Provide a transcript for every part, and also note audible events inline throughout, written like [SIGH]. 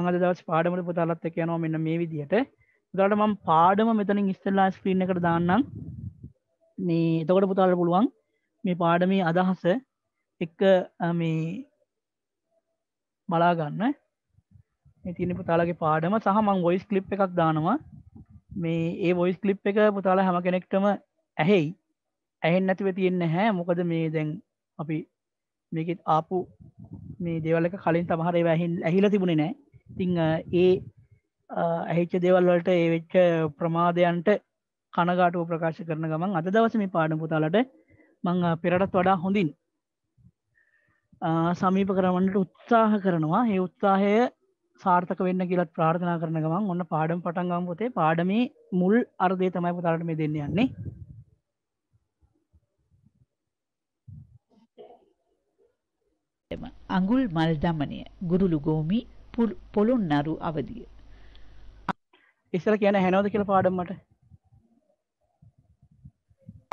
මඟද දවස් පාඩමට පුතාලත් එක යනවා මෙන්න මේ විදිහට පුතාලට මම පාඩම මෙතනින් ඉස්සෙල්ලා ස්ක්‍රීන් එකට දාන්නම් මේ එතකොට පුතාලට පුළුවන් මේ පාඩමේ අදහස එක මේ බලා ගන්න මේ තියෙන පුතාලගේ පාඩම සහ මං වොයිස් ක්ලිප් එකක් දානවා මේ ඒ වොයිස් ක්ලිප් එක පුතාලා හැම කෙනෙක්ටම ඇහෙයි ඇහෙන් නැතිව තියෙන්නේ නැහැ මොකද මේ දැන් අපි මේකෙත් ආපු මේ දේවල්ක කලින් සමහර ඒවා ඇහිලා තිබුණේ නැහැ ඉතිං ඒ ඇහිච්ච දෙවල්වලට ඒ වෙච්ච ප්‍රමාදයන්ට කනගාටුව ප්‍රකාශ කරන ගමන් අද දවස මේ පාඩම් පුතාලට මං පෙරටත් වඩා හොඳින් සමීප කරවන්නට උත්සාහ කරනවා ඒ උත්සාහය සාර්ථක වෙන්න කියලත් ප්‍රාර්ථනා කරන ගමන් ඔන්න පාඩම් පටන්ගම් පොතේ පාඩමේ මුල් අර්ධය තමයි පුතාලට මේ දෙන්න යන්නේ අඟුල් මල් දමනය ගුරුළු ගෝමි පොළොන්නරු අවදිය. ඉස්සර කියන හැනවද කියලා පාඩම මට?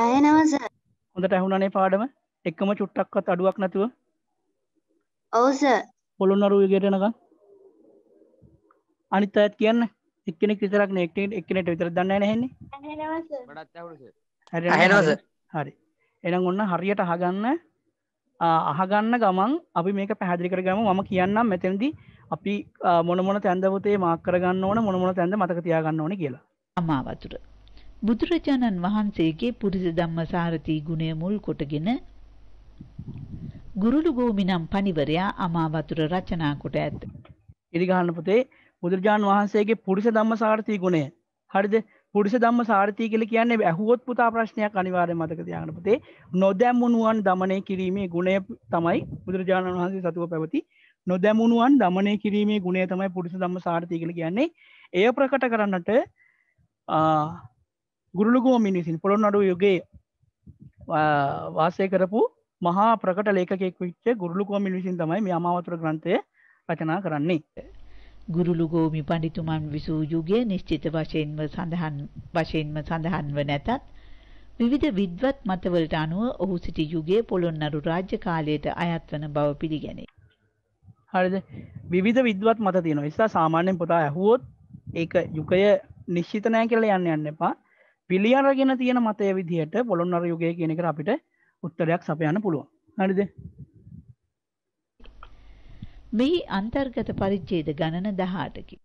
ඇහෙනවා සර්. හොඳට ඇහුණානේ පාඩම? එකම චුට්ටක්වත් අඩුවක් නැතුව? ඔව් සර්. පොළොන්නරු යුගයට එනකන්. අනිත් අයත් කියන්න. එක්කෙනෙක් විතරක් නේ එක්කෙනෙක් එක්කෙනෙක් විතරක් දන්නේ නැහැ නේ. ඇහෙනවා සර්. මටත් ඇහුණා සර්. ඇහෙනවා සර්. හරි. එහෙනම් ඔන්න හරියට අහගන්න අහගන්න ගමන් අපි මේක පැහැදිලි කරගමු මම කියන්නම් මෙතනදී අපි මොනමොන තැන්දවතේ මාකරගන්න ඕන මොනමොන තැන්ද මතක තියාගන්න ඕන කියලා. අමාවතුර. බුදුරජාණන් වහන්සේගේ පුරිස ධම්මසාරතී ගුණය මුල් කොටගෙන ගුරුළු ගෝමිනම් පණිවරයා අමාවතුර රචනා කොට ඇත. ඉරිගහන්න පුතේ බුදුරජාණන් වහන්සේගේ පුරිස ධම්මසාරතී ගුණය. හරිද? පුරිස ධම්මසාරතී කියලා කියන්නේ ඇහුවොත් පුතා ප්‍රශ්නයක් අනිවාර්යෙන් මතක තියාගන්න පුතේ. නොදැමුණුවන් দমনය කිරීමේ ගුණය තමයි බුදුරජාණන් වහන්සේ සතුව පැවති නොදැමුණුවන් දමනය කිරීමේ ගුණේ තමයි පුරිස දම්ම සාර්ථය කළ කියන්නේ එය ප්‍රකට කරන්නට ගුරුලුගෝ මිනිසින් පොළොන් අඩු යුගේ වාසය කරපු මහා ප්‍රකට ලේකෙක් විච්ච ගුරුලුකෝමින් විසින් තමයි මේ අමාවතුර ග්‍රන්ථය රචනා කරන්නේ. ගුරුලුගෝමි පඬිතුමන් විසූ යුගය නිශ්චිත වශයෙන්ම සඳහන් වශයෙන්ම සඳහන්ව නැතත් විවිධ විද්වත් මතවලට අනුව ඔහු සිටි යුගයේ පොළොන්නරු රාජ්‍ය කාලයට අයත් වන බව පිළිගැනේ. හරිද විවිධ විද්වත් මත තියෙන නිසා සාමාන්‍යෙන් පොතා ඇහුවොත් ඒක යුකය නිශ්චිත නෑ කියලා යන්න යන්න එපා පිළියරගෙන තියෙන මතය විදිහට පොළොන් අර යුගය කියන එකට අපිට උත්තරයක් සපයන්න පුළුවන් හරිද මෙහි අන්තර්ගත පරිච්ඡේද ගණන 18කි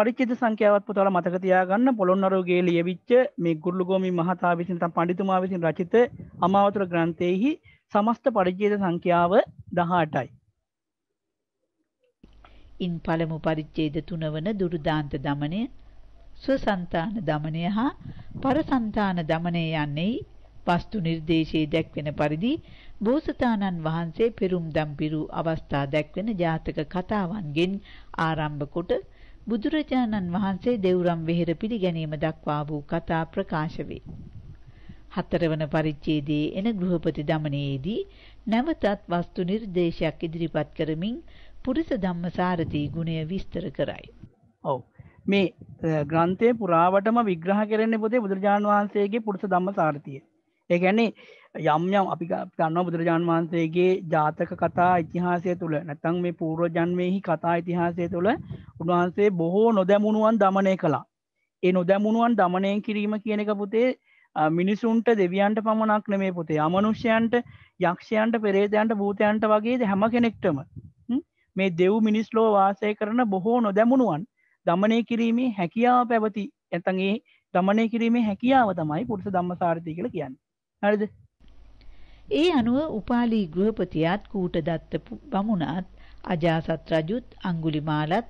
පරිච්ඡේද සංඛ්‍යාවත් පුතාලා මතක තියාගන්න පොළොන්නරුවේ ලියවිච්ච මේ ගුරුළුගෝමි මහතා විසින් තම පඬිතුමා විසින් රචිත අමාවතුර ග්‍රන්ථයේහි සමස්ත පරිච්ඡේද සංඛ්‍යාව 18යි ඉන් පළමු පරිච්ඡේද 3 වන දුරුදාන්ත දමනය ස්වසංතාන දමනය හා පරසංතාන දමනය යන්නේ වස්තු නිර්දේශයේ දැක්වෙන පරිදි බෝසතාණන් වහන්සේ පෙරුම්දම් පිරු අවස්ථා දැක්වෙන ජාතක කතාවන්ගෙන් ආරම්භ කොට බුදුරජාණන් වහන්සේ දෙවුරම් වෙහෙර පිළිගැනීම දක්වා වූ කතා ප්‍රකාශ වේ. හතරවන පරිච්ඡේදයේ එන ගෘහපති දමනයේදී නැවතත් වස්තු නිර්දේශයක් ඉදිරිපත් කරමින් පුරිස ධම්මසාරදී ගුණය විස්තර කරයි. ඔව්. මේ ග්‍රන්ථය පුරාවටම විග්‍රහ කරන්නේ පොතේ බුදුරජාණන් වහන්සේගේ පුරුෂ ධම්මසාරතිය. ඒ කියන්නේ යම් යම් අපි ගන්නවා බුදුරජාණන් වහන්සේගේ ජාතක කතා ඉතිහාසය තුළ නැත්නම් මේ පූර්ව ජන්මෙහි කතා ඉතිහාසය තුළ උන්වහන්සේ බොහෝ නොදැමුණුවන් দমনය කළා. ඒ නොදැමුණුවන් দমনය කිරීම කියන එක පුතේ මිනිසුන්ට දෙවියන්ට පමණක් නෙමේ පුතේ අමනුෂ්‍යයන්ට යක්ෂයන්ට පෙරේතයන්ට භූතයන්ට වගේ හැම කෙනෙක්ටම මේ දෙව් මිනිස්ලෝ වාසය කරන බොහෝ නොදැමුණුවන් දමනය කිරීමේ හැකියාව පැවති ඇතගේ දමනය කිරීමේ හැකියාව තමයි පුරුස දම්ම සාරථය කළ කියන්න හරිද ඒ අනුව උපාලී ගෘහපතියාත් කූට දත්ත බමුණත් අජාසත් රජුත් අංගුලිමාලත්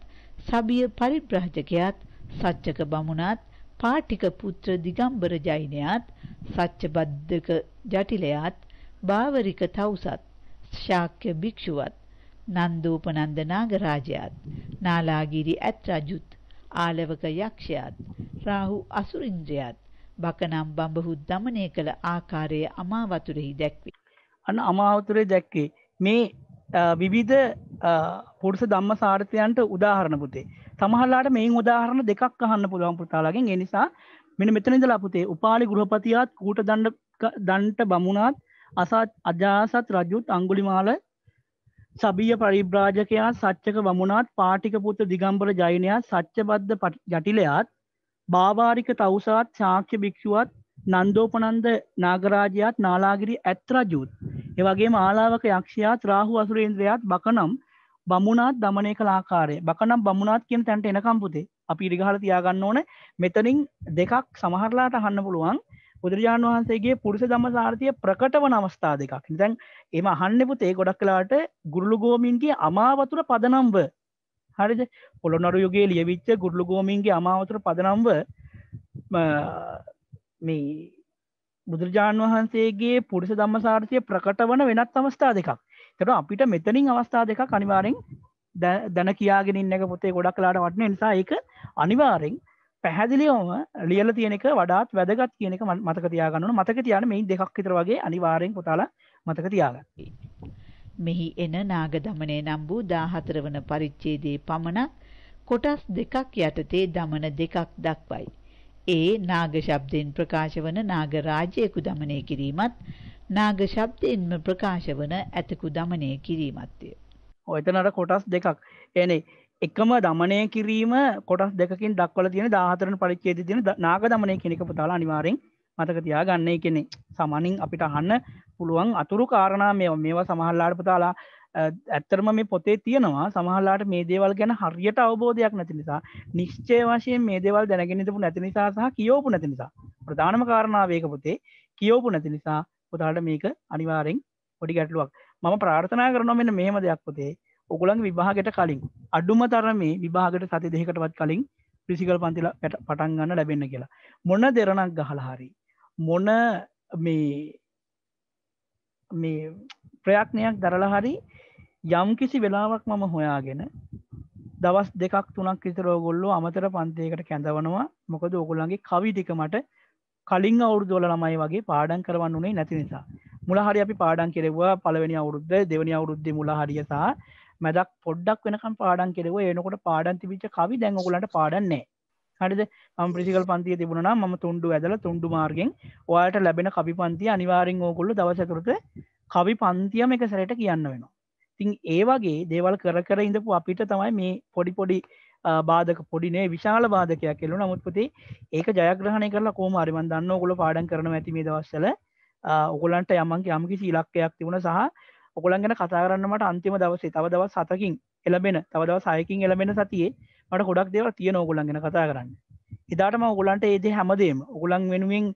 සබිය පරිබ්‍රාජකයාත් සච්චක බමුණත් පාටික පුත්‍ර දිගම්බර ජෛනයාත් සච්චබද්ධක ජටිලයාත් භාවරික තවුසත් ශාක්‍ය භික්ෂුවත් නන්දෝපනන්ද නාගරාජයාත් නාලාගිරි ඇත් රජුත් ආලවක යක්ෂයාත් රාහු අසුරින්ද්‍රයාත් බකනම් බඹහු දමනය කළ ආකාරය අමාවතුරෙහි දැක්වේ. අන්න අමාවතුරේ දැක්කේ මේ විවිධ පුරුස ධම්ම සාර්ථයන්ට උදාහරණ පුතේ සමහල්ලාට මේ උදාහරණ දෙකක් අහන්න පුළුවන් පුතාලාගෙන් එනිසා මෙන මෙතනද ලපුතේ උපාලි ගෘහපතියාත් කූට දණ්ඩ දන්ට බමුණත් අසාත් අජාසත් රජුත් අංගුලිමාල සබිය පරිබ්‍රාජකයා සච්චක වමුණත් පාටික පුත්ත දිගම්බර ජෛනයාත් සච්චබද්ධ ජටිලයාත් භාවාරික තවසාත් ශාක්‍ය භික්ෂුවත් නන්දෝපනන්ද නාගරාජයාත් නාලාගිරි ඇත්රජුත්. ඒවගේ මාලාවක යක්ෂයාත් රාහු අසුරේන්ද්‍රයාත් බකනම් බමුණත් දමනය කලාකාරය බකනම් බමුණත් කියන තැන්ට එනකම්පුතේ අපි ඉරිගහල තියාගන්න ඕන මෙතනින් දෙකක් සමහරලාට අහන්න පුළුවන් බුදුරජාණන් වහන්සේගේ පුරුස දම සාර්ථය ප්‍රකට වන අවස්ථා දෙකක් දැන් එම අහන්නෙපුතේ ගොඩක් කලාට ගුරුලු ගෝමින්ගේ අමාවතුර පදනම්ව හරිද පොළොනරු යුගේ ලියවිච්ච ගුරුලු ගෝමින්ගේ අමාවතුර පදනම්ව මේ බුදුරජාණන් වහන්සේගේ පුරුස දම්ම සාර්ථය ප්‍රකට වන වෙනත් අවස්ථා දෙකක් තර අපිට මෙතනින් අවස්ථා දෙක අනිවාරෙන් දැන කියාගෙනින් එක පොතේ ගොඩක් ලාට වටන නිසා එක අනිවාරෙන් පැහැදිලිවම ලියල තියෙනෙක වඩාත් වැදගත් කියනක මතක තියාගන්නන මතක තියන මෙයි දෙකක් විතර වගේ අනිවාරයෙන් කොතාල මතක තියාගන්න. මෙහි එන නාග දමනය නම් වූ දාහතර වන පරිච්චේදේ පමණක් කොටස් දෙකක් යටතේ දමන දෙකක් දක්වයි. ඒ නාගශබ්දයෙන් ප්‍රකාශ වන නාග රාජ්‍යයකු දමනය කිරීමත් නාග ශබ්දයෙන්ම ප්‍රකාශ වන ඇතකු දමනය කිරීමත්ය. ඔයතනට කොටස් දෙකක් එනේ එකම දමනය කිරීම කොටස් දෙකින් දක්වල තියෙන දාහතරන පරිච්චේද තින නාග දමනය කෙනෙක පුතාලා අනිවාරෙන් මතක තියා ගන්න කෙනෙ සමනින් අපිට අහන්න පුළුවන් අතුරු කාරණා මෙ මේවා සමහල්ලාට පුතාලා ඇත්තරම මේ පොතේ තියෙනවා සමහල්ලාට මේ දේවල් ගැන හරියට අවබෝධයක් නැති නිසා නිශ්චය වශයෙන් මේ දේවල් දැනගෙනතිපු නැති නිසා සහ කියෝපු නැති නිසා ප්‍රධානම කාරණාවේක පොතේ කියෝපු නැති නිසා පුතාට මේක අනිවාරෙන් පොඩි ගැටලුවක් මම ප්‍රාර්ථනා කරනවා මෙන්න මෙහෙම දෙයක් පොතේ ඔගුලන් විභාගට කලින් අඩුම තරමේ විභාගට සති දෙකටවත් කලින් පිසිකල් පන්තිල පටන් ගන්න ලැබෙන්න කියලා මොන දෙරණක් ගහලහරි මොන මේ මේ ප්‍රයත්නයක් දරලහරි යම් කිසි වෙලාවක් මම හොයාගෙන දවස් දෙකක් තුනක් විතරෝගොල්ලෝ අමතර පන්තියකට කැඳවනවා මොකද ඔගොල්ලන්ගේ කවි ටික මට කලින් අවුරුදොල ළමයි වගේ පාඩන් කරවන්න උනේ නැති නිසා මුලහරි අපි පාඩන් කෙරෙව්වා පළවෙනි අවුරුද්ධ දෙවනි අවුරුද්ධ මුලහරියසා මැදක් පොඩ්ඩක් වෙනකම් පාඩන් කෙරෙව එනකොට පාඩන් තිබිච්ච කවි දැඟකුලට පාඩන්නේ හරිද අම්ප්‍රිසිකල් පන්තිය තිබුණා ම තුන්ඩු ඇදල තුන්ඩු මාර්ගෙන් ඔයාට ලැබෙන කවි පන්ති අනිවාරෙන් ඕකුල්ල දවසකරත කවි පන්තියම එක සැරට කියන්න වෙනවා තින් ඒ වගේ දේවල් කර කර ඉඳපු අපිට තමයි මේ පොඩි පොඩි බාධක පොඩිනේ විශාල බාධකයක් කෙලු නමුත්පතේ ඒක ජයග්‍රහණය කරලා කෝම අරිමන් දන්න ඔකුල පාඩන් කරන ඇති මේ දවස්සල ඔකුලන්ට යමන්ගේ යමකි සීලක්කයක් තිබුණ සහ ඔකොළන් ගැන කතාරන්නමට අන්තිම දවසේ තව දවස් සතකින් එලබෙන තව දවස් සයකින් එලබෙන සතියේ මට ගොඩක් දෙව තියෙන ඔගොලන් ගැන කතා කරන්න එදාටම ඔගොලන්ට ඒදේ හැමදේම ඔගොලන් වෙනුවෙන්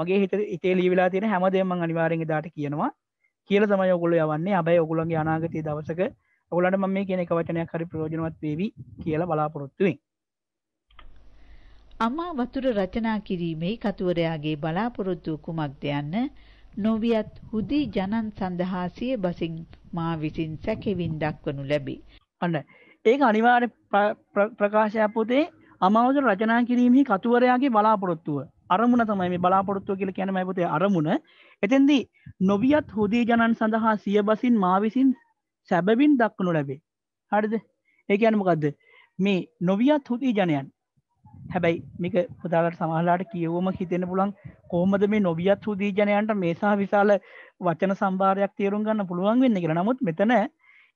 මගේ හිත ඉතේ ලීවෙලා තියෙන හැමදේම අනිවාරෙන් දාට කියනවා කියල තමයි ඔගොල යවන්නේ හැබයි ඔගුලන්ගේ අනාගතය දවසක ඔගුලට ම මේ කියන එකවචනයක් හරි ප්‍රෝජනවත් වේවි කියල බලාපොරොත්තුවෙන් අමා වතුර රචනා කිරීමේ කතුවරයාගේ බලාපොරොත්තු කුමක්ද යන්න නොවියත් හුදී ජනන් සඳහා සිය බසින් මා විසින් සැකෙවින් දක්වනු ලැබේ. අන්න ඒක අනිවාර්ය ප්‍රකාශය පොතේ අමාවතර රචනා කිරීමෙහි කතුවරයාගේ බලාපොරොත්තුව. අරමුණ තමයි මේ බලාපොරොත්තුව කියලා කියන මේ පොතේ අරමුණ. එතෙන්දී නොවියත් හුදී ජනන් සඳහා සිය බසින් මා විසින් සැබවින් දක්වනු ලැබේ. හරිද? ඒ කියන්නේ මොකද්ද? මේ නොවියත් හුදී ජනයන් හැබැයි මේක පුතාලට සමහරලාට කියවම හිතෙන්න පුළුවන් කෝමද මේ නොවියත් හුදී ජනයන්ට මේ සහ විශාල වචන සම්භාරයක් තේරුම් ගන්න පුළුවන් වෙන්න කියලා නමුත් මෙතන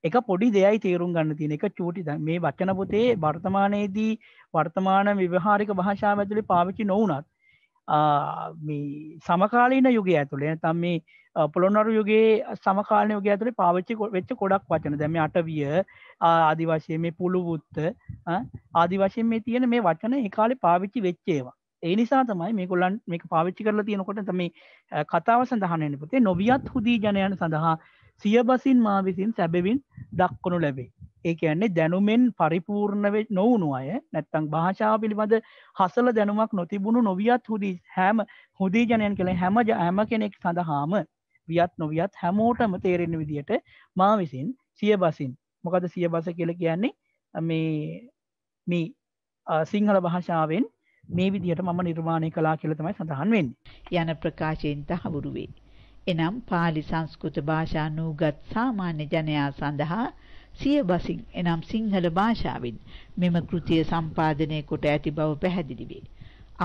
එක පොඩි දෙයයි තේරුම් ගන්න තියෙන එක චූටි ද මේ වචන පොතේ වර්තමානයේදී වර්තමාන විවහාරික භාෂාව ඇතුළේ පාවිච්චි නොවුනත් මේ සමකාලීන යුගය ඇතුළේ තම් මේ පොළොන්නරු යුගේ සමකාලන යුග ඇතුළේ පාවිච්චි වෙච්ච කොඩක් වචන දැම අටවිය ආදි වශයෙන් මේ පුළුවුත්ත ආදි වශයෙන් මේ තියෙන මේ වචන එකකාලි පාවිච්චි වෙච්චේවා ඒ නිසා තමයි මේ කොල්ලන් මේ පාවිච්චි කරලා තියෙනකොට තම කතාව සඳහනන පුතේ නොවියත් හුදී ජනයන සඳහා සියබසින් මා විසින් සැබවින් දක්කොනු ලැබේ ඒ කියන්නේ දැනුමෙන් පරිපූර්ණව නොවුණු අය නැත්තං භාෂාව පිළිබඳ හසල දැනුමක් නොතිබුණු නොවියත් හුදී හැම හුදී ජනයන් කළ හැම හැම කෙනෙක් සඳහාම වියත් නොවියත් හැමෝටම තේරෙන විදියට මා විසින් සිය බසින් මොකද සිය බස කියල කියන්නේ මේ මේ සිංහල භාෂාවෙන් මේ විදිහට මම නිර්මාණය කළා කියලා තමයි සඳහන් වෙන්නේ. යන ප්‍රකාශයෙන් තහවුරු වේ. එනම් pāli සංස්කෘත භාෂා නූගත් සාමාන්‍ය ජනයා සඳහා සියබසින් එනම් සිංහල භාෂාවෙන් මෙම කෘතිය සම්පාදනය කොට ඇති බව පැහැදිලි වේ.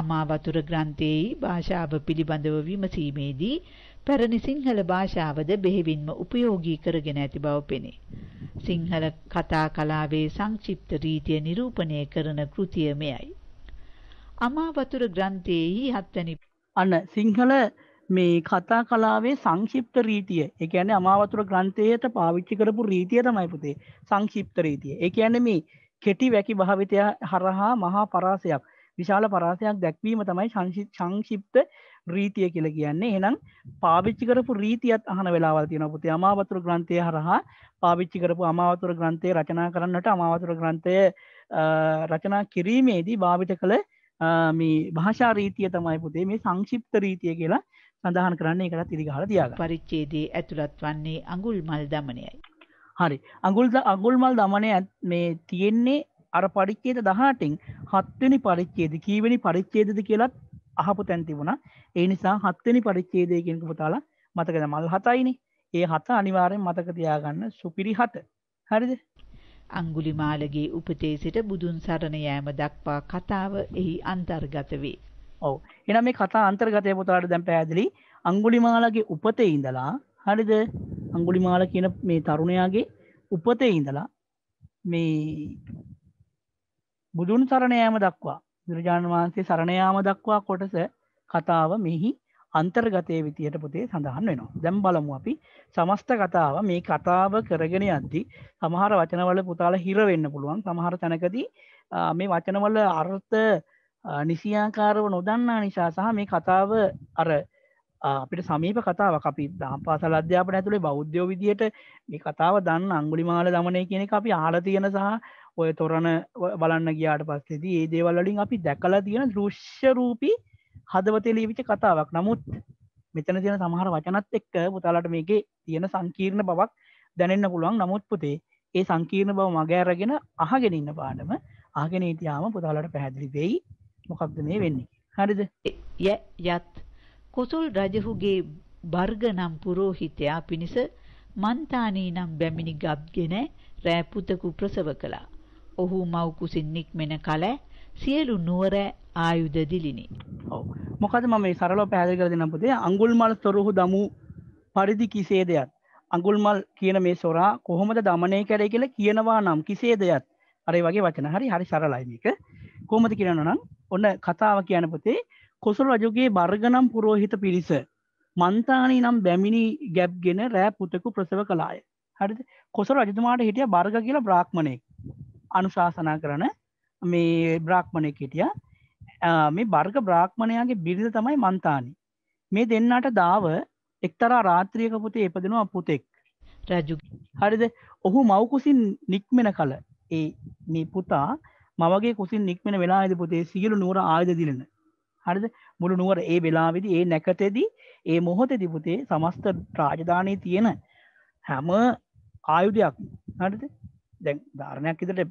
අමාවතුර ග්‍රන්ථයේ භාෂාව පිළිබඳව විමසීමේදී පැරණි සිංහල භාෂාවද බෙහෙවින්ම උපයෝගී කරගෙන ඇති බව පෙනේ. සිංහල කතා කලාවේ සංක්ෂිප්ත රීතිය නිරූපණය කරන කෘතිය මෙයයි. අමාවතුර ග්‍රන්ථයෙහි හත්වැනි අන්න සිංහල මේ කතා කලාවේ සංක්ෂිප්ත රීතිය ඒ කියන්නේ අමාවතුර ග්‍රන්ථයට පාවිච්චි කරපු රීතිය තමයි පුතේ සංක්ෂිප්ත රීතිය. ඒ කියන්නේ මේ කෙටි වැකි භාවිතය හරහා මහා පරාසයක් විශාල පරාසයක් දැක්වීම තමයි සංක්ෂිප්ත රීතිය කියලා කියන්නේ. එහෙනම් පාවිච්චි කරපු රීතියත් අහන වෙලාවල් තියෙනවා පුතේ. අමාවතුර ග්‍රන්ථය හරහා පාවිච්චි කරපු අමාවතුර ග්‍රන්ථය රචනා කරන්නට අමාවතුර ග්‍රන්ථය රචනා කිරීමේදී භාවිත කළ මේ භාෂා රීතිය තමයි පුතේ මේ සංශිප්ත රීතිය කියලා සඳහන් කරන්න එකට තිරිගහල තියාග පරිච්චේදේ ඇතුළත් වන්නේ අඟුල් මල් දමනයයි හරි අඟුල්ද අගුල් මල් දමනය මේ තියෙන්නේ අර පරිච්චේද දහටින් හත්වනි පරිච්චේද කීවනි පරිච්චේදද කියලත් අහපු තැන්තිබුණ ඒ නිසා හත්වනි පරිච්චේදයකින් පුතාලා මතකද මල් හතයිනි ඒ හත අනිවාරයෙන් මතක තියාගන්න සුපිරි හත හරිද අඟුලිමාලගේ උපතේ සිට බුදුන් සරණ යෑම දක්වා කතාව එහි අන්තර්ගත වේ. ඔව්. එහෙනම් මේ කතා අන්තර්ගතය පුතාලට දැන් පැහැදිලි. අඟුලිමාලගේ උපතේ ඉඳලා හරිද? අඟුලිමාල කියන මේ තරුණයාගේ උපතේ ඉඳලා මේ බුදුන් සරණ යෑම දක්වා බුදුරජාණන් වහන්සේ සරණ යාම දක්වා කොටස කතාව මෙහි අන්තර්ගතය විතියට පොතේ සඳහන් වෙනවා දැම් බලමු අපි සමස්ත කතාව මේ කතාව කරගෙන අද්දි සමහර වචනවල පුතාල හිරවෙන්න පුළුවන් සමහර තැනකදී මේ වචනවල අර්ථ නිසියාකාරව නොදන්නා නිසා සහ මේ කතාව අර අපිට සමීප කතාව අපි පාසල් අධ්‍යාපන ඇතුළේ බෞද්ධයෝ විදියට මේ කතාව දන්න අංගුලිමාල දමනය කියන අපි ආල තියෙන සහ ඔය තොරණ බලන්න ගියාට පස්සේදී ඒ දේවල්ලින් අපි දැකලා තියෙන දෘශ්‍ය රූපී හදවතේ ලීවිච කතාවක් නමුත් මෙතන තියෙන සමහර වචනත් එක්ක පුතාලට මේකේ තියෙන සංකීර්ණ බවක් දැනෙන්න පුළුවන් නමුත් පුතේ ඒ සංකීර්ණ බව මගෑරගෙන අහගෙන ඉන්න පාඩම ආගෙන ඉතියාම පුතාලට පැහැදිලි වෙයි මොකක්ද මේ වෙන්නේ හරිද ය යත් කොසුල් රජහුගේ බර්ග නම් පුරෝහිතයා පිණිස මන්තානී නම් බැමිණි ගබ්ගෙන රෑ පුතකු ප්‍රසව කළා. ඔහු මව් කුසින් නික්මෙන කල සියලු නුවර ආයුධ දිලිනි. මොකද මම මේ සරලව පැහැදිලි කරලා දෙන්නම් පුතේ අඟුල්මල් සොරහු දමු පරිදි කිසේදයක් අඟුල්මල් කියන මේ සොරා කොහොමද দমনය කරේ කියලා කියනවා නම් කිසේදයක් අර වගේ වචන හරි හරි සරලයි මේක. කොහොමද කියනවා නම් ඔන්න කතාව කියන පුතේ කොසල් රජුගේ බර්ගනම් පුරෝහිත පිරිස මන්තානී නම් බැමිණි ගැබ්ගෙන රෑ පුතෙකු ප්‍රසව කළාය. හරිද? කොසල් රජතුමාට හිටිය බර්ග කියලා බ්‍රාහ්මණයෙක්. අනුශාසනා කරන මේ බ්‍රාක්්මණය කෙටිය මේ බර්ග බ්‍රාක්්මණයගේ බිරිඳ තමයි මන්තානි මේ දෙන්නට දාව එක්තරා රාත්‍රියක පුතේ එපදෙනවා පුතෙක් රජු හරිද ඔහු මවකුසින් නික්මෙන කල ඒ මේ පුතා මවගේ කුසින් නික්මෙන වෙලා ඇද පුතේ සියලු නුවර ආයද දිලන හරිද මුළු නුවර ඒ වෙලාවිදි ඒ නැකතෙදී ඒ මොහොත දිපුතේ සමස්ත රාජධානය තියෙන හැම ආයුධයක් හරිද දැන් ධාරණයක් ඉදට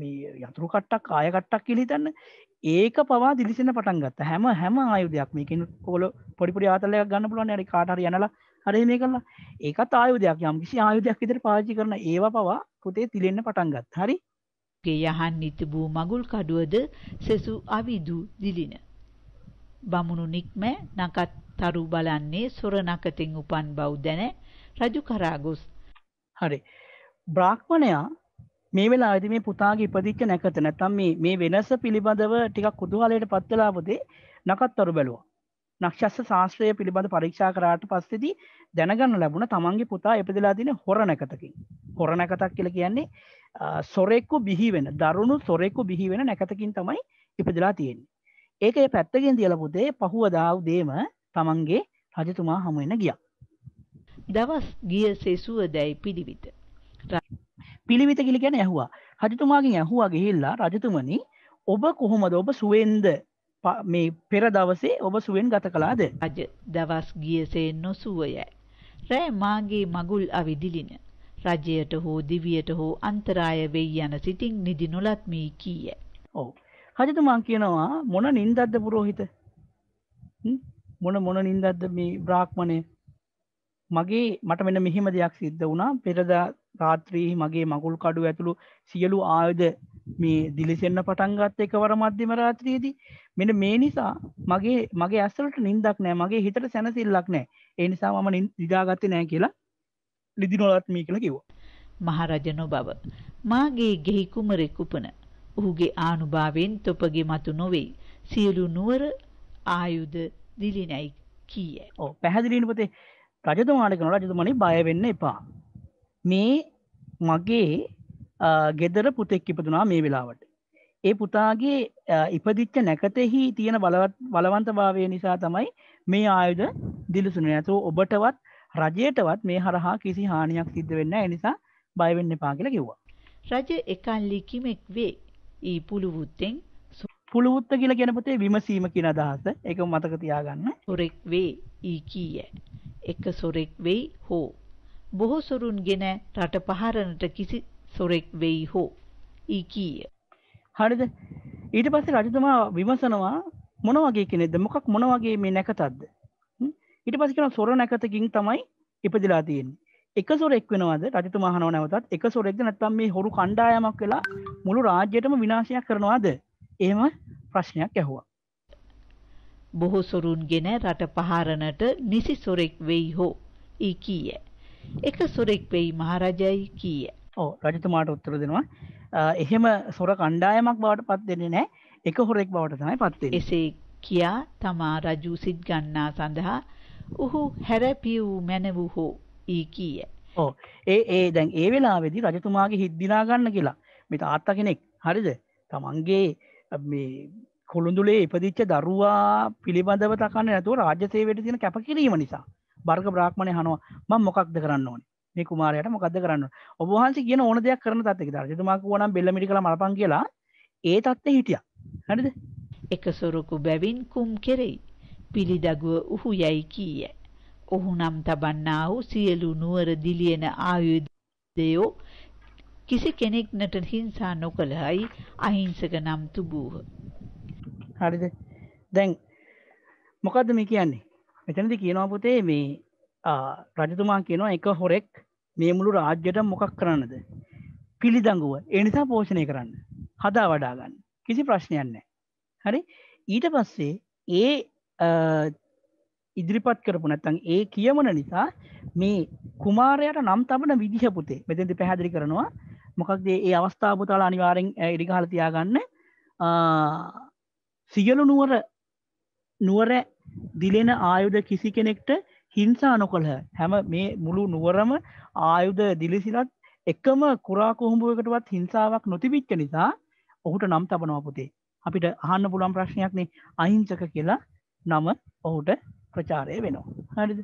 මේ යතුරු කට්ටක් ආය කට්ටක් කියලිතන්න ඒක පවා දිලිසෙන පටන් ගත්ත හැම හැම ආයුදයක් මේකින් කොල පොඩිපුඩි ආතලයක් ගන්න පුළුවන් ඇරි කාටර යනලා හරේ මේ කරලා ඒකත් ආයුදයක් යම් කිසි ආයුදයක් විතර පාචි කරන ඒවා පවා පුතේ තිලෙන්න පටන් ගත් හරි යහන් නිතිබූ මගුල් කඩුවද සෙසු අවිදු දිලින. බමුණු නික්ම නකත් තරු බලන්නේ සොර නකතින් උපන් බෞද්ධැන රජු කරාගොස්. හරි. බ්‍රාහ්මණයා මේ වෙලාවේදී මේ පුතාගේ ඉපදිච්ච නැකත නැත්නම් මේ මේ වෙනස පිළිබඳව ටිකක් කුතුහලයට පත් වෙලා පුතේ නකත්වරු බැලුවා. නක්ෂස්ස ශාස්ත්‍රය පිළිබඳ පරීක්ෂා කරාට පස්සේදී දැනගන්න ලැබුණ තමන්ගේ පුතා ඉපදලා තියෙන හොර නැකතකින්. හොර නැකතක් කියලා කියන්නේ සොරෙක්කු බිහි වෙන දරුණු සොරෙක්කු බිහි වෙන නැකතකින් තමයි ඉපදලා තියෙන්නේ. ඒක ඒ පැත්තකින් තියලා පුතේ පහුවදා උදේම තමන්ගේ රජතුමා හමු වෙන ගියා. දවස් ගිය සෙසුවදැයි පිළිවිත. පිළිවිත කිලි ගැන ඇහවා රජතුමාගෙන් ඇහවා ගිහිල්ලා රජතුමනි ඔබ කොහොමද ඔබ සුවෙන්ද මේ පෙර දවසේ ඔබ සුවෙන් ගත කලාද රජ දවස් ගියසේ නොසුවයයි. රෑ මාගේ මගුල් අවිදිලින. රජයට හෝ දිවියට හෝ අන්තරාය වෙයි යන සිටින් නිදි නොලත්මී කීය. ඔව. රජතුමා කියනවා මොන නින්දද්ද පුරෝහිත මොන මොන නින්දද්ද මේ බ්‍රාහ්මණය මගේ මට වෙන මෙහෙම දෙයක් සිද්ධ වුණා පෙරදා රාත්‍රී මගේ මගුල් කඩු ඇතුළු සියලු ආයුද මේ දිලිසෙන්න පටන්ගත් එකවර මධ්‍යම රාත්‍රයේදී මෙන මේ නිසා මගේ මගේ ඇස්සලට නින්දක් නෑ මගේ හිතට සැනසිල්ලක් නෑ ඒ නිසා මම නිදාගත්ත නෑ කියලා ලිදිනොලත්මී කළ කිව්වා. මහරජනො බව. මාගේ ගෙහි කුමරෙක්කුපන. ඔහුගේ ආනුභාවෙන් තොපගේ මතු නොවෙයි. සියලු නුවර ආයුද දිලිනැයි කියය. ඕ පැහැදිලිනපතේ රජතුමාට කනට රජතුමනි බය වෙන්න එපා මේ මගේ ගෙදර පුතෙක් ඉපතුනා මේ වෙලාවට ඒ පුතාගේ ඉපදිච්ච නැකතෙහි තියෙන බලවත් බලවන්තභාවය නිසා තමයි මේ ආයුධ දිලිසුන ඇතු ඔබටවත් රජයටවත් මේ හරහා කිසි හානියක් සිද්ධ වෙන්න එනිසා බයවෙන්න එපා කියලා කිව්වා රජ එකල්ලි කිමෙක් වේ ඊ පුළුවුත්තෙන් පුළුවුත්ත කියල ගැනපතේ විමසීම කියන අදහස එක මතක තියාගන්න හොරෙක් වේ ඊ කීය එක සොරෙක් වෙයි හෝ බොහෝ සොරුන්ගෙන රට පහරනට කිසි සොරෙක් වෙයි හෝ ඊ කීය. හරිද ඊට පස්සේ රජතුමා විමසනවා මොන වගේ කෙනෙද මොකක් මොන වගේ මේ නැකතත්ද ඊට පස්සේ කියන සොර නැකතකින් තමයි ඉපදිලා තියෙන්නේ. එක සොරෙක් වෙනවද රජතුමා අහනව නැවතත් එක සොරෙක්ද නැත්නම් මේ හොරු කණ්ඩායමක් වෙලා මුළු රාජ්‍යයටම විනාශයක් කරනවාද? එහෙම ප්‍රශ්නයක් ඇහුවා. බොහෝසොරුන්ගෙන රට පහරණට නිසි සොරෙක් වෙයි හෝ ඊ කීය. එක සොරෙක් වෙයි මහරජයි කීය. ඕ රජතුමාට උත්තර දෙනවා එහෙම සොර කණ්ඩායමක් බවට පත් දෙන්නේ නෑ එක හොරෙක් බවට තමයි පත්වේ. එසේ කියා තමා රජූසිත් ගන්නා සඳහා ඔහු හැරපියූ මැනවූ හෝ ඊ කීය. ඕ ඒ ඒ දැන් ඒ වෙලාවෙදි රජතුමාගේ හිද්දිනා ගන්න කියලා මෙ තාත්තා කෙනෙක් හරිද තමන්ගේ කොළුඳුලේ ඉපදිච්ච දරුවා පිළිබඳව තකන්න නැතුව රාජ්‍යසේවයට තියෙන කැපකිරීම නිසා බර්ග බ්‍රාහ්මණය හනවා මම මොකක්ද කරන්න ඕනේ මේ කුමාරයට මොකද කරන්න ඔබහන්සේ කියන ඕන දෙයක් කරන තත්ක රජතුමා වනම් බෙල්ලමිටි කළ මලපන් කියලා ඒ තත්ත හිටිය හරිද එකසොරොකු බැවින් කුම් කෙරෙයි පිළිදගුව උහු යැයි කීය ඔහු නම් තබන්නා වූ සියලු නුවර දිලියෙන ආයුධයෝ කිසි කෙනෙක්නට හිංසා නොකළහයි අහිංසක නම් තුබූහ හරිද දැන් මොකක්ද මේ කියන්නේ මෙතනද කියනවා පුතේ මේ රජතුමා කියනවා එක හොරෙක් මේ මුළු රාජ්‍යයට මොකක් කරන්නද පිළිදඟුව එනිසා පෝෂණය කරන්න හදා වඩාගන්න කිසි ප්‍රශ්නයන්න හරි ඊට පස්සේ ඒ ඉදිරිපත් කරපු නැත්තං ඒ කියමන නිසා මේ කුමාරයට නම් තබන විදිහපුතේ මෙතැති පැහැදිලි කරනවා මොකක්දේ ඒ අවස්ථාපුතාල අනිවාරෙන් ඉරිගහල තියාගන්න සියලු නුවර නුවර දිලෙන ආයුධ කිසි කෙනෙක්ට හිංසා නොකළහ හැම මේ මුළු නුවරම ආයුධ දිලිසිලත් එකම කුරා කොහොඹුවකටවත් හිංසාවක් නොතිවිච්ච නිසා ඔහුට නම් තබනවපුතේ අපිට අහන්න පුළන් ප්‍රශ්නයක්නේ අහිංසක කියලා නම ඔහුට ප්‍රචාරය වෙනවා හරිද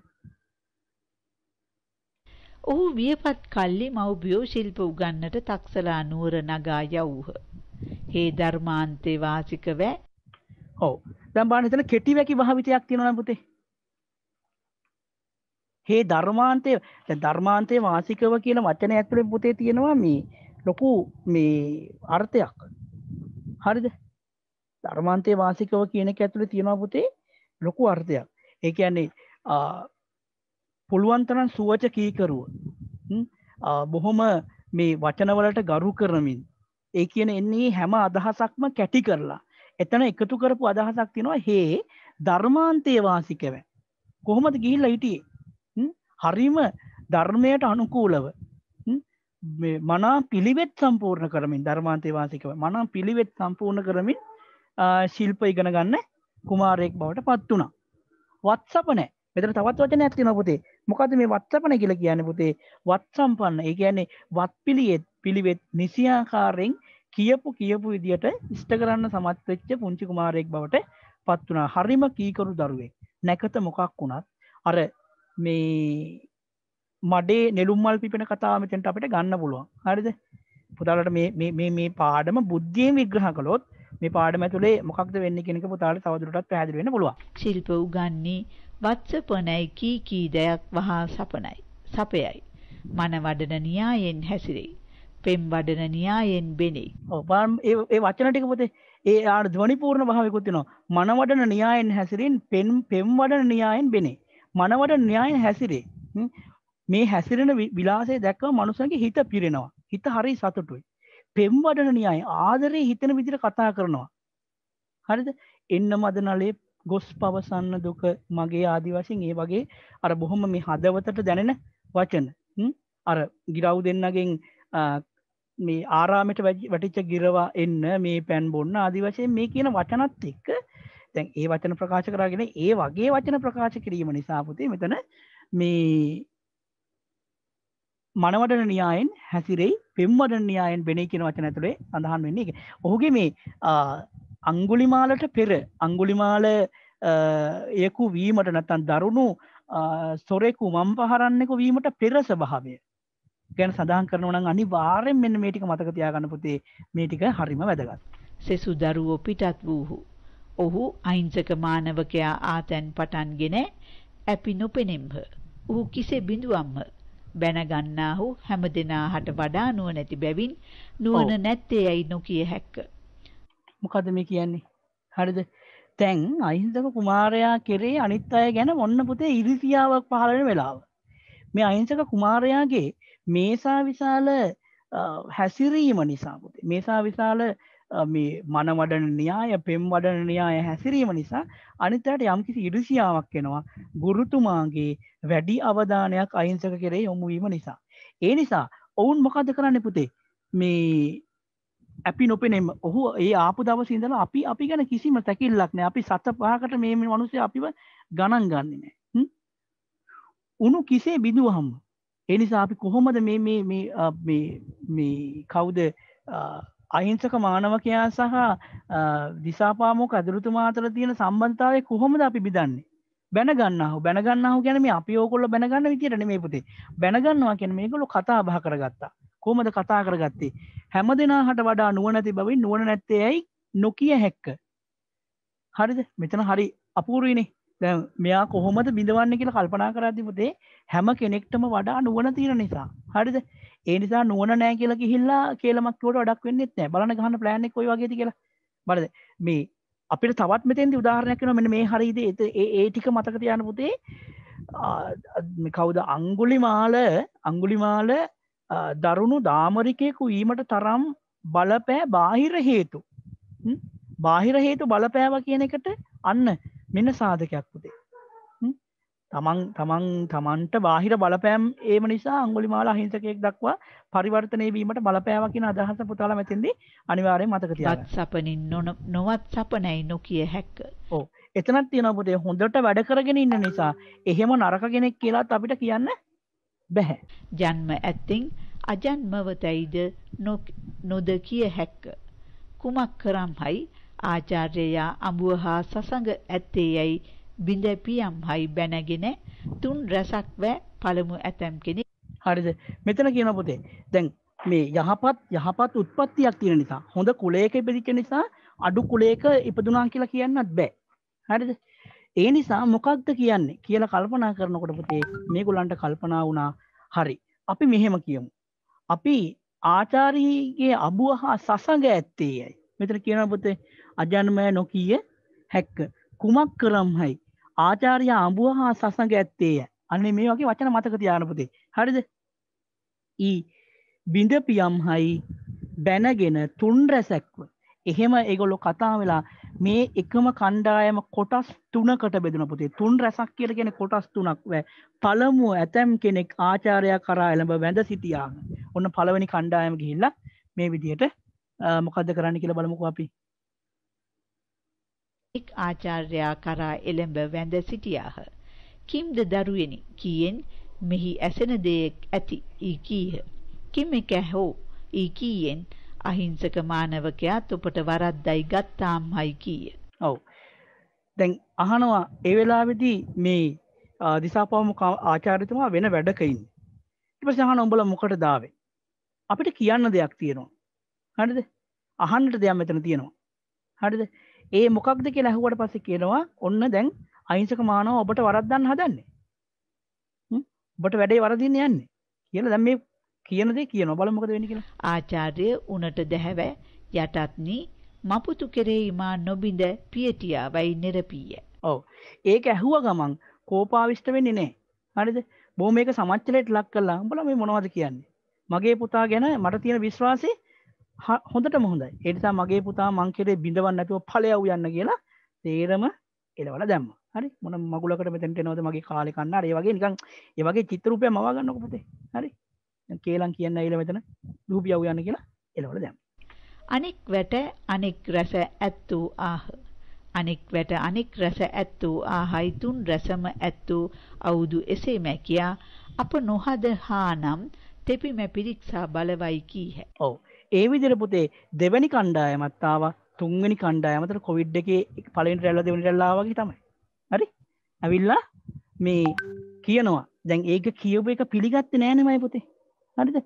ඔහු වියපත් කල්ලි මව්බියෝ ශිල්ප උගන්නට තක්සලා නුවර නගා යවූහ. හේ ධර්මාන්තේ වාසිකවෑ ඔව දැම් බාන තන කෙටි වැකි භාවිතයක් තියෙනන පුතේ හේ ධර්මාන්තය ධර්මාන්තය වාසිකව කියන වචන ඇතුළේ පුතේ තියෙනවා මේ ලොකු මේ අර්ථයක් හරිද ධර්මාන්තය වාසිකව කියනක ඇතුළේ තියෙනවා පුතේ ලොකු අර්ථයක් ඒ කියන්නේ පුළුවන්තරන් සුවච කීකරුව බොහොම මේ වචනවලට ගරු කරමින් ඒ කියන එන්නේ හැම අදහසක්ම කැටි කරලා එතන එකතු කරපු අදහසක් තියෙනවා හේ ධර්මාන්තේ වාසිකව කොහොමද ගිහිල්ලා හිටියේ හරිම ධර්මයට අනුකූලව මනා පිළිවෙත් සම්පූර්ණ කරමින් ධර්මාන්තේ වාසිකව මනා පිළිවෙත් සම්පූර්ණ කරමින් ශිල්ප ඉගෙන ගන්න කුමාරයෙක් බවට පත් වුණා වත්සපනෑ මෙතර තවත් වචන ඇතින පුතේ මොකද මේ වත්සපන කියල කියන පුතේ වත් සම්පන්න ඒ කියන්නේ වත් පිළියෙත් පිළිවෙත් නිසියාකාරෙන් කියපු කියපු විදිට ස්ට කරන්න සමත්වෙච්ච පුංචි කුමාරයෙක් බවට පත් වනා හරිම කීකරු දරුවෙක් නැකත මොකක් වුණත් අර මේ මඩේ නෙළුම්මල් පිපෙන කතාමතෙන්ට අපට ගන්න පුළුවන් හරිද පුතාලට මේ පාඩම බුද්ධියෙන් විග්‍රහ කළොත් මේ පාඩම තුළේ මොකක්ද වෙන්න කෙනෙක පුතාල සවදුරටත් පැදිවෙන පුළුව ශිල්ප උගන්නේ වත්ස පොනැයි කී කී දෙයක් වහා සපනයි සපයයි මනවඩන නියායෙන් හැසිරෙයි පෙම් වඩන න්‍යායෙන් බෙනේ. ඔබන් ඒ වචන ටික පොතේ ඒ ආර ධ්වනිපූර්ණ භාවයකුත් වෙනවා. මන වඩන න්‍යායෙන් හැසිරෙන් පෙම් පෙම් වඩන න්‍යායෙන් බෙනේ. මන වඩන න්‍යායෙන් හැසිරේ. මේ හැසිරෙන විලාසය දැක්කම මනුස්සයගේ හිත පිරෙනවා. හිත හරි සතුටුයි. පෙම් වඩන න්‍යාය ආදරේ හිතන විදිහට කතා කරනවා. හරිද? එන්න මද නලේ ගොස් පවසන්න දුක මගේ ආදි වශයෙන් ඒ වගේ අර බොහොම මේ හදවතට දැනෙන වචන අර ගිරව් දෙන්නගෙන් මේ ආරාමට වැටිච්ච ගිරවා එන්න මේ පැන් බොන්න ආදි වශයෙන් මේ කියන වචනත් එක්ක තැන් ඒ වචන ප්‍රකාශ කරගෙන ඒ වගේ වචන ප්‍රකාශ කිරීම නිසාපුතේ මෙතන මේ මනවඩන න්‍යායෙන් හැසිරෙයි පෙම්වඩන න්‍යායෙන් බෙනේ කියන වචන ඇතුළේ සඳහන් වෙන්නේ එක ඔහුගේ මේ අංගුලිමාලට පෙර අංගුලිමාල යකු වීමට නැත්තන් දරුණු සොරෙකු මම් පහරන්නෙකු වීමට පෙර ස්භාවය ගැන සඳහන් කරනවන අනිවාර්යෙන් මෙන්න මේටික මතකතියාගන්න පුතේ මේටික හරිම වැදගත්. සෙසු දරුවෝ පිටත් වූහු. ඔහු අයිංසක මානවකයා ආතැන් පටන්ගෙන ඇපි නොපෙනෙම්හ. ඌ කිසේ බිඳුවම්හ. බැනගන්නාහු හැම දෙනාහට වඩා නුවණැති බැවින් නුවණ නැත්තේ යයි නොකිය හැක්ක. මොකද මේ කියන්නේ? හරිද? දැන් අහිංසක කුමාරයා කෙරේ අනිත් අය ගැන මොන්න පුතේ ඉරිසියාවක් පහළ වෙන වෙලාව. මේ අහිංසක කුමාරයාගේ මේසා විශාල හැසිරීම නිසාපුතේ මේසා විශාල මේ මනවඩන න්‍යාය පෙම් වඩන න්‍යාය හැසිරීම නිසා අනිතට යම්කිසි ඉරුසියාවක් වෙනවා ගුරුතුමාගේ වැඩි අවධානයක් අයිංසක කෙරේ යොමුවීම නිසා. ඒ නිසා ඔවුන් මොකද කරන්න පුතේ මේ අපි නොපෙනෙම ඔහු ඒ ආපු දව සිදල අපි අපි ගැන කිසිම තැකිල්ලක්න අපි සත පහකට මේ මනුසේ අපිව ගණන් ගන්නනෑ උනු කිසේ බිදුවහම්ම එනිසා අපි කොහොමද මේ මේ මේ මේ කවුද අහිංසක මානවකයා සහ දිසාපාමෝක අදරුතුමා අතර තියෙන සම්බන්ධාවය කොහොමද අපි බිදන්නේ බැනගන්නාව බැනගන්නාව ගැන මේ අපි ඕකොල්ල බැනගන්න විතිරන මේ පුතේ බැනගන්නවා කියන මේකොලු කතා බහ කරගත්තා කොමද කතා කරගත්තේ හැම දෙනාහට වඩා නුවනැති බවයි නුවන නැත්තේ ඇයි නොකිය හැක්ක හරිද මෙතන හරි අපූරුවනේ දැන් මෙයා කොහොමද බිඳවන්න කියලා කල්පනා කරද්දී පුතේ හැම කෙනෙක්ටම වඩා නුවණ තියෙන නිසා. හරිද? ඒ නිසා නුවණ නැහැ කියලා ගිහිල්ලා කේලමක් කිව්වට වැඩක් වෙන්නේ නැහැ. බලන්න ගහන ප්ලෑන් එක කොයි වගේද කියලා. බලද මේ අපිට තවත් මෙතෙන්දී උදාහරණයක් වෙනවා මෙන්න මේ හරියද ඒ ඒ ටික මතක තියාගන්න පුතේ කවුද අංගුලිමාල අංගුලිමාල දරුණු දාමරිකයෙකු වීමට තරම් බලපෑ බාහිර හේතු බාහිර හේතු බලපෑව කියන එකට අන්න මෙන්න සාධකයක් පුතේ තමන් තමන් තමන්ට බාහිර බලපෑම් ඒම නිසා අංගුලි මාලා හිංසකයෙක් දක්වා පරිවර්තනය වීමට බලපෑවකින අදහස පුතාල මැතින්දි අනිවාරය මතක තියත් සපනින් නොන නොවත් සපනැයි නොකිය හැක්ක ඕ එතනත් තියෙනපුදේ හොඳට වැඩ කරගෙන ඉන්න නිසා එහෙම නරකගෙනෙක් කියලාත් අපිට කියන්න බැහැ ජන්ම ඇත්තිං අජන්මවතයිද නොද කිය හැක්ක කුමක් කරම් හයි ආචාර්යයා අඹුව හා සසඟ ඇත්තේ යැයි බිඳ පියම්හයි බැනගෙන තුන් රැසක් වැ පළමු ඇතැම් කෙනෙක් හරිද මෙතන කියන පොතේ දැන් මේ යහපත් යහපත් උත්පත්තියක් තියෙන නිසා හොඳ කුලයක ඉපදිච්ච නිසා අඩු කුලයක ඉපදුනා කියලා කියන්නත් බෑ හරිද ඒ නිසා මොකක්ද කියන්නේ කියලා කල්පනා කරනකොට පුතේ මේගොල්ලන්ට කල්පනා වුණා හරි අපි මෙහෙම කියමු අපි ආචාරීගේ අබුව හා සසඟ ඇත්තේයයි මෙතන කියන පුතේ අජන්මය නොකීය හැක්ක කුමක් කරම් හයි ආචාරය අඹුව හා සසඟ ඇත්තේය අන්න මේ වගේ වචන මතක තියානපතේ හරිද ඊ බිඳ පියම් හයි බැනගෙන තුන්රැසැක්ව එහෙම ඒගොල්ලො කතා වෙලා මේ එකම කණ්ඩායම කොටස් තුනකට බෙදන පුතේ තුන් රැසක් කියලගෙන කොටස් තුනක් වැ පළමුුව ඇතැම් කෙනෙක් ආචාරය කරා එළඹ වැඳ සිටියාම ඔන්න පළවනි කණ්ඩායම ගිහිල්ලා මේ විදියට මොකද කරන්න කියලා බලමුකු අපි එක් ආචාර්යා කරා එළඹ වැඳ සිටියාහ. "කිම්ද දරුවෙනි" කීයෙන් "මෙහි ඇසෙන දෙයක් ඇති" ඊ කීහ. "කිම් එක හෝ" ඊ කීයෙන් "අහිංසක මානවකයා ඔබට වරද්දයි ගත්තාම්හයි" කීය. ඔව්. දැන් අහනවා ඒ වෙලාවේදී මේ දිසාපාමු ආචාර්යතුමා වෙන වැඩක ඉන්නේ. ඊට පස්සේ අහන උඹලා මොකටද ආවේ? අපිට කියන්න දෙයක් තියෙනවා. හරිද? අහන්නට දෙයක් මෙතන තියෙනවා. හරිද? ඒ මොකක්ද කියලා ඇහුවට පස්සේ කියනවා ඔන්න දැන් අහිංසක මානව ඔබට වරද්දන්න හදන්නේ. ඔබට වැඩේ වරදින්න යන්නේ. කියලා දැන් මේ කියන දේ කියනවා. බලමු මොකද වෙන්නේ කියලා. ආචාර්ය උනට දැහැව යටත්නි මපුතු කෙරේ ීමා නොබිඳ පියටියාවයි නිරපීය. ඔව්. ඒක ඇහුව ගමන් කෝපාවිෂ්ඨ වෙන්නේ නැහැ. හරිද? බෝ මේක සමච්චලයට ලක් කළා. උඹලා මේ මොනවද කියන්නේ? මගේ පුතා ගැන මට තියෙන විශ්වාසය හොඳට මුහොඳයි එනිසා මගේ පුතා මංකෙරේ බිඳවන්න ඇතුව පලයව යන්න කියලා තේරම එලවල දැම්ම හරි මොන මගුලකට මෙතැට නොද මගේ කාලෙකන්න අරේ වගේ නිකං ඒවගේ චිත්‍රරූපය මවාගන්න පොතේ හරි කේලන් කියන්න එල මෙතන දූපියව යන්න කියලා එලවල දැම් අනෙක් වැට අනෙක් රැස ඇත්තුූ ආහ අනෙක් වැට අනෙක් රැස ඇත්තුූ ආහයි තුන් රැසම ඇත්තුූ අවුදු එසේ මැකයා අප නොහද හා නම් තෙපි මැපිරික්සා බලවයි කීහ ඕ ඒ විදිර පුතේ දෙවැනි කණ්ඩායමත්තාව තුන්ගනි කණ්ඩායමතර කොවිඩ් එක පලින් රැල්ල දෙවනි රැල්ලාවගේ තමයි හරි ඇවිල්ලා මේ කියනවා දැන් ඒක කියව එක පිළිගත්ත නෑනමයි පුතේ හරිද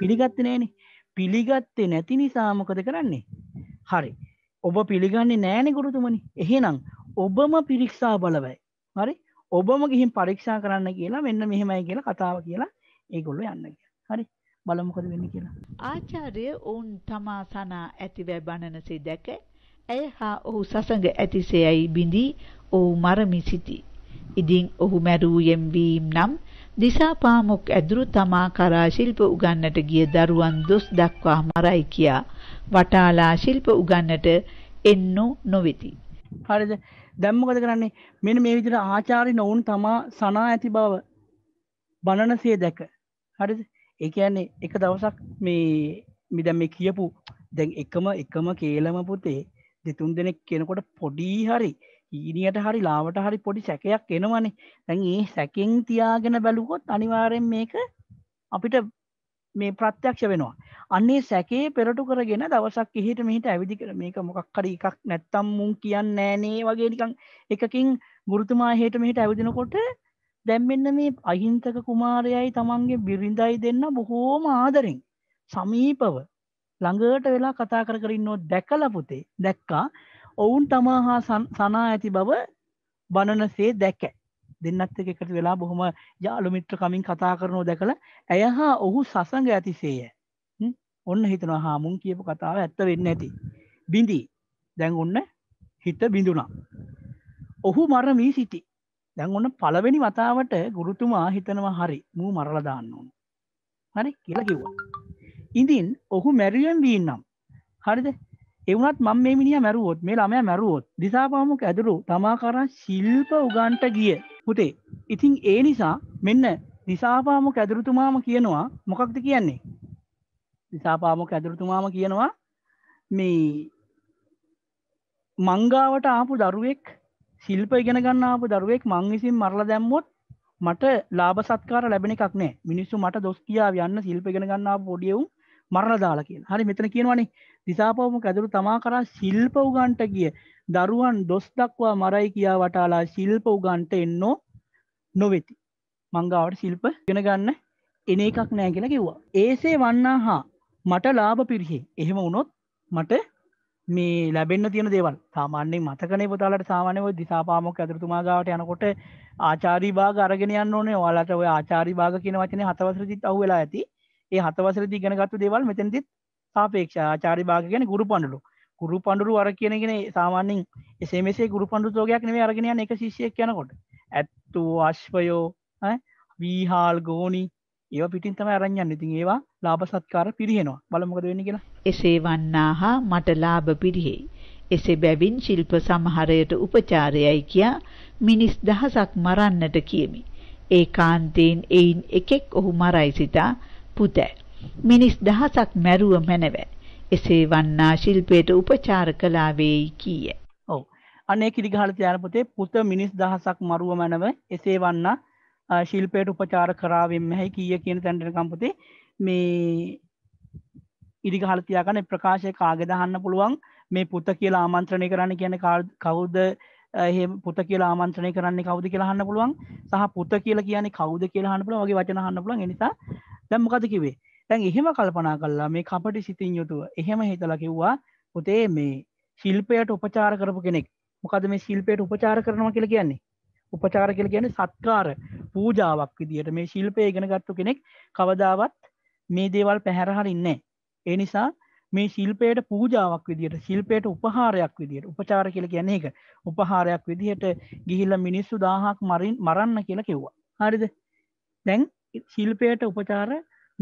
පිළිගත්ත නෑනේ පිළිගත්තේ නැති නිසාමකද කරන්නේ හරි ඔබ පිළිගන්නේ නෑනෙ ගුරුතුමනි එහෙනම් ඔබම පිරික්ෂා බලවයි හරි ඔබම ගිහින් පරීක්ෂා කරන්න කියලා මෙන්න මෙහෙමයි කියලා කතාව කියලා ඒගොල්ලෝ යන්න කිය හරි බලමුකොද වෙන්න කියලා. ආචාර්ය ඔවුන් තමා සනා ඇතිවැ බණනසේ දැක ඇය හා ඔහු සසඟ ඇතිසෙයයි බිඳී ඔහු මරමි සිටි. ඉදින් ඔහු මැරූයෙන් වීම් නම් දිසාපාමොක් ඇදුරු තමා කරා ශිල්ප උගන්නට ගිය දරුවන් දොස් දක්වා මරයි කියා වටාලා ශිල්ප උගන්නට එන්නෝ නොවෙති. හරිද? දැන් මොකද කරන්නේ? මෙන්න මේ විදිහට ආචාර්ය නොවුන් තමා සනා ඇති බව බණනසේ දැක. හරිද? ඒ කියන්නේ එක දවසක් මේ මිදැම් මේ කියපු දැන් එකම එකම කේලම පුතේ දෙතුන් දෙනෙක් කෙනකොට පොඩි හරි ඊනියට හරි ලාවට හරි පොඩි සැකයක් එනවනේ දැන් ඒ සැකෙන් තියාගෙන බැලුකොත් අනිවාරයෙන් මේක අපිට මේ ප්‍රත්‍යක්ෂ වෙනවා අන්නේ සැකේ පෙරටු කරගෙන දවසක් ඉහිට මෙහිට ඇවිදි කර මේක මොකක් හරි එකක් නැත්තම් මුන් කියන්න නෑනේ වගේ නිකං එකකින් ගුරුතුමා හේට මෙහිට ඇවිදිනකොට දැම් මෙන්න මේ අහින්තක කුමාරයයි තමන්ගේ බිරිඳයි දෙන්න බොහෝම ආදරෙන් සමීපව ළඟට වෙලා කතා කර කරන්නෝ දැකලපුතේ දැක්කා ඔවුන් තමා හා සනා ඇති බව බණනසේ දැක දෙන්නත් එක එකට වෙලා බොහොම යාළුමිත්‍ර කමින් කතා කරනෝ දැකළ ඇය හා ඔහු සසඟ ඇතිසේය ඔන්න හිතනවා හාමුන් කියපු කතාව ඇත්ත වෙන්න ඇති. බිඳී දැන් ඔන්න හිත බිඳුණා. ඔහු මරමී සිටි දැන් ඔන්න පළවෙනි වතාවට ගුරුතුමා හිතනවා හරි මූ මරලා දාන්න ඕන. හරි කියලා කිව්වා. ඉතින් ඔහු මැරියෙන් වීනම්. හරිද? ඒ වුණත් මම මේ මිනිහා මැරුවොත් මේ ළමයා මැරුවොත් දිසාපාමුක ඇදුරු තමා කරන් ශිල්ප උගන්ට ගිය පුතේ. ඉතින් ඒ නිසා මෙන්න දිසාපාමුක ඇදුරුතුමාම කියනවා මොකක්ද කියන්නේ? දිසාපාමුක ඇදුරුතුමාම කියනවා මේ මංගාවට ආපු දරුවෙක් ශිල්ප ඉගෙන ගන්නාපු දරුවෙක් මං විසින් මරලා දැම්මොත් මට ලාභ සත්කාර ලැබෙන එකක් නෑ මිනිස්සු මට දොස් කියා යන්න ශිල්ප ඉගෙන ගන්නා පොඩියවුම් මරණ දාලා කියන හරි මෙතන කියනවනේ දිසාපවම කැදුරු තමා කරා ශිල්ප උගන්ට ගිය දරුවන් දොස් දක්වා මරයි කියා වටාලා ශිල්ප උගන්ට එන්නෝ නොවෙති මංගාවට ශිල්ප ගෙන ගන්න එන එකක් නෑ කියලා කිව්වා ඒසේ වන්නා හා මට ලාභ පිරිහි එහෙම වුණොත් මට මේ ලැබෙන්න්න තියෙන දේවල් සාමාන්‍යෙන් මතකන පුතාලට සාමානයව දිසාපාමක් ඇතුරතුමාගාවට යනකොට ආචාරී භාග අරගෙනයන්න ඕනේ ඔයාලට ඔය ආචාරි භාග කියන වචන හතවසරදිත් අවවෙලා ඇති ඒ හතවසරදි ගෙනගත්තු දේවල් මෙතැදිත් සාපේක්ෂ ආචාරි භාග ගැන ගුරු පණඩලු ගුරු පණඩුරු අර කියනගෙන සාමාන්‍යෙන් එසමේ ගුරු පණඩු තෝගයක් නේ අරගෙනයන් එක ශිෂයක් යනකොට ඇත්තු අශ්වයෝ වීහාල් ගෝනි ඒවා පිටින් තම අරඥන්න ඉතින් ඒවා ලාභ සත්කාර පිරිහෙනවා බලමොකද වෙන්න කියලා එසේ වන්නා හා මට ලාභ පිරිහෙයි එසේ බැවින් ශිල්ප සමහරයට උපචාරයයි කියා මිනිස් දහසක් මරන්නට කියමි ඒකාන්තයෙන් එයින් එකෙක් ඔහු මරයි සිතා පුතෑ මිනිස් දහසක් මැරුව මැනවෑ එසේ වන්නා ශිල්පයට උපචාර කළා වේයි කීය ඔව් අනේ කිරිගහල තියාන පුතේ පුත මිනිස් දහසක් මරුව මැනව එසේ වන්නා ශිල්පයට උපචාර කරාවෙන්ම හැයි කිය කියන තැන්ටන කම්පතේ මේ ඉරිගහලතියාගන ප්‍රකාශය කාගෙදහන්න පුළුවන් මේ පුත කියලා ආමන්ත්‍රණය කරන්න කියන කවුද පුත කියලා ආමන්ත්‍රණය කරන්නේ කවුද කියලාහන්න පුළුවන් සහ පුත කියලා කියන්නේ කවුද කියලාහන්න පුළුවන් වගේ වචන අහන්න පුළුවන් ඒ නිසා දැන් මොකද කිව්වේ දැන් එහෙම කල්පනා කළා මේ කපටි සිතින් යුතුව එහෙම හිතලා කිව්වා පුතේ මේ ශිල්පයට උපචාර කරපු කෙනෙක් මොකද මේ ශිල්පයට උපචාර කරනවා කියලා කියන්නේ උපචාර කළ ගැන සත්කාර පූජාවක් විදිහට මේ ශිල්පය ඉගෙන ගත්තු කෙනෙක් කවදාවත් මේ දේවල් පැහැරහරින්නේ ඒ නිසා මේ ශිල්පයට පූජාවක් විදිහට ශිල්පයට උපහාරයක් විදිහට උපචාර කියල ගැන එක උපහාරයක් විදිහට ගිහිල්ල මිනිස්සු දාහක් මරින් මරන්න කියලා කිව්වා හරිද දැන් ශිල්පයට උපචාර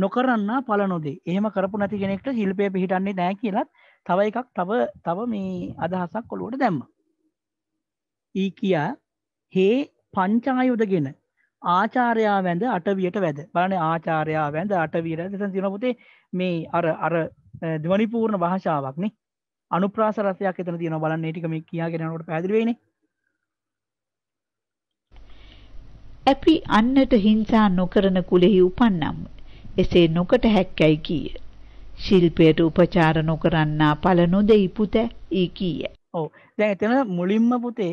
නොකරන්න පල නොදේ ඒම කරපු නැති කෙනෙක්ට ශිල්පය පිහිටන්නේ නෑ කියලත් තව එකක් තව තව මේ අදහසක් කොළුවට දැම්ම ඒ කියා හේ පංචායුදගෙන ආචාරයා වැඳ අටවියට වැද බලන ආචාරයා වැඳ අටවීර දෙසන් තිනපුතේ මේ අර අර දවනිපූර්ණ භාෂාවක්නේ අනුප්‍රාසරසයක් එතන තියෙන බලන්න ඒටිකම කියාගෙනනට පැදිවෙන අපි අන්නට හිංසා නොකරන කුලෙහි උපන්නම් එසේ නොකට හැක්කැයි කීය ශිල්පයට උපචාර නොකරන්නා පල නොදෙයි පුත ඒ කීය ඕ දැ එතන මුලින්ම පුතේ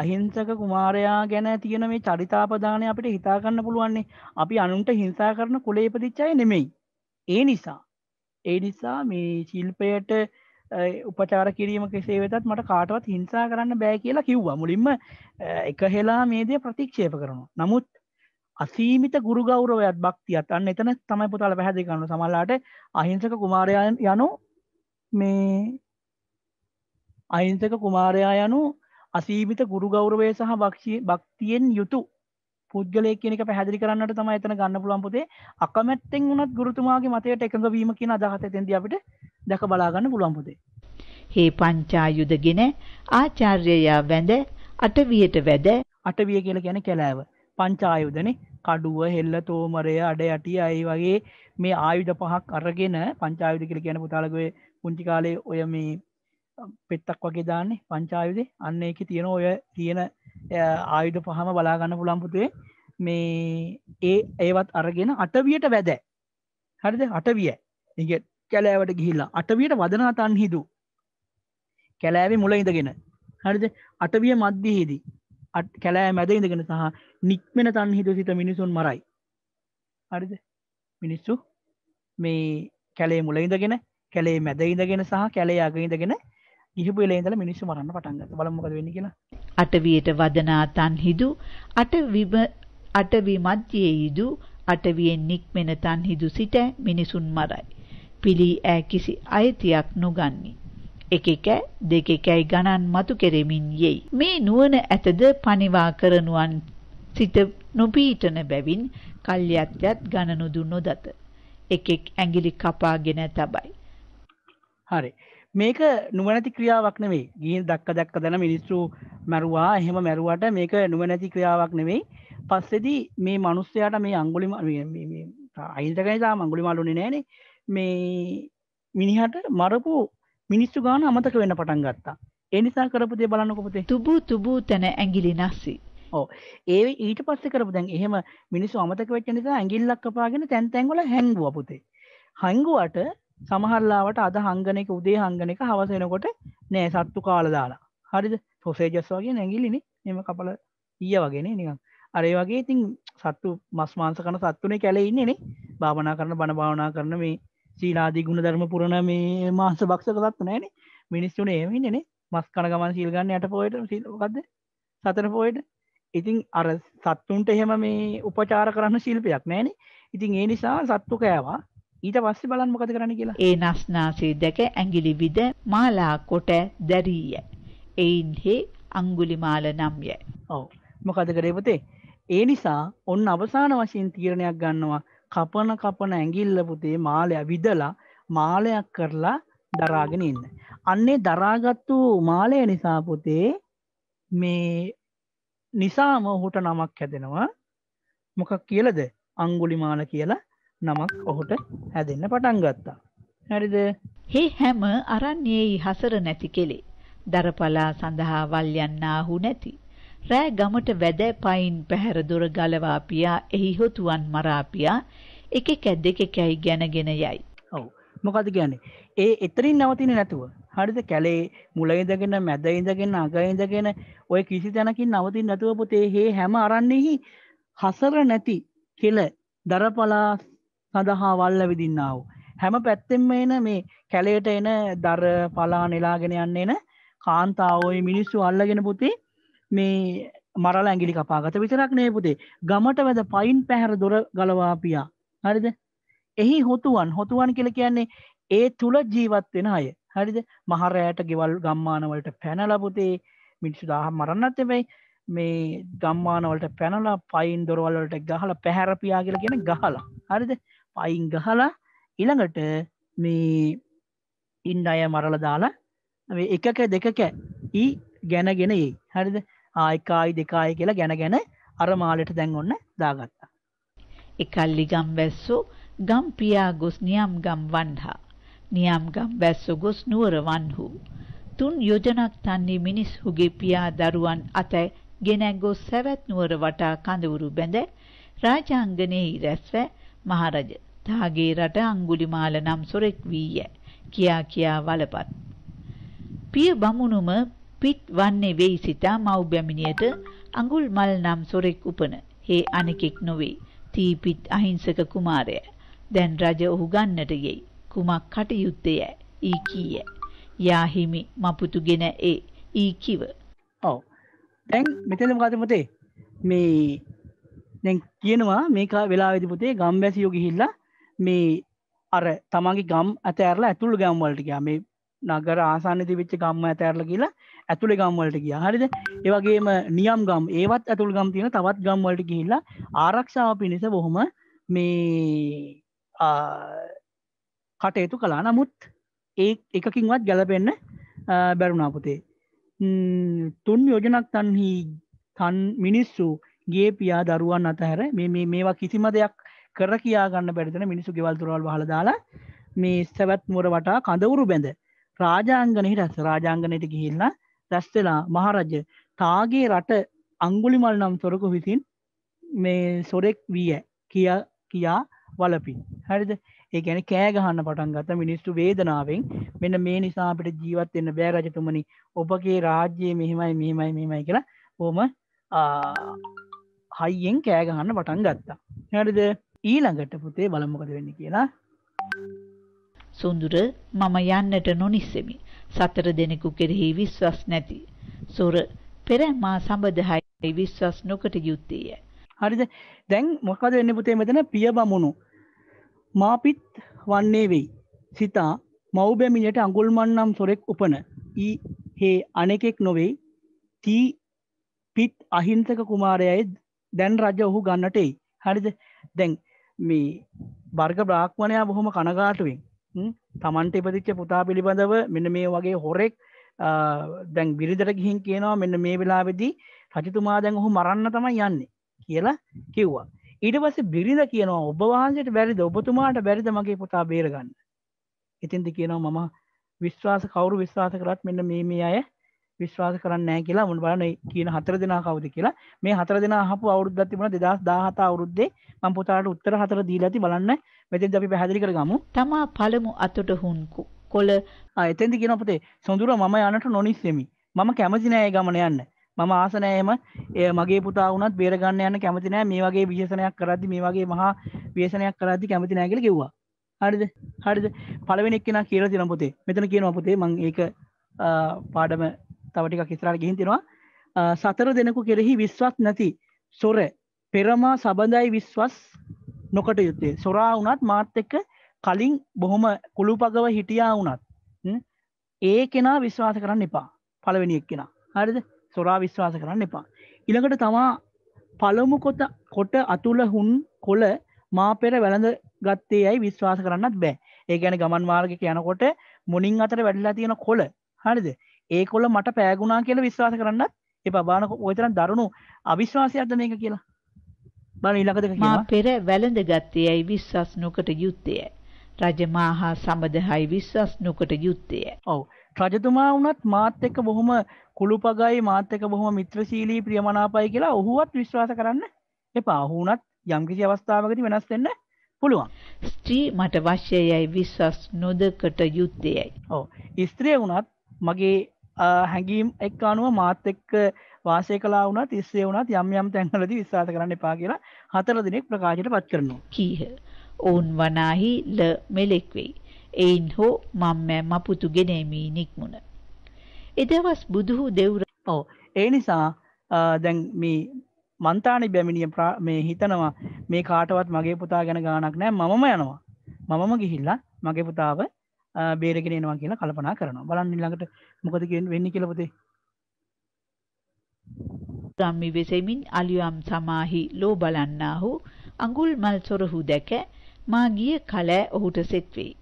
අහිංසක කුමාරයා ගැන තියෙන මේ චරිතාපදානය අපිට හිතාගන්න පුළුවන්නේ අපි අනුන්ට හිංසා කරන කුලේපදිච්චය නෙමෙයි. ඒ නිසා. ඒ නිසා මේ ශිල්පයට උපචාර කිරීම කෙසේ වෙතත් මට කාටවත් හිංසා කරන්න බෑ කියලා කිව්වා මුලින්ම එක හෙලා මේදය ප්‍රතික්ෂේප කරනවා. නමුත් අසීමිත ගුරු ගෞරවයත් භක්තියත් අන්න එතන තමයි පුතාල පැහැදි කරන්න සමල්ලාට අහිංසක කුමාරයා යනු මේ අහිංසක කුමාරයා යනු අසීවිත ගුරු ගෞරවය සහ භක්ෂී භක්තියෙන් යුතු පුද්ගලය කෙනෙක පැහැදිලි කරන්නට තම එතන ගන්න පුළන්පුතේ අකමැත්තෙන් වුණත් ගුරුතුමාගේ මතයට එකඟ වීම කියන අදහස එතෙන්දී අපිට දැක බලාගන්න පුළුවන්පුතේ. හේ පංචායුදගෙන ආචාර්යයා වැඳ අටවියට වැද අටවිය කියලා කියන කැලෑව පංචායුධනේ කඩුව හෙල්ල තෝමරය අඩ යටි අයි වගේ මේ ආයුධ පහක් අරගෙන පංචායුධ කියලා කියන පුතාලගේ පුංචි කාලේ ඔය මේ පෙත්තක් වගේ දාන්නේ පංචායුදේ අන්න එක තියෙන ඔය තියෙන ආයුධ පහම බලාගන්න පුළම්පුතුේ මේ ඒ ඒවත් අරගෙන අටවියට වැද හරිද අටවිය එක කැලෑවට ගිහිල්ලා අටවියට වදනා තන් හිදු කැලෑවේ මුල ඉඳගෙන හරිද අටවිය මධ්‍යහිදී අත් කැලෑ මැද ඉඳගෙන සහ නික්මෙන තන් හිදු සිත මිනිසුන් මරයි හරිද මිනිස්සු මේ කැලේ මුල ඉඳගෙන කැලේ මැද ඉඳගෙන සහ කැලේ අග ඉඳගෙන ගිහිපු එලේ ඉඳලා මිනිස්සු මරන්න පටන් ගත්තා. බලමු මොකද වෙන්නේ කියලා. අටවියට වදනා තන්හිදු අට විම අට විමජ්ජේයිදු අටවියෙන් නික්මෙන තන්හිදු සිට මිනිසුන් මරයි. පිලී ඈ කිසි අයතියක් නොගන්නේ. එකකැ දෙකකැයි ගණන් මතු කෙරෙමින් යෙයි. මේ නුවණ ඇතද පනිවා කරනුවන් සිත නොපීටන බැවින් කල්්‍යත්යත් ගණනුදු නොදත. එකෙක් ඇඟිලි කපාගෙන තබයි. හරි. මේක නුවනැති ක්‍රියාවක් නෙවෙයි ගී දක්ක දක්ක දැන මිනිස්සු මැරුවා එහෙම මැරුවට මේක නුවනැති ක්‍රියාවක් නෙවෙයි පස්සෙදී මේ මනුස්සයට මේ අංගුලිම අයින්තකනිතා මංගුලි මාලුනේ නෑනේ මේ මිනිහට මරපු මිනිස්සු ගාන අමතක වෙන්න පටන් ගත්තා එනිසා කරපුදේ බලන්නකොපතේ තුබූ තුබූ තැන ඇගිලි නස්සි ඕ ඒ ඊට පස්ස කරපු දැන් එහෙම මිනිස්සු අමතක වෙච්ච නිසා ඇගිල්ලක් කපාගෙන තැන්තැන්ගොල හැංගුව පුතේ හංගුවට සමහරලාවට අද හංගනක උදේ හංගනක හවසෙනකොට නෑ සත්තු කාලදාලා හරිද සොසේජස් වගේ නැගිලිනි එම කපල ඊය වගෙන නිකම් අරේ වගේ ඉතින් සත්තු මස්මාංස කන සත්තුනේ කැලෙ ඉන්නේනේ භාවනා කරන බණ භාවනා කරන මේ සීලාදී ගුණ ධර්ම පුරණ මේ මාංස භක්ෂක සත්තු නෑනේ මිනිස්සුනේ එහෙම ඉන්නේනේ මස් කන ගමන් සීල් ගන්න යට පොයට මොකද්ද සතර පොයට ඉතින් අර සත්තුන්ට එහෙම මේ උපචාර කරන්න ශිල්පයක් නෑනේ ඉතින් ඒ නිසා සත්තු කෑවා ඊට පස්සේ බලන්න මොකද කරන්න කියලා. ඒ නස්නාසී දැක ඇඟිලි විද මාලා කොට දැරීය. ඒන්හි අඟුලිමාල නම්ය. ඔව්. මොකද කරේ පුතේ? ඒ නිසා ඔන්න අවසාන වශයෙන් තීරණයක් ගන්නවා. කපන කපන ඇඟිල්ල පුතේ මාලය විදලා මාලයක් කරලා දරාගෙන ඉන්න. අන්නේ දරාගත්තු මාලය නිසා පුතේ මේ නිසාම ඔහුට නමක් හැදෙනවා. මොකක් කියලාද? අඟුලිමාල කියලා නමක් ඔහුට හැදෙන්න පටන් ගත්තා. හරිද? හේ හැම අරන්නේයි හසර නැති කෙලේ. දරපලා සඳහා වල් යන්නාහු නැති. රෑ ගමට වැද පයින් පැහැර දොර ගලවා පියා එහි හොතුවන් මරා පියා එකෙක් දෙකෙක්යි ගැනගෙන යයි. ඔව්. මොකද කියන්නේ? ඒ එතරින් නවතින්නේ නැතුව හරිද කැලේ මුලයිඳගෙන මැදයිඳගෙන අගයිඳගෙන ඔය කිසි තැනකින් නවතින් නැතුව පුතේ හේ හැම අරන්නේෙහි හසර නැති කෙල දරපලා සඳහා වල්ල විදින්නාව. හැම පැත්තෙම එන මේ කැලේට එන දර පලා නෙලාගෙන යන්න එන කාන්තාවෝය මිනිස්සු අල්ලගෙන පුති මේ මරල ඇගිලි කපාගත විතරක් නේ පුතේ ගමට වැද පයින් පැහැර දොර ගලවාපියා හරිද එහි හොතුවන් හොතුවන් කියල කියන්නේ ඒ තුළ ජීවත් වෙන අය හරිද මහරෑයට ගෙවල් ගම්මානවලට පැනලපුතේ මිනිස්සු දාහ මරන්නත් එබැයි මේ ගම්මානවලට පැනලා පයින් දොරවල්ලට ගහල පැහැරපියා කියල කියෙන ගහලා හරිද පයින් ගහලා ඉළඟට මේ ඉන්න අය මරල දාලා එකක දෙකක ඊ ගැනගෙන ඒ හරිද ආයිකායි දෙකාය කියලා ගැන ගැන අර මාලට දැන් ඔන්න දාගත්තා. එකල්ලි ගම් වැස්සෝ ගම් පියා ගොස් නියම් ගම් වන්හා නියම් ගම් වැස්සෝ ගොස් නුවර වන්හු. තුන් යොජනක් තන්නේ මිනිස්හුගේ පියා දරුවන් අතැ ගෙනැ ගොස් සැවැත් නුවර වටා කඳවුරු බැඳ රාජාංගනයේ රැස්වෑ මහරජ තාගේ රට අඟුලිමාල නම් සොරෙක් වීය කියා කියා වලපත් පිය බමුණුම පිට වන්නේ වෙයි සිතා මව් බැමිණියට අඟුල්මල් නම් සොරෙක් උපන හේ අනෙකෙක් නොවේ තී පිට අහිංසක කුමාරය දැන් රජ ඔහු ගන්නට යයි කුමක් කටයුත්තේ ඊ කීය යාහිමි මපුතුගෙන ඒ ඊ කිව ඔව් දැන් මෙතන මොකද මුතේ මේ දැන් කියනවා මේක වෙලාවෙදි පුතේ ගම්බැසියෝ ගිහිල්ලා මේ අර තමන්ගේ ගම් ඇතඇරලා ඇතුළු ගම්වලට ගයා මේ නගර ආසන්නති වෙච්ච ගම්ම ඇතඇරල කියලා ඇතුළේ ගම්වලට ගිය හරිද ඒවගේම නියම් ගම් ඒවත් ඇතුළ ගම් තියෙන තවත් ගම්වලට ගිහිල්ලා ආරක්ෂාව පිණිස බොහොම මේ කටයුතු කලා නමුත් ඒ එකකින්වත් ගැලපෙන්න බැරුණාපුතේ තුන් යෝජනක් තන්හි තන් මිනිස්සු ගේ පියා දරුවන් අතහැර මේ මේවා කිසිම දෙයක් කර කියා ගන්න බැරිතන මිනිසු ගෙවල්තුරවල් හල දාලා මේ සැවැත් මුර වටා කඳවුරු බැඳ රාජාංගනහි රැස් රාජාංගනයට ගිහිල්ල රැස්වෙලා මහරජ්‍ය තාගේ රට අංගුලිමල් නම් තොරකු විසින් මේ සොරෙක් විය කිය කියා වලපින් හරිද ඒගැන කෑගහන්න පටන් ගත මිනිස්ටු වේදනාවෙන් මෙන්න මේ නිසාපට ජීවත් එන්න බෑරජතුමනි ඔබගේ රාජ්‍යය මෙහෙමයි මෙහෙමයි මෙමයි කියලා හොම හයියෙන් කෑගහන්න පටන් ගත්තා හරිද ඊළඟට පුතේ බලමොකද වෙන්න කියලා සුන්දුර මම යන්නට නොනිස්සෙමි සතර දෙනෙකු කෙරෙහි විශ්වස් නැති සොර පෙර මා සබඳහයි විශ්වස් නොකට යුත්තේය හරිද දැන් මොකද වෙන්න පුතේ මෙතන පිය බමුණු මාපිත් වන්නේ වෙයි සිතා මව්බැමිණට අඟුල්මන් නම් සොරෙක් උපන ඊ හේ අනෙකෙක් නොවෙයි තී පිත් අහිංසක කුමාරයයි දැන් රජ ඔහු ගන්නටයි හරිද දැන් මේ බර්ග බ්‍රාක්්මණයා බොහොම කනගාටුවෙන් තමන්ට ඉපතිච්ච පුතා පිළිබඳව මෙන්න මේ වගේ හොරෙක් දැන් බිරිදර ගිහින් කියනවා මෙන්න මේ වෙලාවෙදී රජතුමා දැන් ඔහු මරන්න තමයි යන්නේ කියලා කිව්වා ඊට පස්සේ බිරිඳ කියනවා ඔබ වහන්සේට බැරිද ඔබතුමාට බැරිද මගේ පුතා බේරගන්න ඉතින්ද කියනවා මම විශ්වාස කවුරු විශ්වාස කරත් මෙන්න මේ මේ අය විශ්වාස කරන්න කියලා මුන් බලන කියන හතර දෙනා කවුද කියලා මේ හතර දෙනා අහපු අවුරුද්දක් තිබුණා 2017 අවුරුද්දේ මම පුතාට උත්තර හතර දීලා ඇති බලන්න මෙතෙන්ද අපි පැහැදිලි කරගමු තමා පළමු අතට හුන්කු කොළ ආ එතෙන්ද කියන පුතේ සොඳුර මම යන්නට නොනිස්සෙමි මම කැමති නෑ ගමන යන්න මම ආස නෑ එහෙම මගේ පුතා වුණත් බේර ගන්න යන්න කැමති නෑ මේ වගේ විශේෂණයක් කරද්දි මේ වගේ මහා විශේෂණයක් කරද්දි කැමති නෑ කියලා කිව්වා හරිද හරිද පළවෙනි එක්කෙනා කියලා තියෙනවා පුතේ මෙතන කියනවා පුතේ මම ඒක පාඩම තවටික කිස්රට ගිහින් තිෙනවා සතර දෙනකු කෙරෙහි විශ්වත් නැති සොර පෙරමා සබඳයි විශ්වස් නොකට යුත්තේ සොරා වනත් මාර්ත එක්ක කලින් බොහොම කුළු පගව හිටියා වනත් ඒ කෙනා විශ්වාස කරන්න එපා පළවෙනිියක් කෙන හරිද සොරා විශ්වාස කරන්න එපා ඉළඟට තමා පළමු කොත කොට අතුල හුන් කොල මාපෙර වැළඳ ගත්තේ යයි විශ්වාස කරන්නත් බෑ ඒ ගැන ගමන් මාර්ගක යනකොට මුනින් අතර වැඩලා තියෙන කොල හරිද ඒකොල මට පෑගුණා කියල විශ්වාස කරන්න එ බානක ඔයතරන් දරුණු අවිශ්වාසයක්ද මේක කියලා බල ඉලකද පෙර වැළඳ ගත්තයයි විශ්වාස් නොකට යුත්තය රජමා හා සබඳහයි විශ්වාස් නොකට යුත්තය ඔව රජතුමා වනත් මාත් එක්ක බොහොම කුළුපගයි මාත්‍යක බොහොම මිත්‍රශීලී ප්‍රියමනාපයි කියලා ඔහුවත් විශ්වාස කරන්න එපා ඔහුනත් යම්කිසි අවස්ථාවකති වෙනස් වෙන්න පුළුවන් ස්ත්‍රී මට වශ්‍යයයි විශ්වාස් නොදකට යුත්තයයි ඕ ස්ත්‍රිය වුණත් මගේ හැඟීම් එක් අනුව මාත් එක්ක වාසය කලා වුණත් ඉස්සේ වුණත් යම් යම් තැන්වලදී විශ්වාස කරන්න එපා කියලා හතර දිනක් ප්‍රකාශයට පත් කරනවා. කීහ. ඔවුන් වනාහි ල මෙලෙක් වෙයි. එයින් හෝ මම් මැම්ම පුතු ගෙනෙමී නික්මුණ. එදවස් බුදුහු දෙවුර ඕ ඒ නිසා දැන් මේ මන්තානි බැමිණිය මේ හිතනවා මේ කාටවත් මගේ පුතා ගැන ගානක් නෑ මම යනවා මමම ගිහිල්ලා මගේ පුතාව බේරගෙනනවා කියලා කල්පනා කරනවා බලන්න ළඟට මොකදගෙන් වෙන්න කියලපතේ ්‍රම්මි වෙසෙමින් අලියම් සමාහි ලෝ බලන්නාහු අඟුල් මල් සොරහු දැක මා ගිය කලෑ ඔහුට සෙත්වෙයි.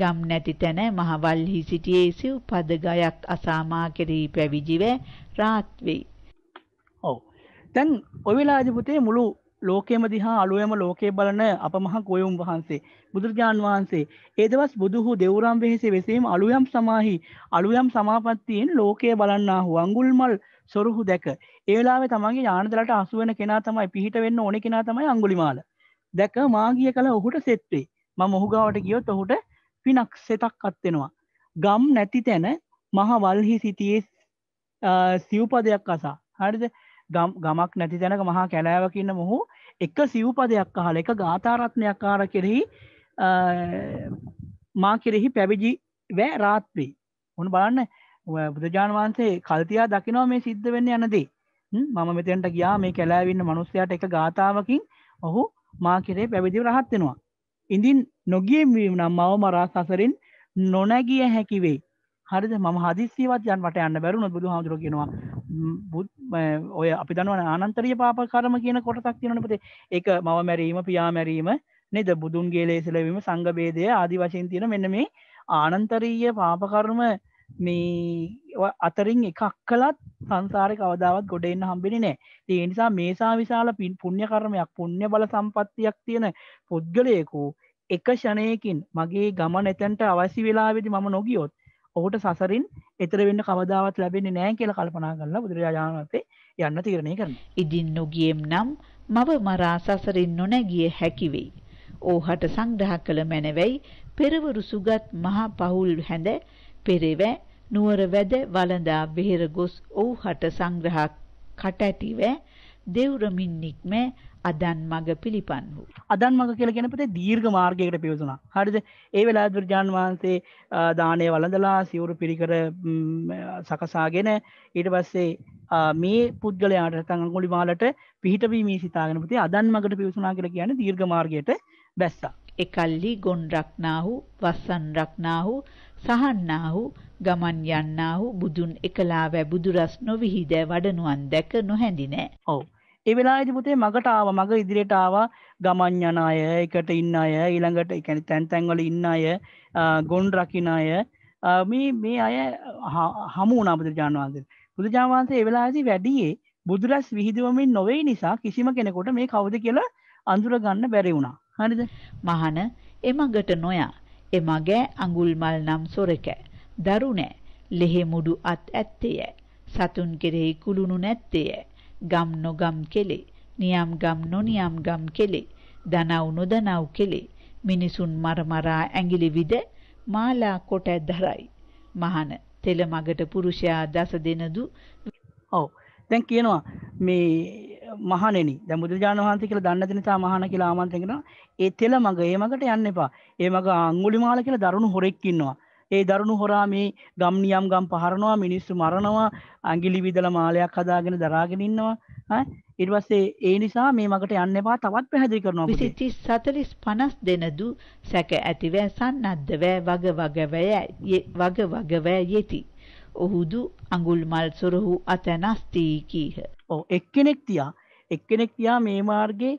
ගම් නැති තැන මහවල්හි සිටියේ සිව් පද ගයක් අසාමා කෙරෙහි පැවිජිව රාත් වෙයි. ඔව්. දැන් ඔවිලාජපුතේ මුළු ලෝකෙම දිහා අලුයම ලෝකේ බලන අපමහ ගොයුම් වහන්සේ බුදුරජාන් වහන්සේ ඒ දවස් බුදුහු දෙවුරම් වෙහෙසේ වෙසීම අලුයම් සමාහි අලුයම් සමාපත්තියෙන් ලෝකය බලන්නාහු අඟුල්මල් සොරුහු දැක ඒ වෙලාවේ තමන්ගේ ඥානදලට අසු වෙන කෙනා තමයි පිහිට වෙන්න ඕන කෙනා තමයි අඟුලිමාල. දැක මාගිය කල ඔහුට සෙත් වේ. මම ඔහු ගාවට ගියොත් ඔහුට පිනක් සෙතක් අත් වෙනවා. ගම් නැති තැන මහ වල්හි සිටියේ සිව්පදයක් අසා. හරිද? ගමක් නැති තැනක මහා කැලෑවක ඉන්න මොහු එක සිව්පදයක් අහලා එක ගාථා රත්නයක් ආර කෙරෙහි මා කෙරෙහි පැවිජි වැෑ රාත්‍රී ඔොන බලන්න බුදුජාන් වහන්සේ කල්තියා දකිනවා මේ සිද්ධ වෙන්න යනදී මම මෙතෙන්ට ගියා මේ කැලෑවින්න මනුස්සයට එක ගාථාවකින් ඔහු මාකිරේ පැවිදිව රහත්වෙනවා. ඉඳින් නොගියවීම නම් මව මරා සසරින් නොනැගිය හැකිවෙයි හරිද ම හදිසිවත් යන්ට යන්න බැරුණු බුදු හාමුදුර කියෙනවා ඔය අපි දනුවන අනන්තරිය පාප කරම කියන කොටසක් තියනපතේ එක මව මැරීම පියා මැරීම නේද බුදුන්ගේ ලේසලවීම සංගබේදය ආදි වශයෙන් තියෙන මෙන්න මේ ආනන්තරීය පාපකර්ම මේ අතරින් එකක් කලත් සංසාරය කවදාවත් ගොඩෙන්න්න හම්බිනි නෑ තිය නිසා මේසා විශාල පින් පුුණ්්‍ය කරමයක් පුුණ්්‍ය බල සම්පත්තියක් තියෙන පුද්ගලයකු එක ෂණයකින් මගේ ගම නැතැන්ට අවසි වෙලාවෙදි මම නොගියොත් ඔහුට සසරින් එතරවෙන්න කවදාවත් ලැබෙන නෑ කියල කල්පනා කරලා බුදුරජාණන්සේ යන්න තීරණය කරන ඉදින් නොගියම් නම් මව මරා සසරින් නොනැගිය හැකිවෙයි ඕහට සංග්‍රහ කළ මැනවයි පෙරවරු සුගත් මහා පහුල් හැඳ පෙරෙව නුවර වැද වළඳා බෙහෙර ගොස් ඕහට සංග්‍රහ කටැටිව දෙව්රමින් නික්ම අදන් මග පිළිපන් වූ. අදන් මග කියලා කියන පතේ දීර්ඝ මාර්ගයකට පිවිසුණා. හරිද? ඒ වෙලාවේ බුදුරජාන් වහන්සේ දාණය වළඳලා සිවුරු පිළිකර සකසාගෙන ඊට පස්සේ මේ පුද්ගලයාට නැත්නම් අඟුලිමාලට පිහිට වීමේ සිතාගෙන පුතේ අදන් මගට පිවිසුණා කියලා කියන්නේ දීර්ඝ මාර්ගයට වැස්සා. එකල්ලි ගොන් රක්නාහු වස්සන් රක්නාහු සහන්නාහු ගමන් යන්නාහු බුදුන් එකලා වැ බුදුරස් නොවිහිද වඩනුවන් දැක නොහැඳි නෑ. ඔව්. ඒ වෙලාවේදී පුතේ මගට ආවා මග ඉදිරියට ආවා ගමන් යන අය එකට ඉන්න අය ඊළඟට ඒ කියන්නේ තැන් තැන් වල ඉන්න අය ගොන් රකින්න අය මේ මේ අය හමු වුණා බුදුරජාණන් වහන්සේ. බුදුරජාණන් වහන්සේ ඒ වෙලාවේදී වැඩියේ බුදුරස් විහිදුවමින් නොවේ නිසා කිසිම කෙනෙකුට මේ කවුද කියලා අඳුර ගන්න බැරි වුණා. හරිද? මහන එමඟට නොයා. එමගෑ අඟුල් මල් නම් සොරකෑ. දරු නෑ. ලෙහෙ මුඩු අත් ඇත්තේය. සතුන් කෙරෙහි කුළුණු නැත්තේය. ගම් නොගම් කෙලේ. නියම් ගම් නොනියම් ගම් කෙලේ. දනව් නොදනව් කෙලේ. මිනිසුන් මරමරා ඇඟිලි විද මාලා කොට දරයි. මහන තෙල මගට පුරුෂයා දස දෙනදු. ඔව්. දැන් කියනවා මේ මහණෙනි දැන් බුදුරජාණන් වහන්සේ කියලා දන්න දෙන නිසා මහණ කියලා ආමන්ත්‍රණය කරනවා ඒ තෙල මඟ ඒ මඟට යන්න එපා ඒ මඟ අංගුලිමාල කියලා දරුණු හොරෙක් ඉන්නවා ඒ දරුණු හොරා මේ ගම් නියම් ගම් පහරනවා මිනිස්සු මරනවා අංගිලි විදල මාලයක් හදාගෙන දරාගෙන ඉන්නවා ඊට පස්සේ ඒ නිසා මේ මඟට යන්න එපා තවත් පැහැදිලි කරනවා 20 30 40 දෙනදු සැක ඇතිවෑ සන්නද්දවෑ වග වගවෑ වග වගවෑ යෙති ඔහුදු අඟුල් මල් සොරහු අතැනස්තී කීහ. ඔව් එක්කෙනෙක් තියා එක්කෙනෙක් තියා මේ මාර්ගයේ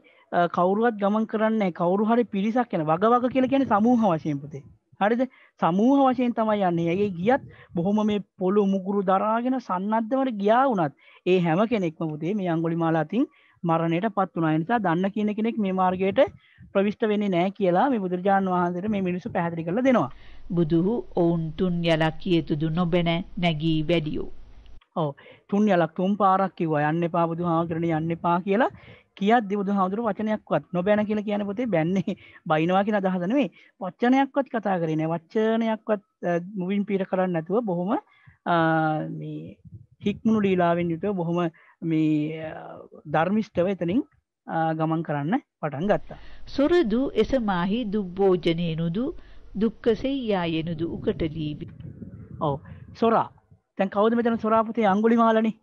කවරුවත් ගමන් කරන්න කවරු හරි පිරිසක් යන වග වග කියල කියන සමූහ වශයෙන්පතේ හරිද සමූහ වශයෙන් තමයි යන්නේ ඇගේ ගියත් බොහොම මේ පොළු මුකුරු දරාගෙන සන්නද්ධවට ගියා වුණත් ඒ හැම කෙනෙක්ම පුතේ මේ අංගොලි මාලාතින් මරණයට පත් වනා නිසා දන්න කියන කෙනෙක් මේ මාර්ගයට ප්‍රවිෂ්ට වෙන්නේ නෑ කියලා මේ බුදුරජාණන් වහන්සේට මේ මිනිස්සු පැහැදිලි කරලා දෙනවා. බුදුහු ඔවුන් තුන් යලක් කියතුදු නොබෙන නැගී වැඩියෝ. ඔව් තුන් යලක් තුන් පාරක් කිව්වා යන්න එපා බුදුහාමරණ යන්න එපා කියලා. කියත් දෙබුදු හාමුදුර වචනයක්වත් නොබැන කියල කියන පොතේ බැන්නේ [LAUGHS] බයිනවා කියෙන අදහසනේ වච්චනයක්වත් කතා කරන වච්චනයක්වත් මුවින් පීට කරන්න නැතුව බොහොම හික්මුණු ලීලාවෙන් යුතුව බොහොම මේ ධර්මිෂ්ටව එතනින් ගමන් කරන්න පටන් ගත්තා. සොරදු එස මාහි දුබ්බෝජනයනුදු දුක්කසේ යායනුදු උකට ලීබි. ඕ සොරා තැන් කවද මෙතන සොරාපතේ අංගුලි මාලනි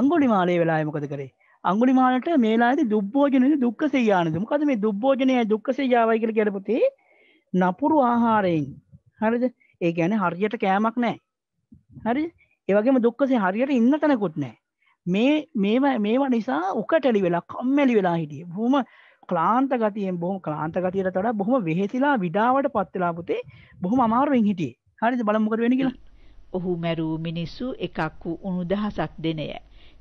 අංගුලි මාලේ වෙලායමකද කරේ අංගුලිමාලට මේලාද දුබ්බෝජනද දුක්ක සේයානද මොකද මේ දුබ්බෝජනය දුක්කසේ ජාවයි කියල ගැලපතේ නපුරු ආහාරයෙන් හරිද ඒ ගැන හරියට කෑමක් නෑ හරි ඒවගේම දුක්කසේ හරියට ඉන්න තැනකුත් නෑ මේ මේවා මේවා නිසා උකටැලි වෙලා කම්මැලි වෙලා හිටිය බොහම ක්ලාන්ත ගතියෙන් බොහම ක්ලාන්ත ගතියට තොඩ බොහම වෙහෙසිලා විඩාවට පත්වෙලා පුතේ බොහම අමාරුවෙන් හිටියේ හරිද බලමුකර වෙන කියලා ඔහු මැරූ මිනිස්සු එකක් වූ උණු දහසක් දෙනය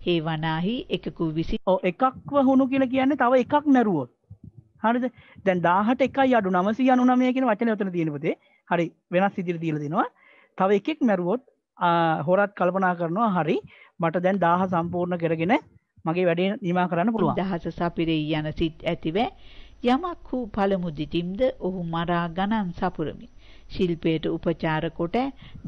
හේ වනාහි එකකු විසි එකක්ව හුණු කියලා කියන්නේ තව එකක් නැරුවොත් හරිද දැන් දාහට එකයි අඩු නමසී අනු නමය කියෙන වචන යොතන තියෙනපතේ හරි වෙනස් ඉදිරි දීල දෙනවා තව එකෙක් මැරුවොත් හොරත් කල්පනා කරනවා හරි මට දැන් දාහ සම්පූර්ණ කරගෙන මගේ වැඩේ නිමා කරන්න පුළුවන් දහස සපිරෙයි යන සිත් ඇතිව යමක් හූ පළමු දිටිම්ද ඔහු මරා ගණන් සපුරමි ශිල්පයට උපචාර කොට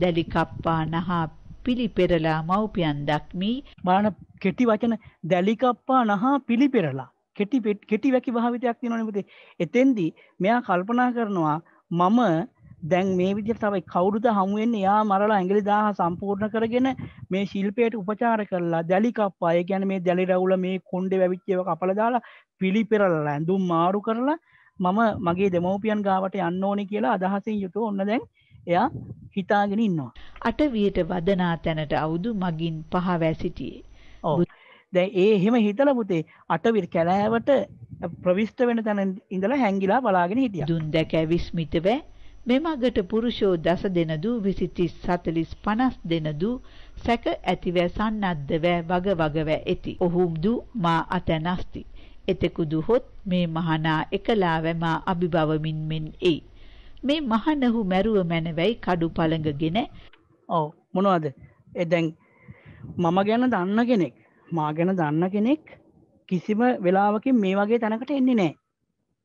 දැලි කප්පා නහා පිළිපෙරලා මව්පියන් දක්මී බලන්න කෙටි වචන දැලිකප්පා නහා පිළිපෙරලා කෙටි කෙටි වැකි භාවිතයක් තියෙනවනේ පුතේ එතෙන්දී මෙයා කල්පනා කරනවා මම දැන් මේ විදිහට තමයි කවුරුද හමු වෙන්නේ යා මරලා ඇඟිලි 1000 සම්පූර්ණ කරගෙන මේ ශිල්පයට උපචාර කරලා දැලි කප්පා ඒ කියන්නේ මේ දැලි රවුල මේ කොණ්ඩේ වැවිච්ච ඒවා කපලා දාලා පිළිපෙරලා ඇඳුම් මාරු කරලා මම මගේ දෙමව්පියන් ගාවට යන්න ඕනේ කියලා අදහසින් යුතුව ඔන්න දැන් එයා හිතාගෙන ඉන්නවා. අටවියට වදනා තැනට අවුදු මගින් පහවැ සිටියේ. ඔව්. දැන් ඒ එහෙම හිතලා පුතේ අටවිර කැලෑවට ප්‍රවිෂ්ඨ වෙන තැන ඉඳලා හැංගිලා බලාගෙන හිටියා. දුන් දැක විස්මිතව මෙමගට පුරුෂෝ දස දෙනදු 20 30 40 දෙනදු සැක ඇතිව සන්නද්දව වග වගව ඇති. ඔහුම් දු මා අතනස්ති. එතෙකුදු හොත් මේ මහනා එකලාව මා අභිභවමින් මෙන් එයි. මේ මහනහු මැරුව මැනවයි කඩු පළඟගෙන ඔව් මොනවද ඒ දැන් මම ගැන දන්න කෙනෙක් මා ගැන දන්න කෙනෙක් කිසිම වෙලාවකින් මේ වගේ තැනකට එන්නේ නෑ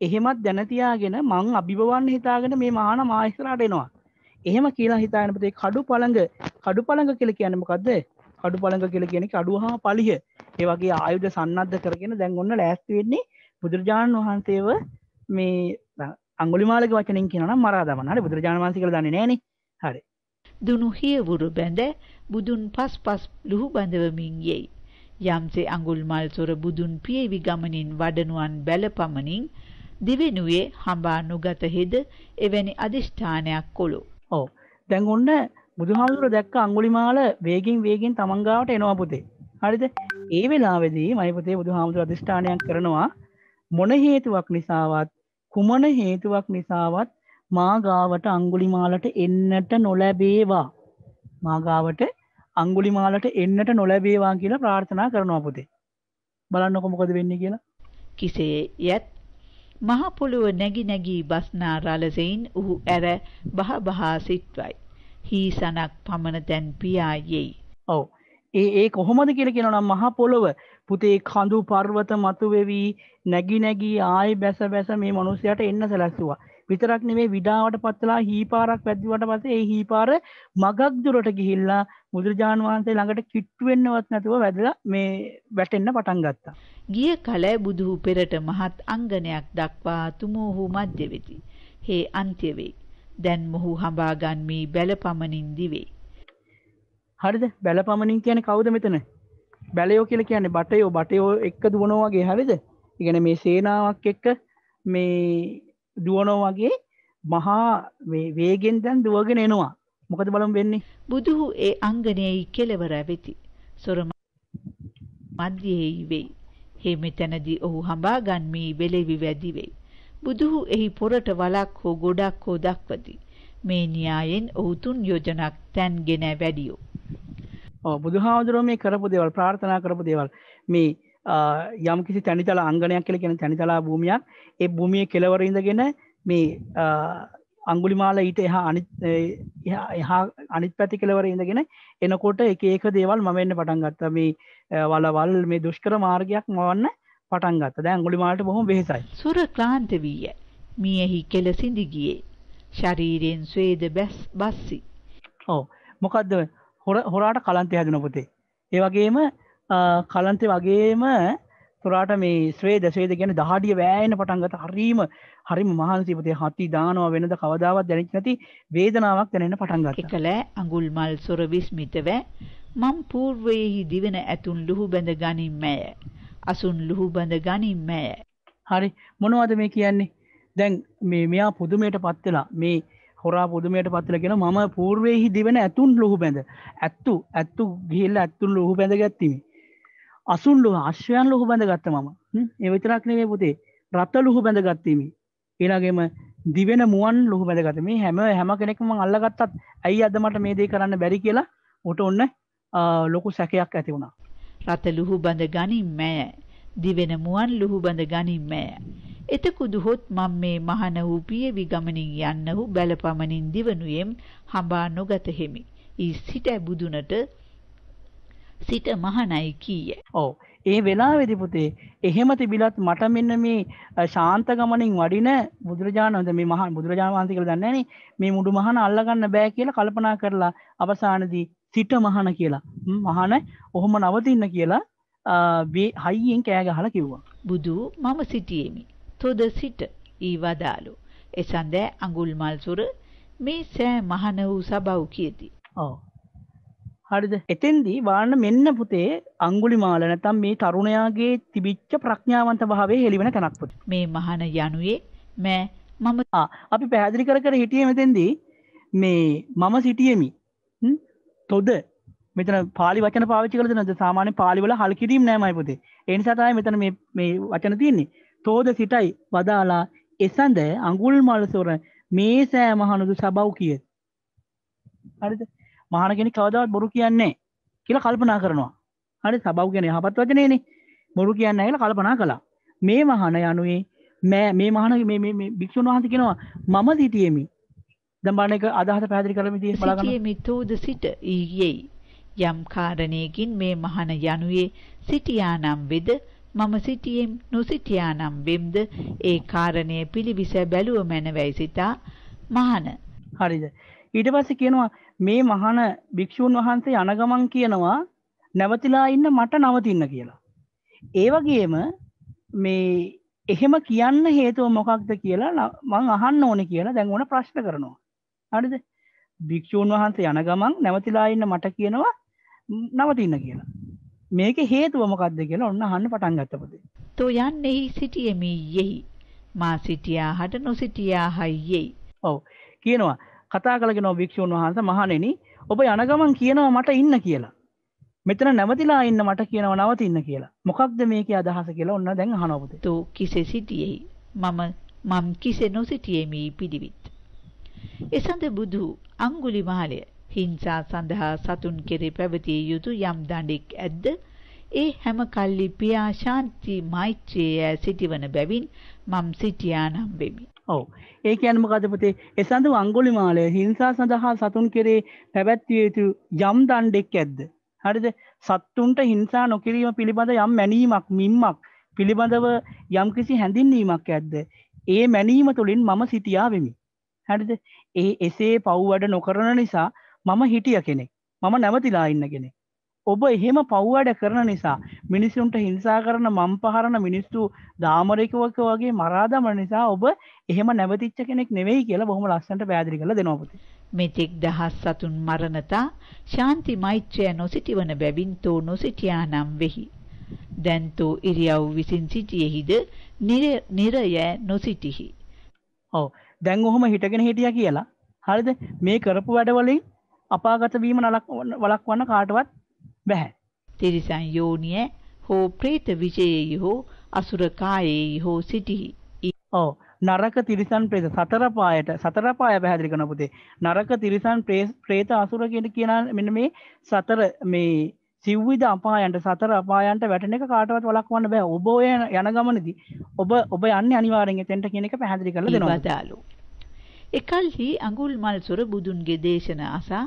එහෙමත් දැනතියාගෙන මං අභිබවන්න හිතාගෙන මේ මහන මාහිස්තරාට එනවා එහෙම කියලා හිතානපතේ කඩු පළඟ කඩු පළඟ කියල කියන්නමකක්ද කඩු පළඟ කියල කියෙනෙ අඩු හා පලිහ ඒවගේ ආයුධ සන්නද්ධ කරගෙන දැන් ඔන්න ලෑස්ති වෙන්නේ බුදුරජාණන් වහන්සේව මේ අංගුලිමාලක වචනින් කියනන මරා දමන හරි බුදුරජාණන් වහන්සේ කියලා දන්නේ නෑනේ හරි දුනු හියවුරු බැඳ බුදුන් පස් පස් ලුහු බඳවමින් යයි යම්සේ අඟුල්මල් සොර බුදුන් පියවි ගමනින් වඩනුවන් බැලපමණින් දිවෙනුවේ හඹා නුගත හෙද එවැනි අදිෂ්ඨානයක් කොළු ඕ දැන් ඔන්න බුදුහාමුදුර දැක්ක අංගුලිමාල වේගෙන් වේගෙන් තමන් ගාවට එනවා පුතේ හරිද ඒ වෙලාවේදී මයිපතේ බුදුහාමුදුර අධිෂ්ඨානයක් කරනවා මොන හේතුවක් නිසාවත් කුමන හේතුවක් නිසාවත් මාගාවට අංගුලිමාලට එන්නට නොලැබේවා මාගාවට අංගුලිමාලට එන්නට නොලැබේවා කියලා ප්‍රාර්ථනා කරනවා පුතේ බලන්නකො මොකද වෙන්නේ කියලා කිසේ යත් මහ පොළොව නැగి නැගී බස්නා රළසෙයින් ඔහු ඇර බහ බහා සිට්වයි. හීසනක් පමණ දැන් පියා යයි. ඔව්. ඒ ඒ කොහොමද කියලා කියනවා නම් මහ පොළොව පුතේ කඳු පර්වත මතු වෙවි නැගි නැගී ආයි බැස බැස මේ මිනිසයාට එන්න සැලැස්සුවා. විතරක් නෙමේ විඩාවට පත්ලා හීපාරක් වැද්දුවට පස්සේ ඒ හීපාර මගක් දුරට ගිහිල්ලා බුදුරජාණන් වහන්සේ ළඟට කිට්ටු වෙන්නවත් නැතුව වැදලා මේ වැටෙන්න පටන් ගත්තා. ගිය කල බුදු පෙරට මහත් අංගනයක් දක්වා තුමෝහු මැද වෙති. හේ අන්ත්‍ය වේ. දැන් මොහු හඹාගන් මේ බැලපමණින් දිවේ. හරිද? බැලපමණින් කියන්නේ කවුද මෙතන? බැලයෝ කියල කියන්නේ බටයෝ බටයෝ එක්ක දුවනෝවාගේ හරිද ඉගැන මේ සේනාවක් එක්ක මේ දුවනෝ වගේ මහා වේගෙන් දැන් දුවගෙන එනවා මොකද බලම් වෙන්නේ බුදුහු ඒ අංගනයයි කෙලවර වෙති සොරම මධ්‍යයෙහි වෙයි හෙමි තැනදී ඔහු හඹා ගන්මී වෙලෙවි වැදිවෙයි බුදුහු එහි පොරට වලක් හෝ ගොඩක් හෝ දක්වති මේ න්‍යායෙන් ඔහුතුන් යෝජනක් තැන්ගෙන වැඩියෝ බුදුහාමුදුරුව මේ කරපු දේවල් ප්‍රාර්ථනා කරපු දේවල් මේ යම් කිසි තැනිතලා අංගනයක් කියල කෙන තැනිතලා භූමියක් ඒ භූමිය කෙලවරඉඳගෙන මේ අංගුලිමාල ඊට එහා අනි එහා අනිත් පැති කෙලවර ඉඳගෙන එනකොට එක ඒක දේවල් මවෙන්න පටන් ගත්ත මේ වලවල් මේ දුෂ්කර මාර්ගයක් මවන්න පටන් ගත්ත දැ අංගුලිමාලට බොහොම වෙහෙසයි සුර ක්ලාන්ත වීය මියහි කෙලසිඳිගියේ ශරීරයෙන් ස්වේද බැස් බස්සි ඕ මොකක්ද හොර හොරාට කලන්තය හැදුන පුතේ ඒ වගේම කලන්තය වගේම තුරාට මේ ස්වේද සේද ගැන දහඩිය වෑන පටන්ගත හරීම හරිම මහන්සිපතේ හති දානවා වෙනද කවදාවත් දැනෙක් නැති වේදනාවක් දැනෙන පටන්ගත කළ අඟුල් මල් සොර විස්මිතව මං පූර්වයෙහි දිවෙන ඇතුන් ලුහු බැඳ ගනිම්මය අසුන් ලුහු බඳ ගනිම්මය හරි මොනවද මේ කියන්නේ දැන් මේ මෙයා පුදුමයට පත්වෙලා මේ හොරා පුදුමයට පත්තිලගෙන ම පූර්වයහි දෙවෙන ඇතුන් ලොහු බැඳ ඇත්තු ඇත්තු ගිල්ල ඇත්තුන් ලොහු බැඳ ගැත්තිීම අසුන් ලොහ අශ්වයන් ලොහු බැඳ ගත්ත මම එවිතරක්නවේ පුතේ රත්ත ලොහු බැඳ ගත්තීම ඒලාගේම දිවෙන මුවන් ලොහු බැඳගත මේ හැම හැම කෙනෙක්ම අල්ලගත්තත් ඇයි අදමට මේ දේ කරන්න බැරි කියලා ඔට ඔන්න ලොකු සැකයක් ඇති වුණා රත ලුහු බඳ ගනින් මෑ දිවෙන මුවන් ලුහු බඳ ගනින් මෑ එතකුදු හොත් මම මේ මහන වූ පියවි ගමනින් යන්නහු බැලපමණින් දිවනුයෙම් හඹා නොගත හිමි. ඊ සිට බුදුනට සිට මහණයි කීය. ඔව්. ඒ වෙලාවේදී පුතේ එහෙම තිබිලත් මට මෙන්න මේ ශාන්ත ගමනින් වඩින බුදුරජාණන් මේ මහා බුදුරජාණන් වහන්සේ කියලා දන්නේ නැනේ මේ මුඩු මහන අල්ලගන්න බෑ කියලා කල්පනා කරලා අවසානයේදී සිට මහන කියලා මහන ඔහොම නවතින්න කියලා මේ හයියෙන් කෑ ගහලා කිව්වා. බුදු මම සිටියෙමි. තොද සිට ඊ වදාළු. එසඳෑ අඟුල්මල්සුර මේ සෑ මහන වූ සබව් කියති. ඕ. හරිද එතෙන්දී වාන්න මෙන්න පුතේ අංගුලි මාල නැතම් මේ තරුණයාගේ තිබිච්ච ප්‍රඥාවන්ත භාවේ හෙළිවෙන තැනක් පුතේ. මේ මහන යනුවේ මෑ මම අපි පැහැදිලි කර කර හිටියේ මෙතෙන්දී මේ මම සිටියෙමි තොද මෙතන පාලි වචන පාවිච්චි කරලා දෙනවද සාමාන්‍ය පාලි වල හල් කිරීම නෑ මයි පුතේ ඒ නිසා තමයි මෙතන මේ මේ වචන තියෙන්නේ තෝද සිටයි වදාලා එසඳ අඟුල් මල්සොර මේ සෑ මහනුදු සබව් කිය හරිද මහනගෙන කවදාවත් බොරු කියන්නේ කියලා කල්පනා කරනවා හරි සබව් කියන යහපත් වචනේනේ බොරු කියන්න කියලා කල්පනා කළා මේ මහන යනුවේ මෑ මේ මහන මේ භික්ෂුන් වහන්සේ කියනවා මම සිටියෙමි දම්බාන එක අදහස පැදිරි කරම දී බලගියමි තෝද සිට ඊයෙයි යම් කාරණයකින් මේ මහන යනුයේ සිටියානම් වෙද මම සිටියෙම් නොසිටියානම් වෙම්ද ඒ කාරණය පිළිවිස බැලුව මැනවැයි සිතා මහන. හරිද. ඊට පස්සේ කියනවා මේ මහන භික්ෂූන් වහන්සේ යනගමන් කියනවා නැවතිලා ඉන්න මට නවතින්න කියලා. ඒ වගේම මේ එහෙම කියන්න හේතුව මොකක්ද කියලා මං අහන්න ඕනේ කියලා දැන් ඕන ප්‍රශ්න කරනවා. හරිද? භික්ෂූන් වහන්සේ යන ගමන් නැවතිලා ඉන්න මට කියනවා නවතින්න කියලා. මේක හේතුව මොකක්ද කියලා ඔන්න අහන්න පටන් ගත්තපොතේ. "තෝ යන්නේහි සිටියෙමි යෙහි. මා සිටියා හට නොසිටියා හයියෙයි." ඔව්. කියනවා කතා කළගෙන භික්ෂුන් වහන්සේ මහණෙනි ඔබ යන ගමන් කියනවා මට ඉන්න කියලා. මෙතන නැවතිලා ඉන්න මට කියනවා නවතින්න කියලා. මොකක්ද මේකේ අදහස කියලා ඔන්න දැන් අහනවා පුතේ. "තෝ කිසේ සිටියෙහි. මම මම් කිසේ නොසිටියෙමි පිළිවිත්." එසඳ බුදු අඟුලිමාලය හිංසා සඳහා සතුන් කෙරේ පැවතිය යුතු යම් දඬෙක් ඇද්ද? ඒ හැම කල්ලි පියා ශාන්ති මෛත්‍රියේ සිටිවන බැවින් මම් සිටියානම් වෙමි. ඔව්. ඒ කියන්නේ මොකද පුතේ? එසඳු අඟුලිමාලය හිංසා සඳහා සතුන් කෙරේ පැවැත්විය යුතු යම් දණ්ඩෙක් ඇද්ද? හරිද? සත්තුන්ට හිංසා නොකිරීම පිළිබඳ යම් මැනීමක්, මිම්මක් පිළිබඳව යම්කිසි හැඳින්වීමක් ඇද්ද? ඒ මැනීම තුළින් මම සිටියා වෙමි. හරිද? ඒ එසේ පව් වැඩ නොකරන නිසා මම හිටිය කෙනෙක් මම නැවතිලා ඉන්න කෙනෙක් ඔබ එහෙම පව්වාඩ කරන නිසා මිනිසුන්ට හිංසා කරන මම් පහරණ මිනිස්තු දාමරකවක වගේ මරාදම නිසා ඔබ එහෙම නැවතිච්ච කෙනෙක් නෙවෙයි කියලා බොහොම ලස්සට පැදිරි කළ දෙනොපති මෙතෙක් දහස් සතුන් මරණතා ශාන්ති මෛත්‍රය නොසිටිවන බැවින්තෝ නොසිටියා නම් වෙහි. දැන්තෝ ඉරියව් විසින් සිටියෙහිද නිරය නොසිටිහි. ඔව දැන් ඔහොම හිටගෙන හිටිය කියලා හරිද මේ කරපු වැඩවලින් අපාගත වීම වළක්වන්න කාටවත් බැහැ. තිරිසන් යෝනිය හෝ ප්‍රේත විජයේහි හෝ අසුර කායේහි හෝ සිටිහි. ඔව් නරක තිරිසන් ප්‍රේත සතර පායට සතර පාය පැහැදිලි කරන පුතේ. නරක තිරිසන් ප්‍රේත අසුර කියන කියන මෙන්න මේ සතර මේ සිව්විධ අපායන්ට සතර අපායන්ට වැටෙන එක කාටවත් වළක්වන්න බෑ. ඔබ ඔය යන ගමනේදී ඔබ ඔබ යන්නේ අනිවාර්යෙන් එතෙන්ට කියන එක පැහැදිලි කරලා දෙනවා. එකල්හි අඟුල්මල්සොර බුදුන්ගේ දේශන අසා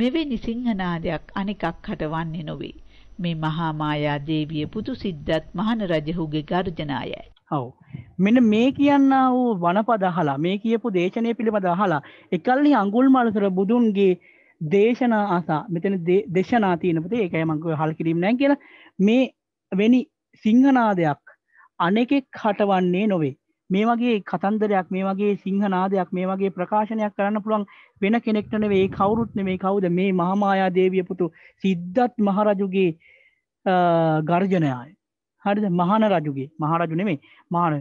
මෙවැනි සිංහනාදයක් අනෙකක් හට වන්නේ නොවේ. මේ මහා මායා දේවිය පුතු සිද්ධාත් මහන රජහුගේ ගර්ජනායයි. ඔව්. මෙන්න මේ කියන්නා වූ වනපද අහලා මේ කියපු දේශනය පිළිබඳ අහලා එකල්හි අඟුල්මල්සොර බුදුන්ගේ දේශනා අසා මෙතන දේශනා තියෙන පුතේ ඒකයි මම කිව්වේ හල් කිරීම නැහැ කියලා මේ වෙනි සිංහනාදයක් අනෙකෙක් හටවන්නේ නොවේ. මේ වගේ කතන්දරයක් මේ වගේ සිංහනාදයක් මේ වගේ ප්‍රකාශනයක් කරන්න පුළුවන් වෙන කෙනෙක්ටන වේ කවුරුත්න මේ කවුද මේ මහමායා දේවිය පුතු සිද්ධත් මහරජුගේ ගර්ජනයාය හරිද මහන රජුගේ මහරජු නෙමේ මාන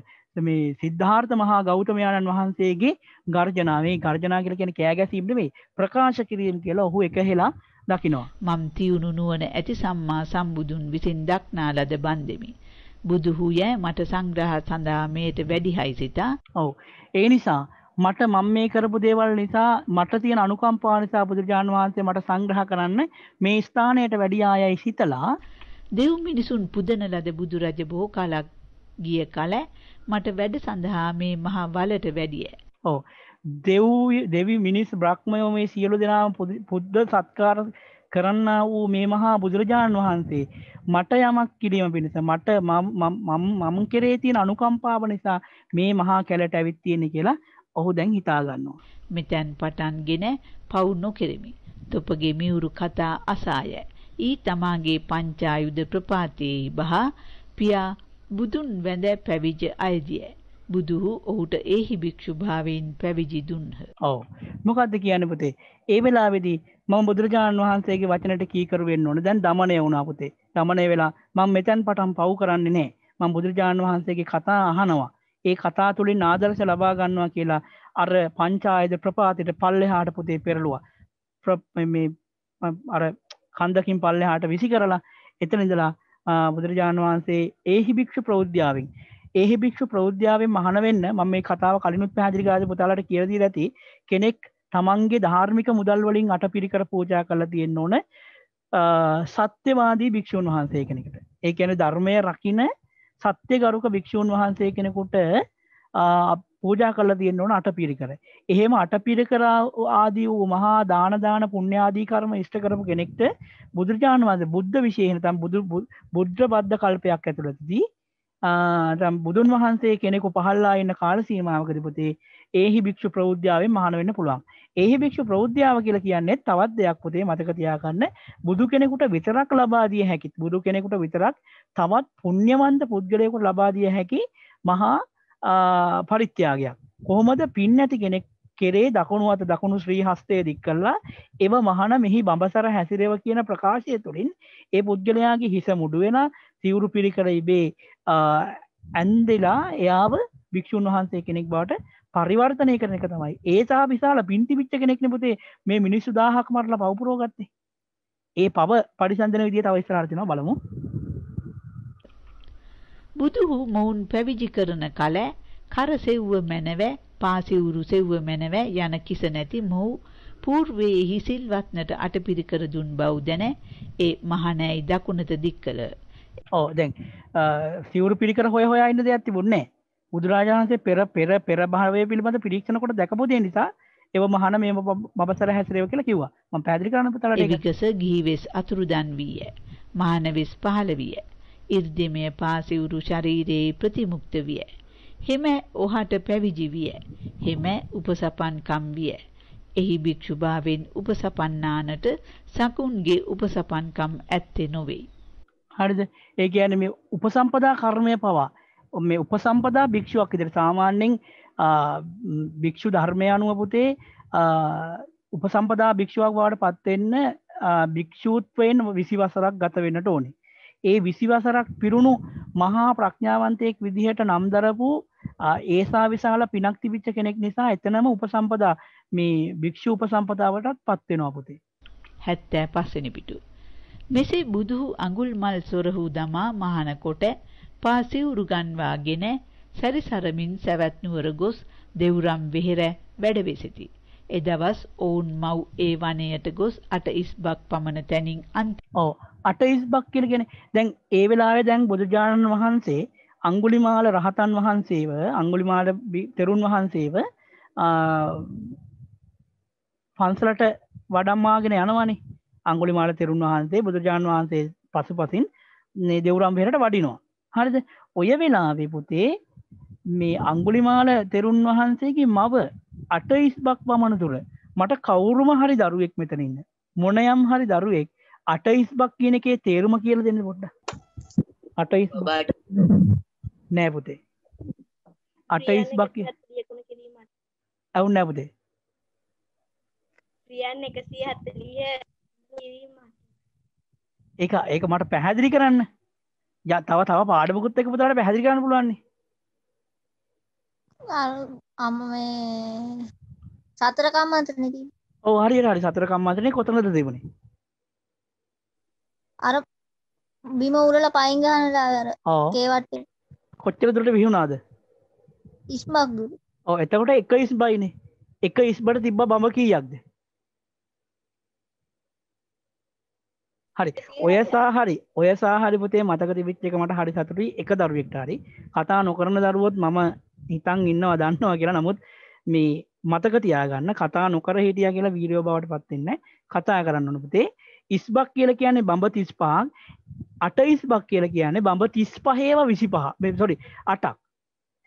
මේ සිද්ධාර්ථ මහා ගෞතමයාණන් වහන්සේගේ ගර්ජනාවේ ගර්ජනා කියල කෙන කෑගැසීම්ට මේ ප්‍රකාශ කිරීම් කියලා ඔහු එක හෙලා දකිනවා. මම්තිවුණු නුවන ඇති සම්මා සම්බුදුන් විසින් දක්නා ලද බන්දෙමි. බුදුහුය මට සංග්‍රහ සඳහා මේට වැඩිහයි සිතා. ඔව්. ඒ නිසා මට මම මේ කරපු දේවල් නිසා මට තියෙන අනුකම්පාව නිසා බුදුරජාන් වහන්සේ මට සංග්‍රහ කරන්න මේ ස්ථානයට වැඩි ආයයි සිතලා දෙව් මිනිසුන් පුදන ලද බුදුරජ බොහෝ කලක් ගිය කල මට වැඩ සඳහා මේ මහා වලට වැඩිය. ඔව්. දෙව් දෙවි මිනිස් බ්‍රහ්මයෝ මේ සියලු දෙනාම පුද්ද සත්කාර කරන්න වූ මේ මහා බුදුරජාණන් වහන්සේ මට යමක් කිරීම පිණිස මට මම කෙරේ තියෙන අනුකම්පාව නිසා මේ මහා කැලට ඇවිත් තියෙන කියලා ඔහු දැන් හිතාගන්නවා. මෙතැන් පටන්ගෙන පවුන් නොකෙරෙමි. තොපගේ මියුරු කතා අසාය. ඊ තමාගේ පංචායුධ ප්‍රපාතයේ බහා පියා බුදුන් වැඳ පැවිජ අයදිය. බුදුහු ඔහුට ඒහි භික්‍ෂුභාවයෙන් පැවිජි දුන්හ. ඔව මොකක්ද කියන්න පුතේ ඒ වෙලාවෙදී මම බුදුරජාණන් වහන්සේගේ වචනට කීකරුවෙන් ඕන දැන් දමනය වුණපුතේ දමනය වෙලා මං මෙතැන් පටම් පව් කරන්නේ නෑ මං බුදුරජාණන් වහන්සේගේ කතා අහනවා ඒ කතා තුළින් ආදර්ශ ලබා ගන්නවා කියලා අර පංචායද ප්‍රපාතිට පල්ලෙ හාට පුතේ පෙරලුවා අර කන්දකින් පල්ලෙ හාට විසි කරලා එතන ඉඳලා බුදුරජාණන් වහන්සේ ඒහි භික්ෂ ප්‍රෞද්ධාවෙන් ඒහි භික්ෂ ප්‍රෞද්ධාවෙන් මහනවෙන්න මම මේ කතාව කලිනුත් පැදිරිගාද පුතාලට කියරදී ඇති කෙනෙක් තමන්ගේ ධාර්මික මුදල් වලින් අට පිරිකර පූජා කළ තියෙන්න්න ඕන සත්‍යවාදී භික්‍ෂූන් වහන්සේ කෙනෙකට ඒ ඇන ධර්මය රකින සත්‍යගරුක භික්‍ෂූන් වහන්සේ කෙනෙකුට පූජා කල තියෙන් ඕන අට පිරිකර එහෙම අට පිරිකර ආදී වූ මහා දානදාන පුුණ්‍යාදී කරම ඉෂ්ට කරපු කෙනෙක්ට බුදුරජාණන් වන්ස බුද්ධ විශයහනතම් බුදු බුද්ධ බද්ධ කල්පයක් ඇතුළතිදී බුදුන් වහන්සේ කෙනෙකු පහල්ලා ඉන්න කාල සීමාවකතිපතේ ඒහි භික්ෂු ප්‍රෞද්ධාවෙන් මහන වෙන්න පුළුවන් ඒහි භික්ෂු ප්‍රෞද්ධාව කියලා කියන්නේ තවත් දෙයක් පොතේ මතක තියාගන්න බුදු කෙනෙකුට විතරක් ලබා දිය හැකි බුදු කෙනෙකුට විතරක් තවත් පුණ්‍යවන්ත පුද්ගලයෙකුට ලබා දිය හැකි මහා පරිත්‍යාගයක් කොහොමද පින් නැති කෙනෙක් කෙරේ දකුණු අත දකුණු ශ්‍රී හස්තය දික් කරලා එව මහන මෙහි බඹසර හැසිරව කියන ප්‍රකාශය තුළින් ඒ පුද්ගලයාගේ හිස මුඩු වෙන සිවුරු පිරිකර ඉබේ ඇන්දෙලා එයාව භික්‍ෂූන් වහන්සේ කෙනෙක් බවට පරිවර්තනය කරන එක තමයි ඒසා විශාල පින්ති පිච්ච කෙනෙක්න පුතේ මේ මිනිස්සු දාහක් මරලා පවපුරෝගත්තේ ඒ පව පරිසන්දන විදිිය තව ස්රාර්තින බලමු බුදුහු මොවුන් පැවිජි කරන කල කර සෙව්ව මැනව පාසිවුරු සෙව්ව මැනව යන කිස නැති මොව් පූර්වයේ හිසිල්වත්නට අටපිරිකර දුන් බව් දැන ඒ මහනැයි දකුණත දික් කළ ඕ දැන් සිවරු පිරිකර හොය හොයා ඉන්න දෙයක් තිබුන්නේ බුදුරජාණන්සේ පෙර පෙර පෙර භාවය පිළිබඳ පිරික්ෂණකොට දැකපු දේ නිසා එව මහන මේම බබසර හැසිරව කියලා කිව්වා. මම පැහැදිලි කරන්න පුතලට ඒකස ගිහිවෙස් අතුරුදන් වීය. මහනවෙස් පහළ විය. 이르දිමය පාසිවුරු ශරීරේ ප්‍රතිමුක්ත විය. හිම ඔහාට පැවිදි විය. හිම උපසපන් කම් විය. එහි භික්ෂු භාවෙන් උපසපන්නානට සකුන්ගේ උපසපන්කම් ඇත්තේ නොවේ. හරිද? ඒ කියන්නේ මේ උපසම්පදා කර්මය පවා මේ උපසම්පදා භික්ෂුවක් ඉදිරි සාමාන්‍යෙන් භික්‍ෂු ධර්මය අනුව පුතේ උපසම්පදා භික්ෂුවක් වාට පත්වෙන්න භික්‍ෂූත්වයෙන් විසි වසරක් ගත වෙන්නට ඕනි. ඒ විසිවසරක් පිරුණු මහා ප්‍රඥාවන්තයෙක් විදිහට නම්දරපු ඒසා විශාල පිනක් තිබිච්ච කෙනෙක් නිසා එතනම උපසම්පදා මේ භික්‍ෂූප සම්පදාවටත් පත්වෙනවා පුතේ. හැත්තෑ පස්සෙන පිටු. මෙසේ බුදුහු අඟුල් මල් සොරහූ දමා මහනකොට පාසි උරුගන්වාගෙන සැරිසරමින් සැවැත් නුවර ගොස් දෙවුරම් වෙහෙර වැඩවෙසිති. එදවස් ඔවුන් මව් ඒ වනයට ගොස් අට ඉස්බක් පමණ තැනින් අන්ත. ඔව් අට ඉස්බක් කියලා කියන්නේ දැන් ඒ වෙලාවේ දැන් බුදුජානන් වහන්සේ අඟුලිමාල රහතන් වහන්සේව අඟුලිමාල තෙරුන් වහන්සේව පන්සලට වඩම්මාගෙන යනවනේ. අඟුලිමාල තෙරුන් වහන්සේ බුදුජානන් වහන්සේ පසුපසින් මේ දෙවුරම් වෙහෙරට වඩිනවා. හරිද ඔය වෙලාවෙ පුතේ මේ අංගුලිමාල තෙරුන් වහන්සේගේ මව අට ඉස්බක් පමණ තුළ මට කවුරුම හරි දරුවෙක් මෙතනන්න මොනයම් හරි දරුවෙක් අට ඉස්බක් කියන එකේ තේරුම කියල දෙන්න පොඩ්ඩ අට නෑපුතේ අට ඉස්බක් ඇවු නැපුතේ ඒ ඒක මට පැහැදිලි කරන්න ය තව තව පාඩමකුත් එක පුතාට පැහැදිි කරන්න පුළුවන්නේ අම සතරකම් අතරනකි ඕහරි හරි සතරකම් අතරනය කොතනද දෙබුණේ අර බිම උරල පයිංගහනලාර ඒවට කොච්චර දුරට විහුණාද ඉස්මක් ඕ එතකොට එක ඉස් බයිනේ එක ඉස්බට තිබ්බ බම කීයක්ද හරි ඔය සාහරි ඔය සාහරි පුතේ මතක තිබිච්ච එක මට හරි සතුටුයි එක දරුවෙක්ට හරි කතා නොකරන දරුවොත් මම හිතන් ඉන්නවා දන්නවා කියලා නමුත් මේ මතක තියාගන්න කතා නොකර හිටිය කියලා වීඩියෝ බවට පත්වෙන්න කතා කරන්න පුතේ ඉස්බක් කියල කියන්නේ බඹ තිස් පහක් අට ඉස්බක් කියල කියන්නේ බඹ තිස් පහේව විසි පහ සොරි අටක්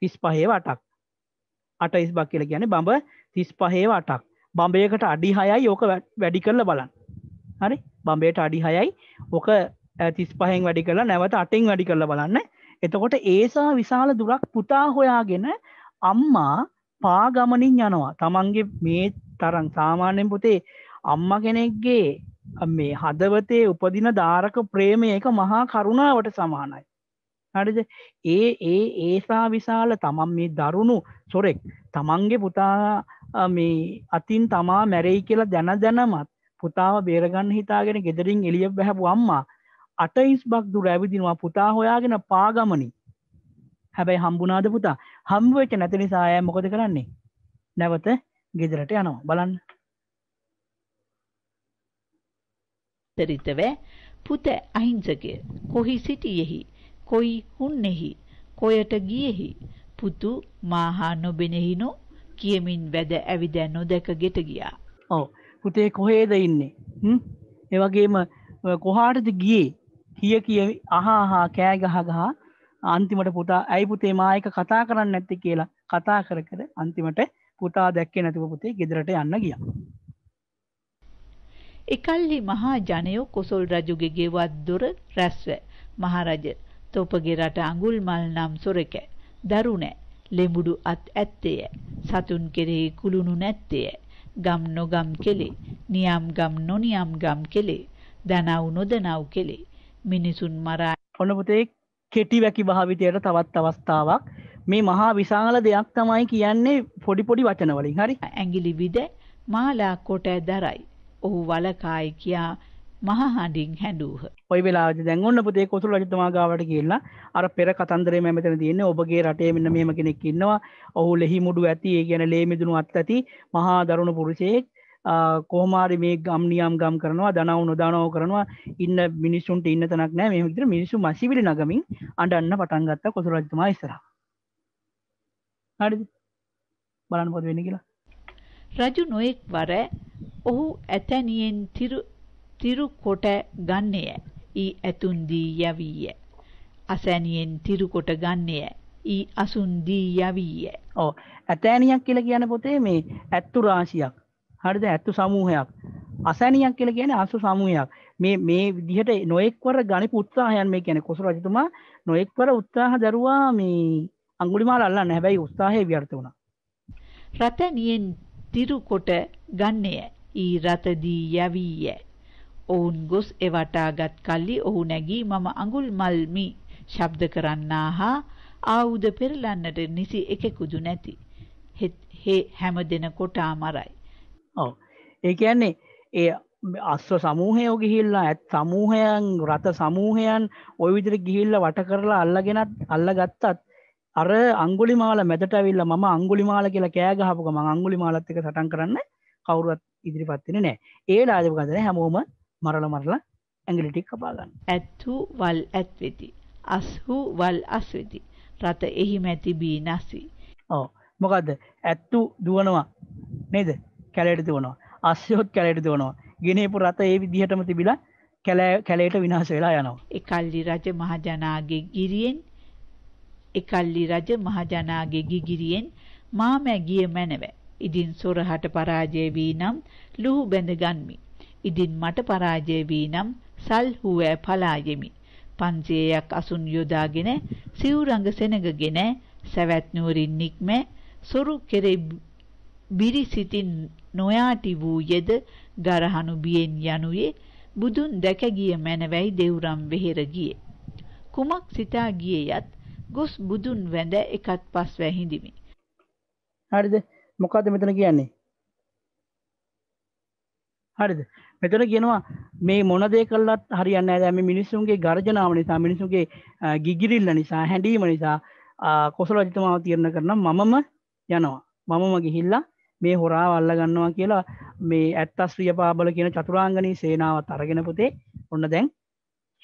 තිස් පහේව අටක් අට ඉස්බක් කියල කියන්නේ බඹ තිස් පහේව අටක් බඹයකට අඩි හයයි යෝක වැඩි කරල බලන්න හරි බම්බේට අඩි හයයි ඕක තිස් පහෙන් වැඩි කරලා නැවත අටෙන් වැඩි කරල බලන්න එතකොට ඒසා විශාල දුරක් පුතා හොයාගෙන අම්මා පාගමනින් යනවා තමන්ගේ මේ තරන් සාමාන්‍යෙන් පුතේ අම්ම කෙනෙක්ගේ මේ හදවතේ උපදින ධාරක ප්‍රේමය එක මහා කරුණාවට සමානයි හරිද ඒ ඒ ඒසා විශාල තමන් මේ දරුණු සොරෙක් තමන්ගේ පුතා මේ අතින් තමා මැරෙයි කියලා දැන දැනමත් පුතාව බේරගන්න හිතාගෙන ගෙදරින් එළිය බැහැපු අම්මා අටයිස් බක් දුර ඇවිදිනවා පුතා හොයාගෙන පාගමනි හැබැයි හම්බුනාද පුතා හම්බුවච්ච නැති නිසා අය මොකද කරන්නේ නැවත ගෙදරට යනවා බලන්න චරිතව පුත අහිංසකය කොහි සිටියෙහි කොයි හුන්නෙහි කොයට ගියෙහි පුතු මාහා නොබෙනෙහිනෝ කියමින් වැද ඇවිද නොදැක ගෙට ගියා ඕ පුතේ කොහේද ඉන්නේ එවගේම කොහාටද ගියේ කිය කිය අහා හා කෑ ගහගහ අන්තිමට පුතා ඇයි පුතේ මායක කතා කරන්න ඇත්ති කියලා කතා කර කර අන්තිමට පුතා දැක්කේ නැතිව පුතේ ගෙදරට යන්න ගියා. එකල්හි මහා ජනයෝ කොසොල් රජුගේ ගෙවත් දොර රැස්ව මහරජ තොපගේ රට අඟුල් මල් නම් සොරක දරු නෑ ලෙඹුඩු අත් ඇත්තේය සතුන් කෙරෙහි කුළුණු නැත්තේය ගම් නොගම් කෙලේ නියම් ගම් නොනියම් ගම් කෙලේ දනව් නොදනව් කෙලේ මිනිසුන් මරා ඔන්න පුතේ කෙටි වැකි භාවිතයට තවත් අවස්ථාවක් මේ මහා විශාල දෙයක් තමයි කියන්නේ පොඩි පොඩි වචන වලින් හරි ඇඟිලි විද මාලා කොට දරයි ඔහු වලකායි කියා මහහඬින් හැඬූහ. ওই වෙලාවේදී දැන් ඔන්න පුතේ කොසල් රජතුමා ගාවට ගිහිල්ලා අර පෙර කතන්දරේ මම මෙතන තියෙන්නේ ඔබගේ රටේ මෙන්න මෙහෙම කෙනෙක් ඉන්නවා. ඔහු ලෙහි මුඩු ඇති, ඒ කියන්නේ ලේ මිදුණු අත් ඇති මහා දරුණු පුරුෂයෙක්. කොහොම හරි මේ ගම් නියම් ගම් කරනවා, දනව නොදනව කරනවා. ඉන්න මිනිසුන්ට ඉන්න තැනක් නැහැ. මේ විදිහට මිනිස්සු මසිවිලි නගමින් අඬන්න පටන් ගත්තා කොසල් රජතුමා ඉස්සරහා. හරිද? බලන්න මොකද වෙන්නේ කියලා. රජු නොඑක් වර ඔහු ඇතැනියෙන් තිරු තිරුකොට ගන්නේය. ඊ ඇතුන් දී යවීය. අසැනියෙන් තිරුකොට ගන්නේය. ඊ අසුන් දී යවීය. ඔව්. ඇතෑනියක් කියලා කියන පොතේ මේ ඇත්තු රාශියක්. හරිද? ඇත්තු සමූහයක්. අසැනියක් කියලා කියන්නේ අසු සමූහයක්. මේ මේ විදිහට නොඑක්වර ගණිත උත්සාහයන් මේ කියන්නේ කොසු රජතුමා නොඑක්වර උත්සාහ දරුවා මේ අඟුලිමාල අල්ලන්න හැබැයි උත්සාහය ව්‍යර්ථ වුණා. රතනියෙන් තිරුකොට ගන්නේය. ඊ රතදී යවීය. ඔවුන් ගොස් එවටාගත් කල්ලි ඔහු නැගී මම අඟුල් මල්මි ශබ්ද කරන්නාහා ආයුධ පෙරලන්නට නිසි එකෙකුදු නැති. හේ හැම දෙනකොට අමරයි. ඔව්. ඒ කියන්නේ ඒ අස්ව සමූහයෝ ගිහිල්ලා ඇත් සමූහයන් රථ සමූහයන් ඔය විදිර ගිහිල්ල වට කරලා අල්ලගෙනත් අල්ල ගත්තත් අර අංගුලි මාල මැදට ඇවිල්ල මම අංගුලි මාල කියලා කෑගහපුක ම අංගුලි මාලත් එක සටන් කරන්න කවුරුවත් ඉදිරිපත්තින නෑ ඒ රාජපකන්දන හැමෝම මරල මරලා ඇඟිලිටි කපාගන්න. ඇත්හු වල් ඇත්වෙති. අස්හු වල් අස්වෙති. රත එහි මැතිබී නසි. ඕ මොකක්ද ඇත්තු දුවනවා නේද කැලට දුවනවා අස්යොත් කැලට දුවනවා ගෙනපු රත ඒ විදිහටම තිබිලා කැලෑ කැලේට විනාශ වෙලා යනවා. එකල්ලි රජ මහජනාගේ ගිරියෙන් එකල්ලි රජ මහජනාගේ ගිගිරියෙන් මා මැගිය මැනව. ඉදින් සොරහට පරාජය වී නම් ලුහු බැඳ ගන්මි. ඉදින් මට පරාජය වී නම් සල්හුවෑ පලා යෙමි. පන්සියයක් අසුන් යොදාගෙන සිවුරඟ සෙනගගෙන සැවැත් නුවරින් නික්ම සොරු කෙරේ බිරි සිතින් නොයාටි වූ යෙද ගරහනු බියෙන් යනුයේ බුදුන් දැක ගිය මැනවැයි දෙවුරම් වෙහෙර ගියේ. කුමක් සිතා ගියේයත් ගොස් බුදුන් වැඳ එකත් පස් වැහිඳිමි. හරිද? මොකද්ද මෙතන කියන්නේ? හරිද? මෙතන කියනවා මේ මොනදේ කල්ලත් හරියන්න ඇදෑම මිනිසුන්ගේ ගර්ජනාව නිසා මිනිසුගේ ගිගිරිල්ල නිසා හැඩීම නිසා කොසල රජතුමාව තීරණ කරන මමම යනවා මමම ගිහිල්ලා මේ හොරා වල්ල ගන්නවා කියලා මේ ඇත්තස් ්‍රියපාබල කියන චතුරාංගනී සේනාවත් අරගෙන පුතේ ඔන්න දැන්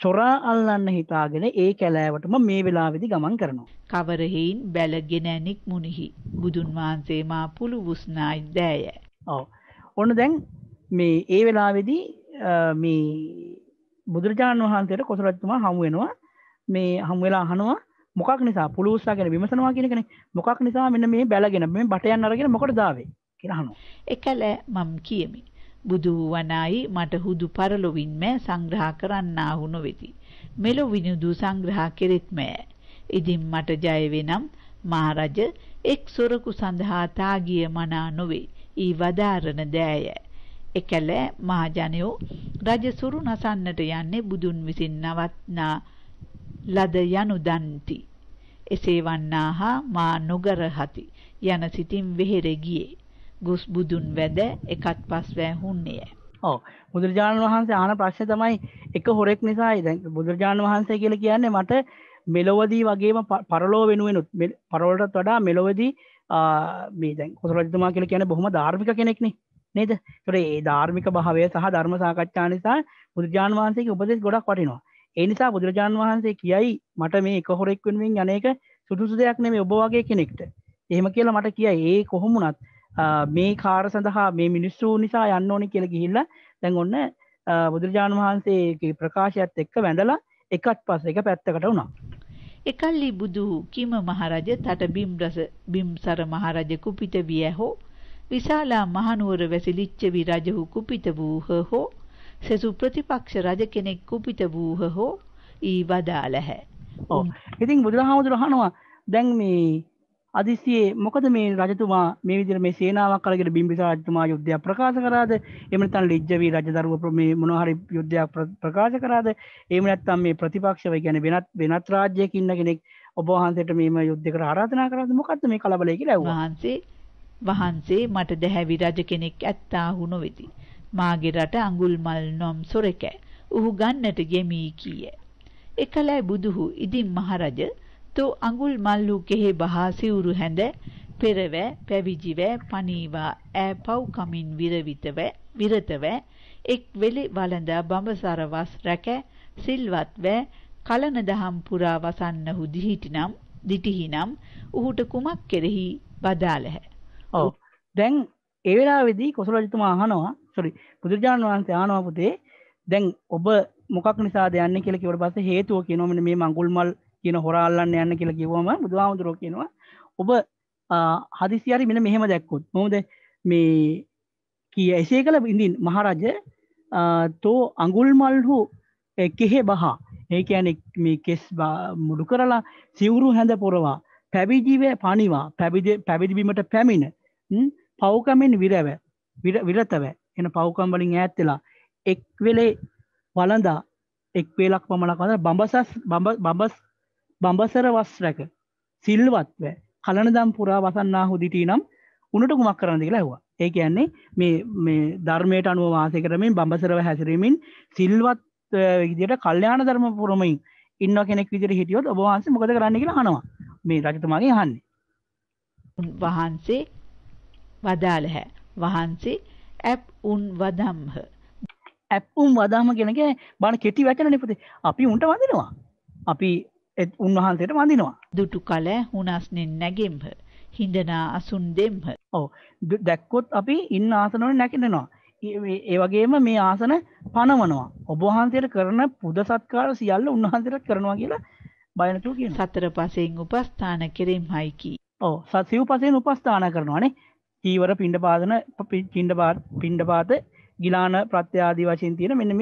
සොරා අල්ලන්න හිතාගෙන ඒ කැලෑවටම මේ වෙලාවෙදි ගමන් කරනවා. කවරහෙයින් බැලගෙනැනෙක් මුනිහි. බුදුන් වහන්සේ මා පුළුවුස්නායි දෑය. ඔව. ඔන්න දැන් මේ ඒ වෙලාවෙදී මේ බුදුරජාණන් වහන්සේට කොසරජතුමා හමුවෙනවා මේ හමුවෙලා හනවා මොකක් නිසා පුළුවසා ගැන විමසනවා කියෙනෙන මොකක් නිසා මෙන්න මේ බැලගෙන මේ බටයන් අරගෙන මොකට දාවේ කියහනු. එකල මම් කියමි. බුදු වනයි මට හුදු පරලොවින්ම සංග්‍රහ කරන්නාහු නොවෙති. මෙලො විනිුදු සංග්‍රහ කෙරෙත්මෑ. ඉදින් මට ජයවෙනම් මහරජ එක් සොරකු සඳහා තාගිය මනා නොවේ. ඊ වදාරණ දෑයෑ. එකල මහජනයෝ රජසුරු නසන්නට යන්නේ බුදුන් විසින් නවත්නා ලද යනු දන්ති. එසේ වන්නාහා මා නොගරහති යන සිතින් වෙහෙර ගියේ. ගොස් බුදුන් වැද එකත් පස් වැහුන්නේය. ඔව් බුදුරජාණන් වහන්සේ ආන ප්‍රශ්නේ තමයි එක හොරෙක් නිසායි දැන් බුදුරජාණන් වහන්සේ කියලා කියන්නේ මට මෙලොවදී වගේම පරලෝ වෙනුවෙනුත් පරවලටත් වඩා මෙලොවදී මේ දැන් කොසල රජතුමා කියලා කියන්නේ බොහොම ධාර්මික කෙනෙක්නේ. නේද තොට ඒ ධර්මික භාවය සහ ධර්ම සාකච්ඡා නිසා බුදුජාන් වහන්සේ උපදෙස් ගොඩක් වටිනවා එනිසා බුදුරජාන් වහන්සේ කියයි මට මේ කොහොරෙක් වෙනුවෙන් යනක සුදුසු දෙයක් නෙමේ ඔබ වගේ කෙනෙක්ට එහෙම කියලා මට කිය ඒ කොහොමුණත් මේ කාර සඳහා මේ මිනිස්සු නිසා යන්න ඕනි කියලා ගිහිල්ල දැන් ඔන්න බුදුරජාණන් වහන්සේ ප්‍රකාශයත් එක්ක වැඳලා එකත් පස්ස එක පැත්තකට වුණා එකල්ලි බුදු කිම මහරජ තට බිම්රස බිම්සර මහරජ කුපිට වියහෝ විශාලා මහනුවර වැසිලිච්ච වී රජහු කුපිත වූහ හෝ සෙසු ප්‍රතිපක්ෂ රජ කෙනෙක් කුපිත වූහ හෝ ඊ වදාළහැ. ඔව්. ඉතින් බුදුරහමඳුර අහනවා දැන් මේ අදිසියේ මොකද මේ රජතුමා මේ විදිහට මේ සේනාවක් අරගෙන බිම්බිසාර රජතුමා යුද්ධයක් ප්‍රකාශ කරාද? එහෙම නැත්නම් ලිජ්ජවි රජදරුව මේ මොනවා හරි යුද්ධයක් ප්‍රකාශ කරාද? එහෙම නැත්නම් මේ ප්‍රතිපක්ෂව කියන්නේ වෙනත් වෙනත් රාජ්‍යයක ඉන්න කෙනෙක් ඔබ වහන්සේට මේම යුද්ධයකට ආරාධනා කරාද? මොකද්ද මේ කලබලය කියලා ඇහුවා. වහන්සේ වහන්සේ මට දැහැවි රජ කෙනෙක් ඇත්තාහු නොවේති. මාගේ රට අඟුල්මල් නම් සොරකෑ. ඔහු ගන්නට ගෙමී කීය. එකලයි බුදුහු ඉදින් මහරජ තෝ අඟුල්මල් වූ කෙහි බහා සිවුරු හැඳ පෙරව පැවිජිව පණීවා ඈපව් කමින් විරවිතව විරතව එක් වෙලි වළඳා බඹසර වස් රැක සිල්වත්ව කලන දහම් පුරා වසන්නහු දිහිටිනම් දිටිහිනම් ඔහුට කුමක් කෙරෙහි වදාළහ ඔව දැන් ඒවෙලා වෙදී කොසල ජතුමා අහනවා සොරි බුදුරජාණන් වහන්සේ ආනවාපුතේ දැන් ඔබ මොකක් නිසා යන්න කියල කිවට පස හේතුව කියනොමට මේ මංගුල්මල් කියන හොරල්ලන්න යන්න කියලා කිවම බුදුහාමුදුරෝ කියනවා ඔබ හදිසිරි මෙන මෙහෙම දැක්කොත් මොද මේ කිය එසේ කළ ඉඳින් මහරජ තෝ අඟුල්මල්හු කෙහෙ බහා ඒකයන මේ කෙස් මුඩු කරලා සිවුරු හැඳ පොරවා පැවිජීවය පනිවා පැවිදිබීමට පැමිණ පෞකමෙන් විරැව විරතව එන පෞකම්බලින් ඇත්වෙලා එක් වෙලේ වලඳා එක් වේලක් පමණක් වඳ බඹසස් බඹස් බඹසර වස් රැක සිල්වත්ව කලනදම් පුරා වසන්නා හුදිටී නම් උනට කුමක් කරන්න කියලා ඇහවා ඒ කියන්නේ මේ මේ ධර්මයට අනුව වාසය කරමින් බඹසරව හැසිරීමෙන් සිල්වත් විදියට කල්යාණ ධර්ම පුරමින් ඉන්න කෙනෙක් විදිහට හිටියොත් ඔබ වහන්සේ මොකද කරන්න කියලා අහනවා මේ රජතුමාගේ අහන්නේ වහන්සේ වදාළහ. වහන්සේ ඇප් උන් වදම්හ. ඇප් උන් වදාම කෙනක බණ කෙටි වැචන නිපති අපි උන්ට වඳනවා. අපි උන්වහන්සේට වඳනවා. දුටු කල හුනස්නෙන් නැගෙම්හ. හිඳනා අසුන් දෙම්හ. ඔව දැක්කොත් අපි ඉන්න ආසනවල නැකිෙනවා. ඒ වගේම මේ ආසන පනවනවා. ඔබහන්සේට කරන පුද සත්කාර සියල්ල උන්වහන්සේට කරනවා කියලා බයනතු කිය සතර පසයෙන් උපස්ථාන කෙරෙම් හයිකි. ඕ සසිව් පසයෙන් උපස්ථාන කරනවානේ චීවර පින්ඩ පාදන චින්ඩ පාත් පින්ඩ පාත ගිලාන ප්‍රත්‍යාදී වශයෙන් තියෙන මෙනම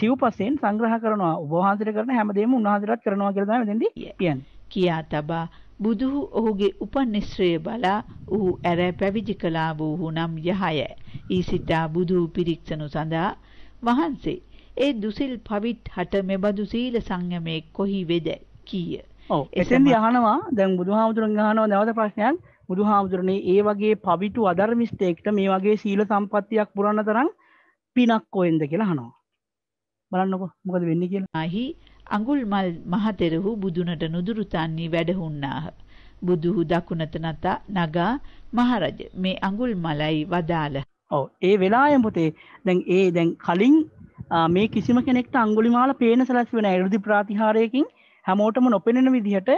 සිව් පස්සයෙන් සංග්‍රහ කරනවා උබහන්සර කරන හැමදේම උන්හසරත් කරනවා කරම දෙද කියන් කියා තබා බුදුහු ඔහුගේ උපනිශ්‍රය බලා ඔහු ඇර පැවිජි කලා වූහු නම් යහය. ඊ සිතා බුදු පිරික්ෂණු සඳහා වහන්සේ. ඒ දුසිල් පවිත් හට මෙබඳු සීල සංයමය කොහි වෙද කීය. එසෙන්දි අහනවා දැන් බුදුහාමුදුරන් ගහනවා දවද ප්‍රශ්නයක් බුදු හාමුදුරනේ ඒ වගේ පවිටු අධර්මිස්තෙක්ට මේ වගේ සීල සම්පත්තියක් පුරන්න තරම් පිනක් කොහෙන්ද කියලා අහනවා. බලන්නකො මොකද වෙන්නේ කියලා. ආහි අඟුල්මල් මහතෙරහු බුදුනට නුදුරු තන්නේ වැඩහුන්නාහ. බුදුහු දකුණත නත නගා මහරජ මේ අඟුල්මලයි වදාළ. ඔව් ඒ වෙලාවෙම පුතේ දැන් ඒ දැන් කලින් මේ කිසිම කෙනෙක්ට අඟුලිමාල පේන සලස් වෙන අරුදි ප්‍රාතිහාරයකින් හැමෝටම නොපෙනෙන විදිහට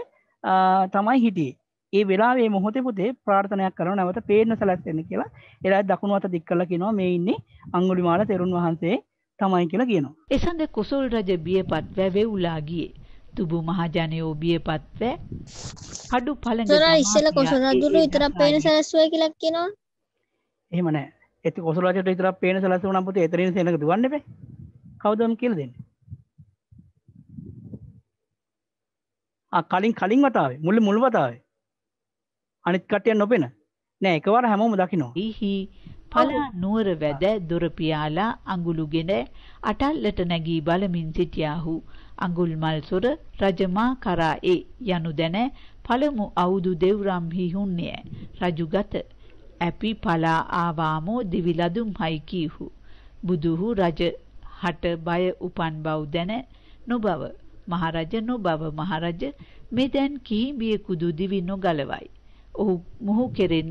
තමයි හිටියේ. ඒ වෙලාේ මොහොතේ පුතේ ප්‍රාර්ථනයක් කරන නැවත පේන සැලැස්සෙන කියලා එලා දකුණු අත දික් කරලා කියනවා මේ ඉන්නේ අඟුලිමාල තෙරුන් වහන්සේ තමයි කියලා කියනවා. එසඳ කුසල් රජ බියපත් වැවේ උලා ගියේ. තුබු මහජනයෝ බියපත් වැ අඩු පළඟ තොර ඉස්සෙල්ලා කුසල් රජුළු විතරක් පේන සැලැස්සුවා කියලා කියනවා. එහෙම නැහැ. ඒත් කුසල් රජුට විතරක් පේන සැලැස්සුවා නම් පුතේ එතරින් සෙනඟ දුවන්න එපේ. කවුදම කියලා දෙන්නේ? ආ කලින් කලින් වතාවේ මුල් මුල් වතාවේ අනිත් කටය නොපෙන නෑ එකවර හැමෝම දකිනවා. ඉහි පල නුවර වැද දොරපියාලා අඟුළුගෙන අටල්ලට නැගී බලමින් සිටියාහු. අඟුල් මල්සොර රජමා කරා ඒ යනු දැන පළමු අවුදු දෙව්රම්හි හුන්නේය. රජුගත ඇපි පලා ආවාමෝ දිවිලදුම් හයි කීහු. බුදුහු රජ හට බය උපන් බව දැන නොබව. මහරජ නොබව මහරජ මෙදැන් කිහිඹියෙකුදු දිවි නොගලවයි. ඔහු මොහු කෙරෙන්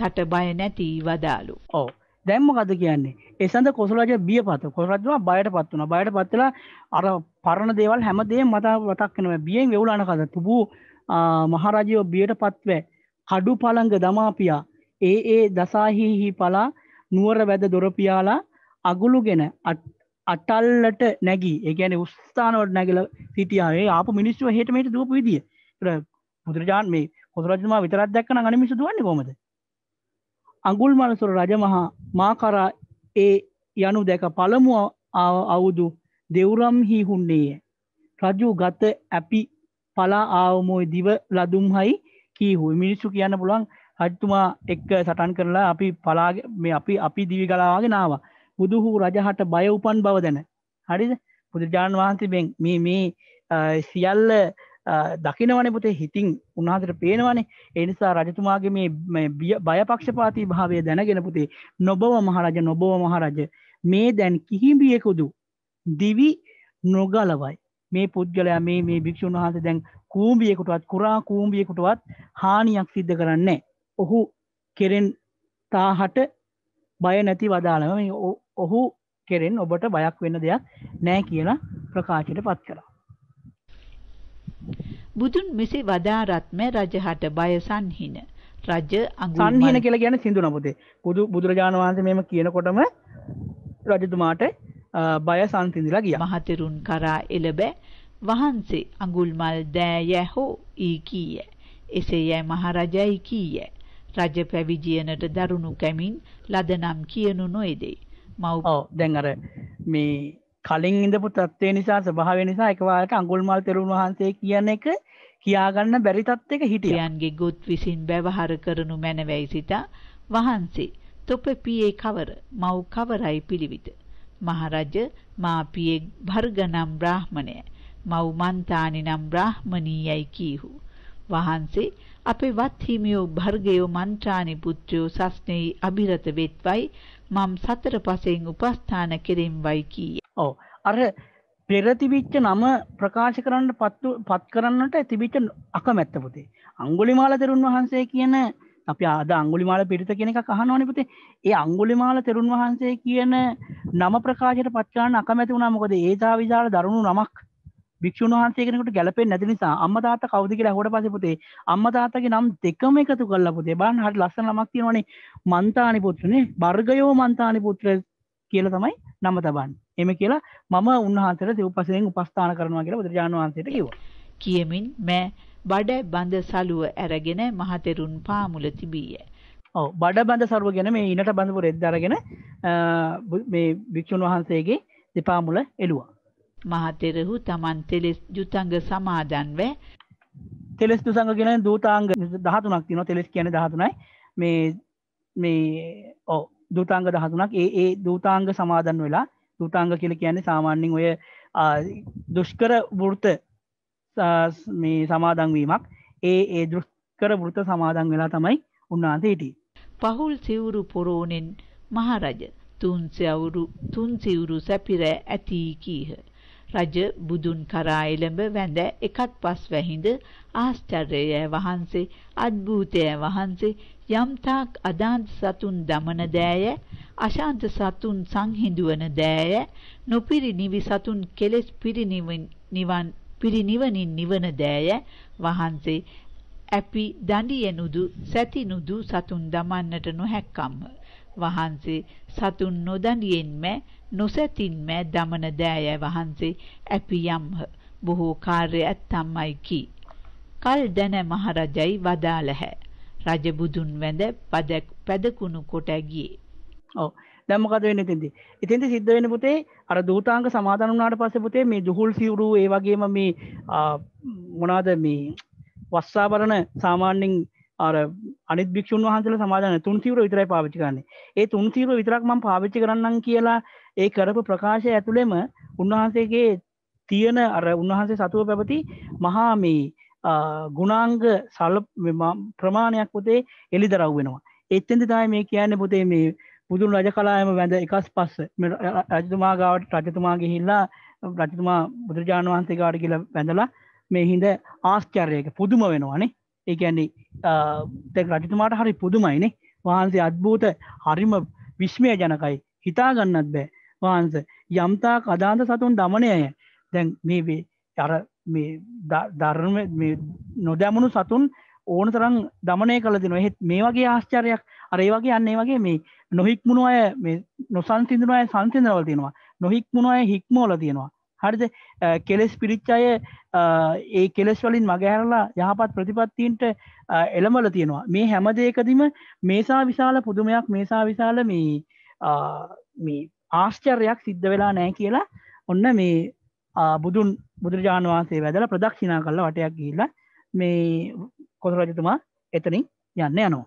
තට බය නැති වදාළු. ඕ දැම් මොකද කියන්නේ ඒ සඳ කොසලජ බිය පත කොසරජවා බයට පත් වන බයට පත්වෙලා අර පරණ දේවල් හැමදේ මතා වතක්කනව බියෙන් වෙවුලාන කද තුබූ මහරජයෝ බියට පත්වෑ කඩු පළංග දමාපියා ඒ ඒ දසාහිහි පලා නුවර වැද දොරපියාලා අගුළුගෙන අටල්ලට නැගී ඒගැන උස්ථානවට නැගල සිටියාවේ අප මිනිස්සුව හටමට දූප විදිිය බුදුරජාන් මේ කොතුරජතුමා විතරත් දැක්කන අනිමිස දුවන්නේ කොමද අඟුල් මලසුර රජමහා මාකරා ඒ යනු දැක පළමුුව අවුදු දෙවුරම් හි හුන්නේය රජු ගත ඇපි පලා ආවමෝයි දිව ලදුම් හයි කීහු මිනිස්සු කියන්න පුළුවන් රජතුමා එක්ක සටන් කරලා අපි පලාග මේ අපි අපි දිවි කලාවාගෙන නාව බුදුහු රජහට බය උපන් බව දැන හරිද බුදුජාණන් වහන්සේ බෙන් මේ මේ සියල්ල දකිනවන පුතේ හිතින් උනාදර පේනවනේ එනිසා රජතුමාගේ මේ බයපක්ෂපාති භාවය දැනගෙන පුතේ නොබව මහරජ නොබව මහරජ මේ දැන් කිහිඹියෙකුදු දිවි නොගලවයි මේ පුද්ගලයා මේ මේ භික්‍ෂූන් වහන්ස දැන් කූම්බියෙකුටවත් කුරා කූම්බියෙකුටවත් හානියක් සිද්ධ කරන්නේ ඔහු කෙරෙන් තාහට බය නැති වදාළම ඔහු කෙරෙන් ඔබට බයක් වෙන්න දෙයක් නෑ කියලා ප්‍රකාශයට පත් කලා බුදුන් මෙසේ වදාරත්ම රජහට බය සංහින. රජ අඟුල් සංහින කියලා කියන්නේ සිඳුන පුතේ. බුදු බුදුරජාණන් වහන්සේ මෙහෙම කියනකොටම රජතුමාට බය සංසිඳිලා ගියා. මහතෙරුන් කරා එළබෑ වහන්සේ අඟුල්මල් දෑය හෝ ඊ කීය. එසේ යැයි මහරජයි කීය. රජ පැවිජියනට දරුණු කැමින් ලදනම් කියනු නොයදේ. මව් දැන් අර මේ කලින් ඉඳපු තත්වය නිසා ස්භාවය නිසා එකවාට අඟුල්මල් තෙරුන් වහන්සේ කියන එක කියාගන්න බැරි තත්වක හිටියන්ගේ ගොත් විසින් බැවහර කරනු මැනවැයි සිතා වහන්සේ තොප පියේ කවර මව් කවරයි පිළිවිත. මහරජ මා පියෙක් භර්ගනම් බ්‍රාහ්මණය මව් මන්තානි නම් බ්‍රාහ්මණීයයි කීහු. වහන්සේ අපේ වත්හිමියෝ භර්ගයෝ මන්ත්‍රානි පුත්‍රයෝ සස්නෙහි අභිරත වෙත්වයි මම් සතර පසෙන් උපස්ථාන කෙරෙම්වයි කීය. ඔව අර පෙරතිවිච්ච නම ප්‍රකාශ කරන්න පත්තු පත් කරන්නට තිබිච්ච අකමැත්ත පුතේ අංගුලිමාල තෙරුන් වහන්සේ කියන අපි අද අංගුලිමාල පිරිත කෙනෙක් අහනවනි පුතේ ඒ අංගුලිමාල තෙරුන් වහන්සේ කියන නම ප්‍රකාශයට පත් කරන්න අකමැති වුණා මොකද ඒ තාවිදාල දරුණු නමක් භික්ෂුන් වහන්සේ කෙනෙකුට ගැලපෙන්නේ නැති නිසා අම්මා තාත්තා කවුද කියලා අහුවට පස්සේ පුතේ අම්මා තාත්තගේ නම් දෙකම එකතු කරලා පුතේ බලන්න හරි ලස්සන ළමක් තියෙනවනේ මන්තානි පුත්‍රනේ බර්ගයෝ මන්තානි පුත්‍ර කියලා තමයි නම තබන් එම කියලා මම උන්වහන්සේට දෙව්පසයෙන් උපස්ථාන කරනවා කියලා බුදුරජාණන් වහන්සේට කිව්වා. කියමින් මෑ බඩ බඳ සලුව ඇරගෙන මහතෙරුන් පාමුල තිබීය. ඔව් බඩ බඳ සරුව ගැන මේ ඊනට බඳපු රෙද්ද අරගෙන මේ භික්ෂුන් වහන්සේගේ දෙපා මුල එළුවා. මහතෙරහු තමන් තෙලෙස් ජුතංග සමාදන්ව තෙලෙස් දුසංග කියන දූතාංග 13ක් තියෙනවා තෙලෙස් කියන්නේ 13යි මේ මේ ඔව් දූතාංග දහතුනක් ඒ ඒ දූතාංග සමාදන් වෙලා දූතාංග කියල කියන්නේ සාමාන්‍යෙන් ඔය දුෂ්කර වෘත මේ සමාදංවීමක් ඒ ඒ දුෂ්කර වෘත සමාදන් වෙලා තමයි උන්වහන්සේ හිටිය. පහුල් සිවුරු පොරෝණෙන් මහරජ තුන්සිවුරු තුන්සිවුරු සැපිර ඇතිී කීහ. රජ බුදුන් කරා එළඹ වැඳ එකත් පස් වැහිඳ ආශ්චර්යය වහන්සේ අද්භූතය වහන්සේ යම්තාක් අදාන්ත සතුන් දමන දෑය අශාන්ත සතුන් සංහිඳුවන දෑය නොපිරිනිවි සතුන් කෙලෙස් පිරිනිවන් පිරිනිවනින් නිවන දෑය වහන්සේ අපි දඬියනුදු සැතිනුදු සතුන් දමන්නට නොහැක්කම්හ වහන්සේ සතුන් නොදඬියෙන්ම නොසැතින්ම දමන දෑය වහන්සේ අපි යම්හ බොහෝ කාර්ය ඇත්තම්මයි කි. කල් දැන මහරජයි වදාළහ. රජ බුදුන් වැඳ පදක් පැදකුණු කොට ගියේ. ඔව්. දැන් මොකද වෙන්නේ ඉතින්ද? ඉතින්ද සිද්ධ වෙන්නේ පුතේ අර දූතාංග සමාදන් වුණාට පස්සේ පුතේ මේ ජුහුල් සිවුරු ඒ වගේම මේ මොනවාද මේ වස්සාබරණ සාමාන්‍යයෙන් අර අනිත් භික්ෂන් වහන්සල සමාධන තුන් සිවර විතරයි පාවිච්චි කරන්නේ ඒ තුන් සීර විතරක් මම පාවිච්චි කරන්නම් කියලා ඒ කරපු ප්‍රකාශය ඇතුළෙම උන්වහන්සේගේ තියෙන අර උන්වහන්සේ සතුව පැවති මහා මේ ගුණාංග සල් ප්‍රමාණයක් පොතේ එලි දරව් වෙනවා එත්තෙන්දි තායි මේ කියන්නේ පොතේ මේ පුදුන් රජ කලායම වැඳ එකස් පස්ස රජතුමාගාවට රජතුමාගේ හිල්ලා රජතුමා බුදුරජාණන් වහන්සේ ගාඩ කියල වැඳලා මේ හින්ද ආස්චර්යක පුදුම වෙනවානේ ඒකන්නේ තැ රජතුමාට හරි පුදුමයිනේ වහන්සේ අත්භූත හරිම විශ්මය ජනකයි හිතාගන්නත් බෑ වහන්ස යම්තා කදාන්ත සතුන් දමනයය දැන් මේවේ අර මේ ධර්ම නොදැමුණු සතුන් ඕන තරම් දමනය කළ දෙන එහෙත් මේ වගේ ආශ්චරයක් අරේ වගේ අන්නේ වගේ මේ නොහික්මුණු අය නොසන්සිදුන අය සංසිදනවල තියෙනවා නොහික්මුණු අය හික්මෝල තියෙනවා හරිද කෙලෙස් පිරිච්චාය ඒ කෙලෙස් වලින් මගහැරලා යහපත් ප්‍රතිපත්තීන්ට එළමල තියෙනවා මේ හැම දෙයකදිම මේසා විශාල පුදුමයක් මේසා විශාල මේ මේ ආශ්චර්යක් සිද්ධ වෙලා නෑ කියලා ඔන්න මේ බුදුන් බුදුරජාණන් වහන්සේ වැදල ප්‍රදක්ෂිනා කල්ල වටයක් ගිල්ල මේ කොසරජතුමා එතනින් යන්න යනවා.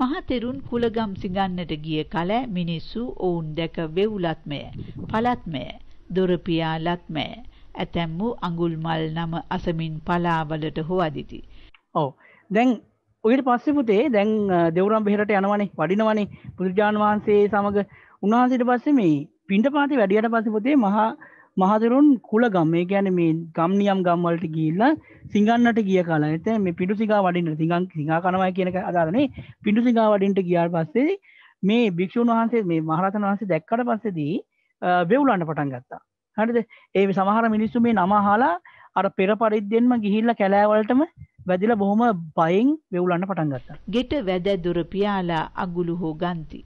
මහතෙරුන් කුලගම් සිගන්නට ගිය කල මිනිස්සු ඔවුන් දැක වෙවුලත්මය පලත්මය දොරපියාලත් මෑ. ඇතැම් වූ අඟුල් මල් නම අසමින් පලාවලට හොවදිති. ඔව්. දැන් ඔයට පස්සේ පුතේ දැන් දෙවුරම් බෙහෙරට යනවනේ වඩිනවනේ බුදුජාන් වහන්සේ සමග උන්වහන්සේට පස්සේ මේ පිණ්ඩපාතේ වැඩියට පස්සේ පුතේ මහා මහදරුන් කුලගම් මේ ගැන මේ ගම්නියම් ගම්වලට ගිල්ලා සිංගන්නට ගිය කාලා ඇත මේ පිඩු සිගා වඩින්න සිංගන් සිංහා කනවයි කියනක අදාරනේ පිඩු සිගා වඩින්ට ගියාට පස්සේ මේ භික්ෂූන් වහන්සේ මේ මහරතන් වහන්සේ දැක්කට පස්සේදී වෙව්ලන්න පටන් ගත්තා හරිද ඒ සමහර මිනිස්සු මේ නමහලා අර පෙර පරිද්දෙන්ම ගිහිල්ල කැලෑවලටම වැදිල බොහොම බයින් වෙවුලන්න පටන් ගත්තා. ගෙට වැදදුර පියාලා අගුළු හෝ ගන්ති.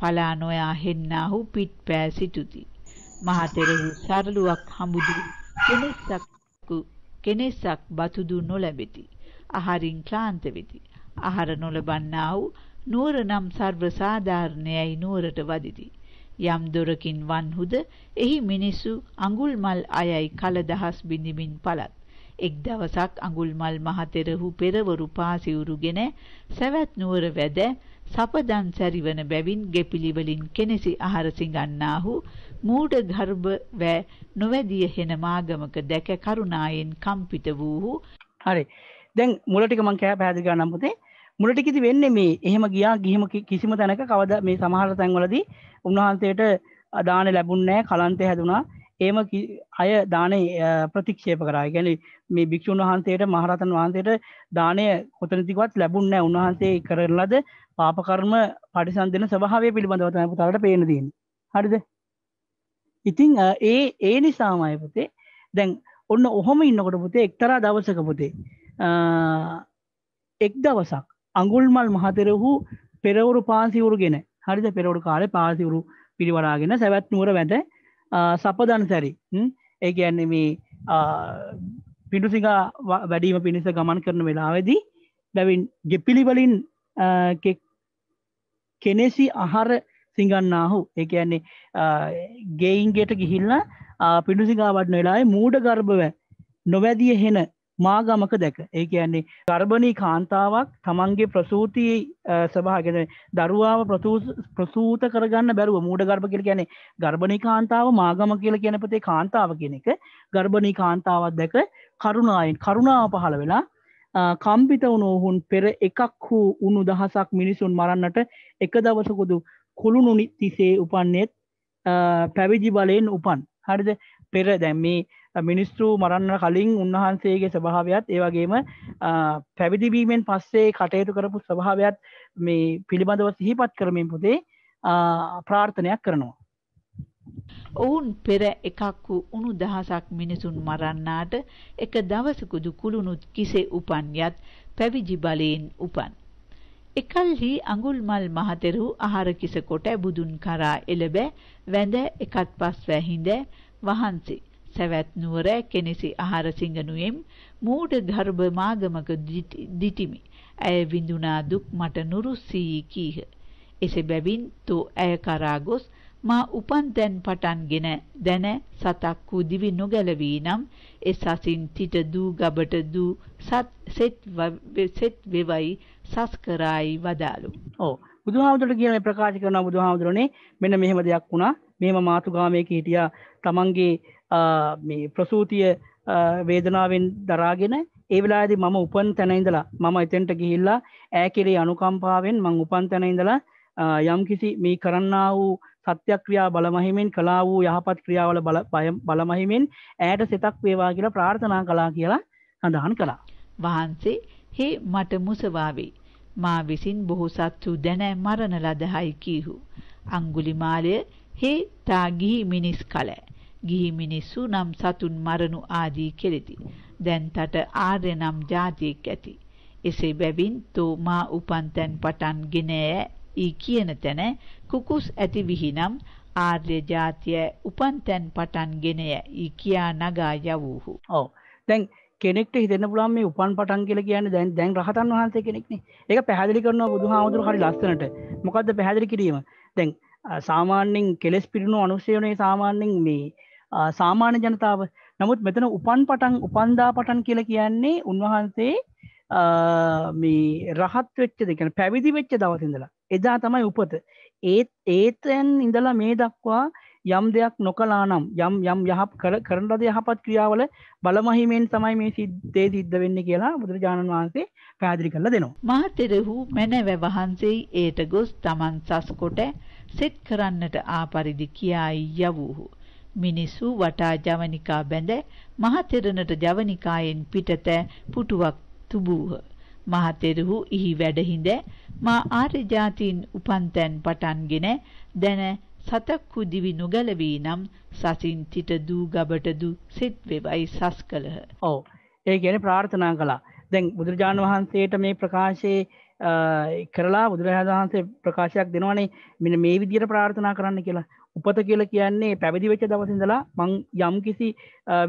පලා නොයා හෙන්නාහු පිට් පෑ සිටුති. මහතෙරෙහි සරලුවක් හමුදු කෙනෙස්සක්කු කෙනෙස්සක් බතුදු නොලැබෙති. අහරින් ක්ලාන්ත වෙති. අහර නොලබන්නා වූ නුවර නම් සර්ව සාධාරණයයි නුවරට වදිති. යම් දොරකින් වන්හුද එහි මිනිසු අඟුල්මල් අයයි කලදහස් බිඳිමින් පළත්. එක් දවසක් අඟුල්මල් මහතෙරහු පෙරවරු පාසිවුරුගෙන සවැත් නුවර වැද සපදන් සැරිවන බැවින් ගෙපිලි වලින් කෙනෙසි ආහාර සිඟන්නාහු මූඩ ගර්භ වැ නොවැදිය හෙන මාගමක දැක කරුණායෙන් කම්පිත වූහු හරි දැන් මුල ටික මං කෑ පැහැදිලි කරනම් පුතේ මුලට කිසි වෙන්නේ මේ එහෙම ගියා ගිහිම කිසිම තැනක කවද මේ සමහර තැන්වලදී උන්වහන්සේට දාන ලැබුන්නෑ කලන්තය හැදුනා ඒම අය දානය ප්‍රතික්ෂේප කරා ගැන මේ භික්‍ෂූන් වහන්සේට මහරතන් වහන්සේට දානය කොතනතිකවත් ලැබුන්නෑ උන්වහන්සේ කරලද පාපකර්ම පටිසන් දෙන සභාවය පිළිබඳවතන පුතාවට පේනදීන් හරිද ඉතිං ඒ ඒ නිසාමය පුතේ දැන් ඔන්න ඔහොම ඉන්නකොට පුතේ එක්තරා දවසක පුතේ එක් දවසක් අඟුල්මල් මහතෙරහු පෙරවරු පාන්සිවුරු ගෙන හරිද පෙරවඩු කාලේ පාසිවරු පිරිවරාගෙන සැවැත්නුවර වැඳ සපදන් සැරි ඒ ඇන්නේ මේ පිඩුසිඟ වැඩීම පිණිස ගමන් කරන වෙලාවෙදී බැවින් ගෙපිලිවලින් කෙනෙසි අහර සිංගන්නාහු ඒ ඇන්නේ ගෙයින්ගේට ගිහිල්ලා පිඩුසිඟා වටන වෙලායි මූඩ ගර්භව නොවැදිය හෙන මාගමක දැක ඒ කියන්නේ ගර්භණී කාන්තාවක් තමන්ගේ ප්‍රසූතියේ සභාගෙන දරුවාව ප්‍රසූත කරගන්න බැරුව මූඩ ගර්භ කියල කියන්නේ ගර්භණී කාන්තාව මාගම කියල කියන පතේ කාන්තාව කියන එක ගර්භණී කාන්තාවත් දැක කරුණායෙන් කරුණාව පහළ වෙලා කම්පිත වුණෝහුන් පෙර එකක් හෝ උුණු දහසක් මිනිසුන් මරන්නට එක දවසකුදු කොළුණු තිසේ උපන්නේත් පැවිජි බලයෙන් උපන් හරිද පෙර දැම් මේ මිනිස්තු මරන්න කලින් උන්වහන්සේගේ ස්වභාවයක් ඒවගේම පැවිදිබීමෙන් පස්සේ කටයුතු කරපු ස්වභාවයක් මේ පිළිබඳව සිහිපත් කරමින් පුදේ ප්‍රාර්ථනයක් කරනවා. ඔවුන් පෙර එකක් වූ උණු දහසක් මිනිසුන් මරන්නාට එක දවසකුදු කුළුණුත් කිසේ උපන් යත් පැවිජි බලයෙන් උපන්. එකල්හි අඟුල්මල් මහතෙරු ආහාර කිස කොට බුදුන් කරා එළබ වැඳ එකත් පස් වැහිඳ වහන්සේ සැවැත් නුවර කෙනෙසි ආහාර සිඟනුවෙම් මූඩ ගර්භ මාගමක දිටිමි. ඇය විඳුනා දුක් මට නුරුස්සී කීහ. එසේ බැවින් තෝ ඇය කරා ගොස් මා උපන් දැන් පටන්ගෙන දැන සතක් වූ දිවි නොගැලවී නම් ඒ සසින් තිට දූ ගබට දූ සත් සෙත් වෙවයි සස් කරායි වදාලු. ඕ බුදුහාමුදුරට කියන ප්‍රකාශ කරනවා බුදුහාමුදුරනේ මෙන්න මෙහෙම දෙයක් වුණා. මෙහෙම මාතුගාමයක හිටියා තමන්ගේ මේ ප්‍රසූතිය වේදනාවෙන් දරාගෙන ඒ වෙලාදි මම උපන් තැනඉඳලා මම එතෙන්ට ගිහිල්ලා ඇ කෙරේ අනුකම්පාවෙන් මං උපන් තැනඉඳලා යම් කිසි මේ කරන්න වූ සත්‍යක්‍රියා බලමහිමෙන් කලා වූ යහපත් ක්‍රියාවල බලමහිමෙන් ඇයට සිතක් වේවා කියලා ප්‍රාර්ථනා කලා කියලා සඳහන් කළා. වහන්සේ හේ මට මුසවාවේ. මා විසින් බොහෝ සත්තු දැනෑ මරණ ලදහයි කීහු. අංගුලිමාලය හේ තාගිහි මිනිස් කලෑ. ගිහි මිනිස්සු නම් සතුන් මරණු ආදී කෙරෙති. දැන් තට ආර්ය නම් જાතියක් ඇති. එසේ බැවින් තෝ මා උපන් තැන් පටන් ගෙන ඊ කියන තැන කුකුස් ඇති විහිනම් ආර්ය જાතිය උපන් තැන් පටන් ගෙන ඊ කියා නගා යවූහු. ඔව්. දැන් කෙනෙක්ට හිතෙන්න පුළුවන් මේ උපන් පටන් කියලා කියන්නේ දැන් දැන් රහතන් වහන්සේ කෙනෙක්නේ. ඒක පැහැදිලි කරනවා බුදුහාමුදුරු හරි ලස්සනට. මොකද්ද පැහැදිලි කිරීම? දැන් සාමාන්‍යයෙන් කෙලෙස් පිරුණු අනුශේවනයේ සාමාන්‍යයෙන් මේ සාමාන්‍ය ජනතාව නමුත් මෙතන උපන් පටන් උපන්දා පටන් කියල කියන්නේ උන්වහන්සේ මේ රහත් වෙච්ච දෙකන පැවිදි වෙච්ච දවසිඳලා එදා තමයි උපත ඒත් ඒතයන් ඉඳලා මේ දක්වා යම් දෙයක් නොකලා නම් යම් යම් යහ කරනද යහපත් ක්‍රියාවල බලමහිමෙන් තමයි මේ සිද්ධේ සිද්ධ වෙන්න කියලා බුදුරජාණන් වහන්සේ පැදිරි කරලා දෙනවා මාතෙරහු මැනැව වහන්සේ ඒට ගොස් තමන් සස්කොට සෙට් කරන්නට ආපරිදි කියායි යවූහු මිනිසු වටා ජවනිකා බැඳ මහතෙරණට ජවනිකායෙන් පිටත පුටුවක් තුබූහ. මහතෙරහු ඉහි වැඩහිඳ මා ආර්ය ජාතීන් උපන්තැන් පටන්ගෙන දැන සතක්කු දිවි නොගැලවී නම් සසින් තිට දූ ගබට දු සෙත් වෙවයි සස් කළහ. ඕ ඒ ගැන ප්‍රාර්ථනා කලා දැන් බුදුරජාණන් වහන්සේට මේ ප්‍රකාශයේ කරලා බුදුරජාණන් වහන්සේ ප්‍රකාශයක් දෙනවනේ මෙන මේ විදිර ප්‍රාර්ථනා කරන්න කියලා උපත කියල කියන්නේ පැවිදි වෙච්ච දවසිඳලා මං යම් කිසි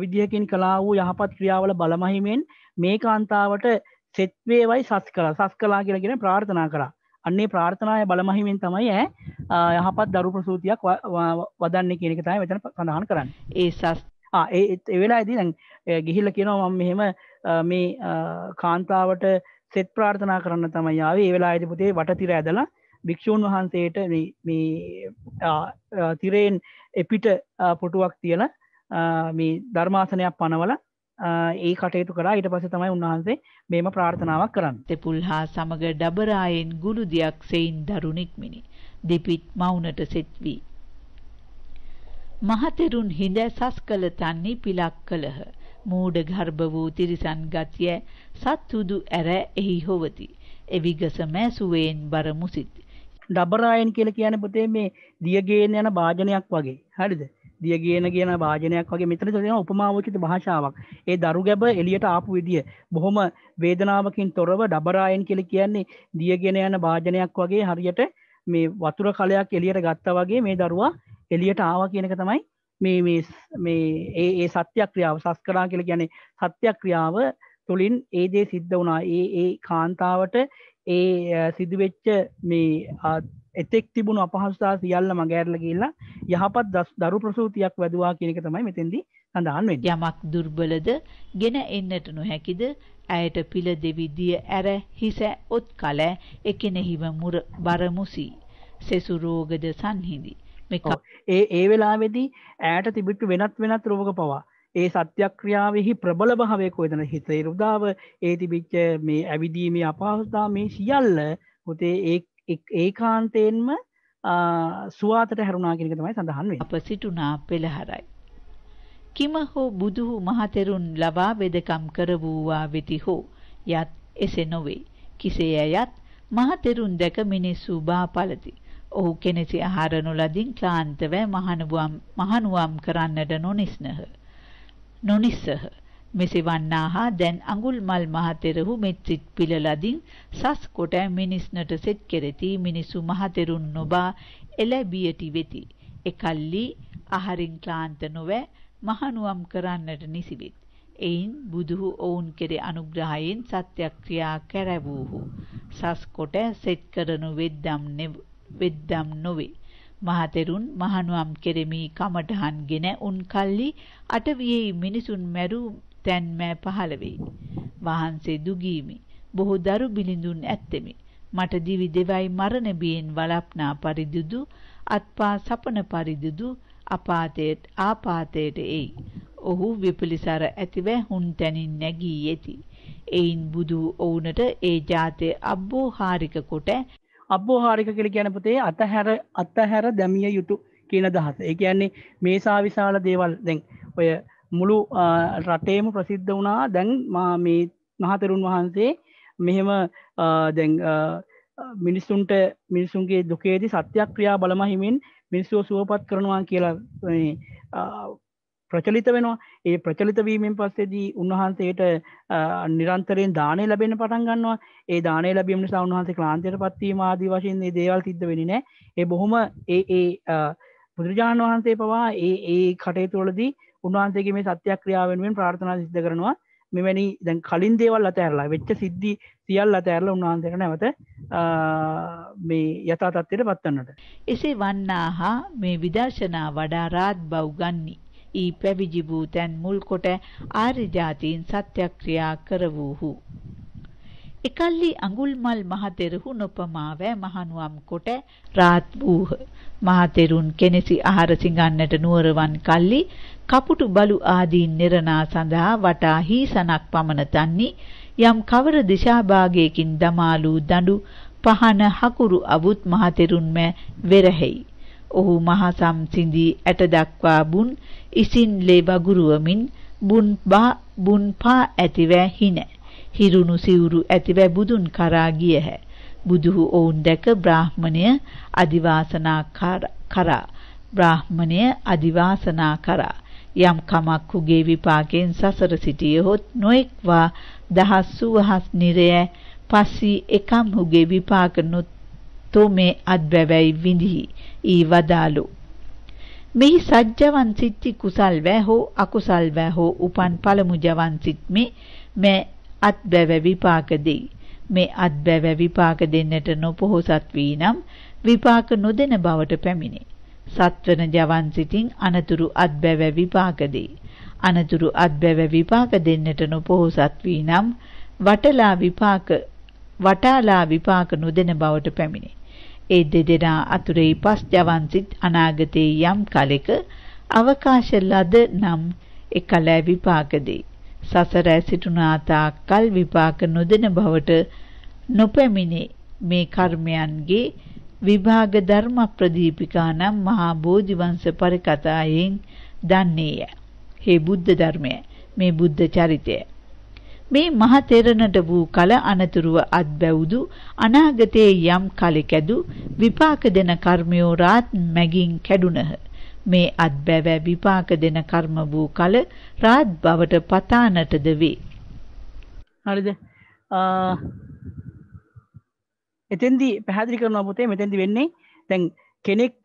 විදිහකින් කලා වූ යහපත් ක්‍රියාවල බලමහිමෙන් මේ කාන්තාවට සෙත්වේවයි සස් කලා සස් කලා කියලගෙන ප්‍රාර්ථනා කරා අන්නේ ප්‍රාර්ථනාය බලමහිමින් තමයි ඇ යහපත් දරු ප්‍රසූතියක් වදන්න කියනෙක තමයි වෙතන සඳහන් කරන්න ඒ සස් එවෙලා ඇති ගිහිල්ල කියනවා මම මෙහෙම මේ කාන්තාවට සෙත් ප්‍රාර්ථනා කරන්න තමයි යාවේ ඒවෙලා අයිතිපුතේ වටතිර ඇදලා භික්‍ෂූන් වහන්සේට මේ තිරයෙන් එපිට පොටුවක් තියල මේ ධර්මාසනයක් පනවල ඒ කටයුතු කරා ඊට පස තමයි උන්වහන්සේ මේම ප්‍රාර්ථනාවක් කරන්න තෙපුල් හා සමඟ ඩබරායෙන් ගුළු දෙයක් සෙයින් දරුණෙක්මිනි දෙපිත් මවුනට සෙත්වී. මහතෙරුන් හිඳ සස් කළ තන්නේ පිලක් කළහ මූඩ ගර්භ වූ තිරිසන් ගතිය සත්තුදු ඇර එහි හොවති එවිගස මෑසුවෙන් බර මුසිති ඩබරායන් කියල කියන පුතේ මේ දියගේන යන භාජනයක් වගේ හරිද දියගේන කියන භාජනයක් වගේ මෙතන දෙන උපමාවචිත භාෂාවක් ඒ දරු ගැබ එලියට ආපු විදිිය බොහොම වේදනාවකින් තොරව ඩබරායන් කියල කියන්නේ දියගෙන යන භාජනයක් වගේ හරියට මේ වතුර කලයක් එලියට ගත්තා වගේ මේ දරුවා එලියට ආවා කියනක තමයි මේ මේ ඒ ඒ සත්‍යයක් ක්‍රියාව සස් කරා කියල කියන්නේ සත්‍යයක් ක්‍රියාව තුළින් ඒ දේ සිද්ධ වුණා ඒ ඒ කාන්තාවට ඒ සිදුවෙච්ච මේ එතෙක් තිබුණු අපහස්සා සියල්ල මගෑරල කියලා යහපත් දස් දරු ප්‍රසූතියක් වැදවා කියනක තමයි මෙතෙන්දී සඳහන් වෙන යමක් දුර්බලද ගෙන එන්නට නොහැකිද ඇයට පිළ දෙවිදිය ඇර හිස ඔත් කල එකනෙහිව මුර බරමුසී සෙසුරෝගද සංහිදි මේ ඒ ඒ වෙලාවෙදී ඇයට තිබිට්ටු වෙනත් වෙනත් රෝග පවා ඒ සත්‍යක්‍රියාවෙහි ප්‍රබල භාවයක වෙදන හිතේ රුදාව ඒතිබිච්ච මේ ඇවිදීමේ අපහසුතා මේ සියල්ල හොතේ ඒ කාන්තයෙන්ම සුවාතට හැරුණාකිනක තමයි සඳහන් වේ. අප සිටුනා පෙළහරයි. කිම හෝ බුදුහු මහතෙරුන් ලවා වෙදකම් කරවූවා වෙති හෝ යත් එසෙ නොවේ. කිසේ යත් මහතෙරුන් දැක මිනිස්සු බා පලති. ඔහු කෙනෙසි අහරනු ලදින් ක්ලාන්තවෑ මහනුවම් කරන්නට නොනිස්නහ. නොනිසහ මෙසේ වන්නා හා දැන් අඟුල්මල් මහතෙරහු මෙත්‍රිත් පිළලදින් සස් කොටෑ මිනිස්නට සෙත් කෙරෙති මිනිසු මහතෙරුන් නොබා එළැබියටි වෙති එකල්ලි අහරින් ක්ලාන්ත නොවැ මහනුවම් කරන්නට නිසිවෙත් එයින් බුදුහු ඔවුන් කෙරේ අනුග්‍රහයෙන් සත්‍යක්‍රියා කරවූහු සස් කොට සෙත් කරනු වෙද්දම් වෙද්දම් නොවේ මහතෙරුන් මහණුවම් කෙරෙමි කමටහන්ගෙන උන් කල්ලි අටවියේ මිනිසුන් මැරු තැන් මෑ පහළ වෙයි. වහන්සේ දුගීමි. බොහෝ දරු බිලිඳුන් ඇත්තෙමි. මට දිවි දෙවයි මරණ බියෙන් වළප්නා පරිදුදු අත්පා සපන පරිදුදු අපාතයට ආපාතයට එයි. ඔහු විපලිසර ඇතිව හුන් තැනින් නැගී යති. එයින් බුදු ඔවුනට ඒ જાතේ අබ්බෝහාරික කොට අබ්බෝහාරික කළ කියන පුතේ අතහැර අත්තහැර දැමිය යුතු කියන දහස ඒ කියන්නේ මේ සාවිශාල දේවල් දැන් ඔය මුළු රටේම ප්‍රසිද්ධ වුණා දැන් මේ මහතරුන් වහන්සේ මෙහෙම දැන් මිනිස්සුන්ට මිනිසුන්ගේ දුකේදී සත්‍යයක් ක්‍රියා බලමහිමින් මිනිස්සුව සුවපත් කරනවා කියලා ප්‍රචලිත වෙනවා ඒ ප්‍රචලිත වීමෙන් පස්සේදී උන්වහන්සේට නිරන්තරයෙන් දානය ලැබෙන පටන් ගන්නවා ඒ දානය ලැබීම නිසා උන්වහන්සේ ක්ලාන්තයට පත්වීම ආදී වශයෙන් මේ දේවල් සිද්ධ වෙන්නේ නැහැ ඒ බොහොම ඒ ඒ බුදුරජාණන් වහන්සේ පවා ඒ ඒ කටයුතු වලදී උන්වහන්සේගේ මේ සත්‍යක්‍රියාව වෙනුවෙන් ප්‍රාර්ථනා සිද්ධ කරනවා මෙවැනි දැන් කලින් දේවල් අතහැරලා වෙච්ච සිද්ධි සියල් අතහැරලා උන්වහන්සේට නැවත මේ යථා තත්ත්වයට පත්වන්නට එසේ වන්නාහා මේ විදර්ශනා වඩා රාත් බව් ගන්නේ ඊ පැවිදි වූ තැන් මුල් කොට ආර්ය ජාතීන් සත්‍යක්‍රියා කරවූහු. එකල්ලි අඟුල්මල් මහතෙරහු නොපමාව මහනුවම් කොට රාත් වූහ. මහතෙරුන් කෙනෙසි ආහාර සිඟන්නට නුවරවන් කල්ලි කපුටු බලු ආදීන් නිරනා සඳහා වටා හීසනක් පමණ තන්නේ යම් කවර දිශාභාගයකින් දමාලූ දඬු පහන හකුරු අවුත් මහතෙරුන්ම වෙරහෙයි. ඔහු මහා සම්සිඳී ඇට දක්වා බුන් ඉසින් ලේ වගුරුවමින් බුන් බා බුන් පා ඇතිවැ හින හිරුණු සිවුරු ඇතිවැ බුදුන් කරා ගියහ බුදුහු ඔවුන් දැක බ්‍රාහ්මණය අදිවාසනා කරා බ්‍රාහ්මණය අදිවාසනා කරා යම් කමක් හුගේ විපාකයෙන් සසර සිටියහොත් නොඑක්වා දහස් සුවහස් නිරය පස්සී එකම් හුගේ විපාක නොත් වස්තු මේ අත්බැවැයි විඳිහි ඊ වදාළු මෙහි සජ්ජවන් සිත්ති කුසල් වැ හෝ අකුසල් වැ හෝ උපන් පළමු ජවන් සිත් මේ මේ අත්බැව විපාක දෙයි මේ අත්බැව විපාක දෙන්නට නොපොහොසත් වී නම් විපාක නොදෙන බවට පැමිණේ සත්වන ජවන් සිතින් අනතුරු අත්බැව විපාක දෙයි අනතුරු අත්බැව විපාක දෙන්නට නොපොහොසත් වී නම් වටලා විපාක වටාලා විපාක නොදෙන බවට පැමිණේ. ඒ දෙදෙනා අතුරේ පස් ජවන්සිත් අනාගතයේ යම් කලෙක අවකාශ ලද නම් එකල විපාක දෙයි. සසර ඇසිටුනා තාක් කල් විපාක නොදෙන බවට නොපැමිණේ මේ කර්මයන්ගේ විභාග ධර්ම ප්‍රදීපිකා නම් මහා බෝධිවංශ පරිකතායෙන් දන්නේය. හේ බුද්ධ ධර්මය මේ බුද්ධ චරිතය මේ මහ තෙරණට වූ කල අනතුරුව අත්බැවුදු අනාගතයේ යම් කලෙකැදු විපාක දෙන කර්මයෝ රාත් මැගින් කැඩුනහ මේ අත්බැව විපාක දෙන කර්ම වූ කල රාත් බවට පතානටද වේ හරිද එතෙන්දී පැහැදිලි කරනවා පුතේ මෙතෙන්දි වෙන්නේ දැන් කෙනෙක්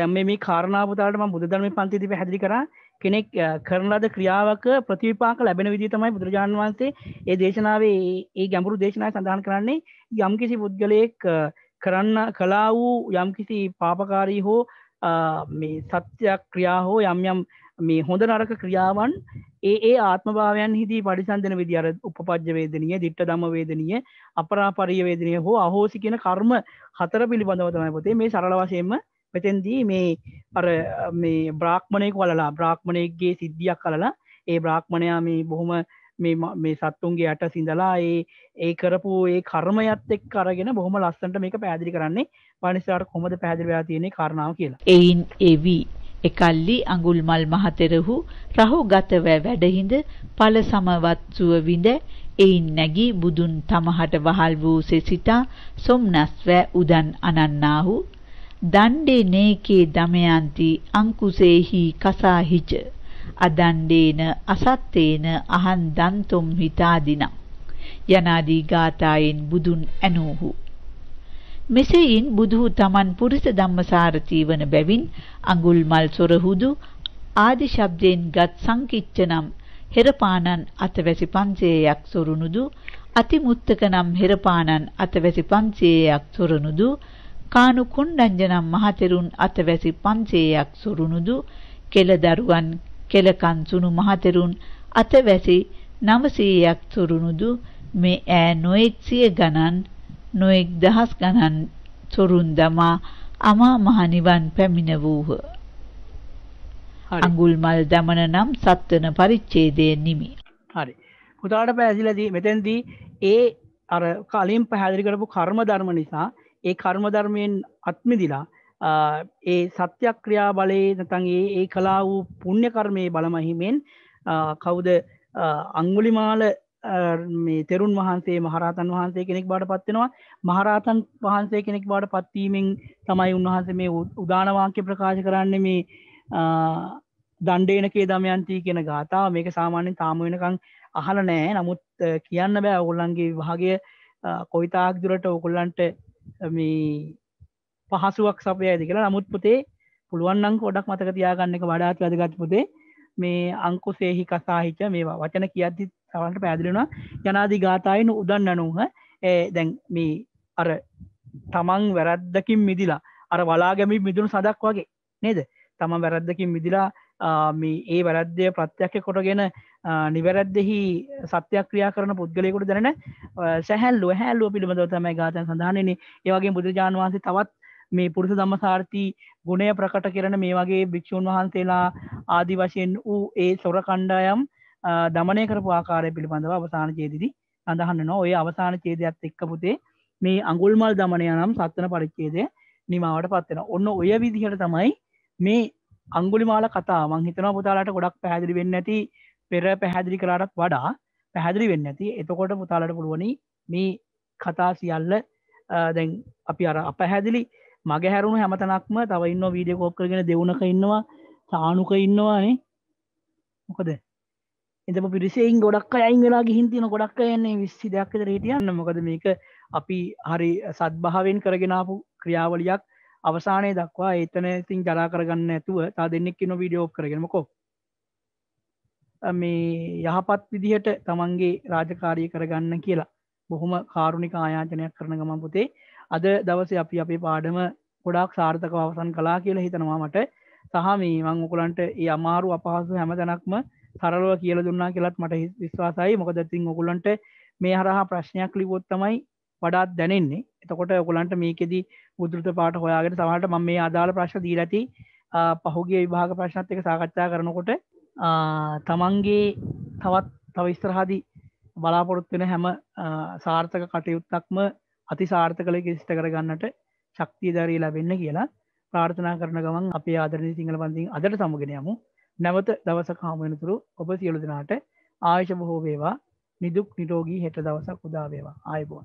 දැන් මේ කාරණාවතාලට මම බුදුදහමේ පන්තිදී පැහැදිලි කරා කෙනෙක් කරනලද ක්‍රියාවක ප්‍රතිවිපාක ලැබෙන විදිතමයි බුදුරජාණන් වන්සේ ඒ දේශනාවේ ඒ ගැඹුරු දේශනා සඳහන් කරන්නේ යම්කිසි පුද්ගලයෙක් කරන්න කලා වූ යම්කිසි පාපකාරී හෝ මේ සත්‍යයක් ක්‍රියා හෝ යම් යම් මේ හොඳ නරක ක්‍රියාවන් ඒ ඒ ආත්මභාවයන් හිදී පඩිසන්දන විදිර උපපජ්ජවේදනය දිට්ට දමවේදනය අපරාපරියවේදනය හෝ අහෝසි කියන කර්ම හතර පිළිබඳවතමයි පොතේ මේ සරල වශයෙන්ම මෙතෙන්දී මේ අර මේ බ්‍රාක්්මණයෙක් වලලා බ්‍රාක්්මණයක්ගේ සිද්ධියක් කලලා ඒ බ්‍රාක්්මණයා මේ බොහොම මේ සත්තුන්ගේ යට සිඳලා ඒ ඒ කරපු ඒ කර්මයත් එක් කරගෙන බොහොම ලස්සන්ට මේක පැදිරි කරන්නේ පනිසාට කොමද පැදිරිවයා තියෙන කරනාව කියලා එයින් එවී එකල්ලි අඟුල්මල් මහතෙරහු රහු ගතව වැඩහිඳ පල සමවත්සුව විඳ එයින් නැගී බුදුන් තමහට වහල් වූ සෙසිතා සොම්නස්වෑ උදන් අනන්නාහු දණ්ඩේ නේකේ දමයන්ති අංකුසේහි කසාහිච අදණ්ඩේන අසත්තේන අහන් දන්තොම් හිතාදින යනාදී ගාතායෙන් බුදුන් ඇනූහු මෙසේයින් බුදුහු තමන් පුරිස ධම්මසාරතී වන බැවින් අඟුල් මල් සොරහුදු ආදි ශබ්දයෙන් ගත් සංකිච්චනම් හෙරපාණන් අතවැසි 500ක් සොරුනුදු අතිමුත්තකනම් හෙරපාණන් අතවැසි 500ක් සොරනුදු කානු කොණ්ඩඤ්ජනම් මහතෙරුන් අතවැසි 500ක් සොරුණුදු කෙලදරුවන් කෙලකන්සුණු මහතෙරුන් අතවැසි 900ක් සොරුණුදු මේ ඈ නොඑක් සිය ගණන් නොඑක් දහස් ගණන් සොරුන් දමා අමා මහ නිවන් පැමිණ වූහ. අඟුල් මල් දමන නම් සත්වන පරිච්ඡේදයේ නිමි. හරි. පුතාට පැහැදිලිදී මෙතෙන්දී ඒ අර කලින් පැහැදිලි කරපු කර්ම ධර්ම නිසා ඒ කර්ම ධර්මයෙන් අත්මිදිලා ඒ සත්‍යක්‍රියා බලේ නතන් ඒ ඒ කලා වූ පුුණ්්‍ය කර්මය බලමහිමෙන් කවුද අංගුලිමාල තෙරුන් වහන්සේ මහරතන් වහන්සේ කෙනෙක් බාට පත්වෙනවා මහරතන් වහන්සේ කෙනෙක් බාට පත්වීමෙන් තමයි උන්වහන්සේ මේ උදානවාක්‍ය ප්‍රකාශ කරන්න මේ දණ්ඩේනකේ දමයන්තී කියෙන ගාතාව මේක සාමාන්‍යෙන් තාම වෙනකං අහල නෑ නමුත් කියන්න බෑ ඔගොල්ලන්ගේ විභාගය කොයිතාක් දුරට ඔකුල්ලන්ට මේ පහසුවක් සපය ඇති කියලා නමුත් පොතේ පුළුවන්න්නං කොඩක් මතක තියාගන්න එක වඩාත් වැදගත් පොතේ මේ අංකු සේහි කසාහිච මේවා වචන කියද්දි සවන්ට පැදිලෙන ජනාධි ගාතායන උදන්න අනුහ දැන් මේ අර තමන් වැරද්දකින් මිදිලා අර වලාගැමි මිදුණු සදක් වගේ නේද තමන් වැරද්දකින් මිදිලා මේ ඒ වැරද්දය ප්‍රත්‍යක්ෂ කොටගෙන නිවැරද්දෙහි සත්‍යක්‍රියා කරන පුද්ගලයකුට දැන සැහැල්ලුව හැල්ලුව පිළිබඳව තමයි ගාතන් සඳහනන ඒවගේ බුදුජාන් වහන්සේ තවත් මේ පුරුස දම්මසාර්ථී ගුණය ප්‍රකට කරන මේ වගේ භික්‍ෂූන් වහන්සේලා ආදි වශයෙන් වූ ඒ සොර කණ්ඩායම් දමනය කරපු ආකාරය පිළිබඳව අවසාන චේදිදි සඳහන්න නො ඔය අවසාන චේදයක්ත් එක්ක පුතේ මේ අඟුල්මල් දමනය නම් සත්වන පරිච්චේදය නිමාවට පත්වෙන ඔන්න ඔය විදිහට තමයි මේ අංගුලිමාල කතා මං හිතනවා පුතාලට ගොඩක් පැහැදිලි වෙන්න ඇති පෙර පැහැදිලි කරාටත් වඩා පැහැදිලි වෙන්න ඇති එතකොට පුතාලට පුළුවනි මේ කතා සියල්ල දැන් අපි අර අප හැදිලි මගේ හැරුණු හැමතනක්ම තව ඉන්න වීඩිය කෝප් කරගෙන දෙවුණක ඉන්නවා සානුක ඉන්නවානේ මොකද එතම පිරිසෙන් ගොඩක් අයින් වෙලා ගිහින්තින ගොඩක් යන්නේ විස්සි දෙයක්කද රේටියන්න මොකද මේක අපි හරි සත්භාවෙන් කරගෙනාපු ක්‍රියාවලියක් අවසානය දක්වා එතන ඉතින් ජරා කරගන්න ඇතුව තා දෙන්නෙක් නො විඩියෝ කරගෙනමකෝ මේ යහපත් විදිහට තමන්ගේ රාජකාරය කරගන්න කියලා බොහොම කාරුණික ආයාජනයක් කරන ගමන් පුතේ අද දවස අපි අපේ පාඩම ගොඩක් සාර්ථක අවසන් කලා කියලා හිතනවා මට සහ මේ මං උකුලන්ට ඒ අමාරු අපහසු හැම තැනක්ම සරලව කියල දුන්නා කියලත් මට විශ්වාසයි මොකදතින් ඔකුලන්ට මේ හරහා ප්‍රශ්නයක් ලිවොත්තමයි වඩාත් දැනෙන්නේ එතකොට ඔකුලන්ට මේකෙදී බුදුෘත පාට හොයාගෙන සමට ම මේ අදාළ ප්‍රශ් දීලති පහුගේ විභාග ප්‍රශ්නත් එක සාකච්ඡා කරනකොට තමන්ගේ තවත් තවස්ත්‍රහාදී බලාපොරොත්වෙන හැම සාර්ථක කටයුත්තක්ම අති සාර්ථ කළ ගෙස්ට කරගන්නට ශක්තිය දරී ලැබෙන්න කියලා ප්‍රාර්ථනා කරන ගමන් අපේ ආදරණ සිංහල පන්ඳින් අදට සමුගෙන යමු නැවත දවස කාමයනතුරු ඔබ සියලු දෙනාට ආයශ බොහෝ වේවා නිදුක් නිරෝගී හෙට දවසක් උදාවේවා ආයබෝන්.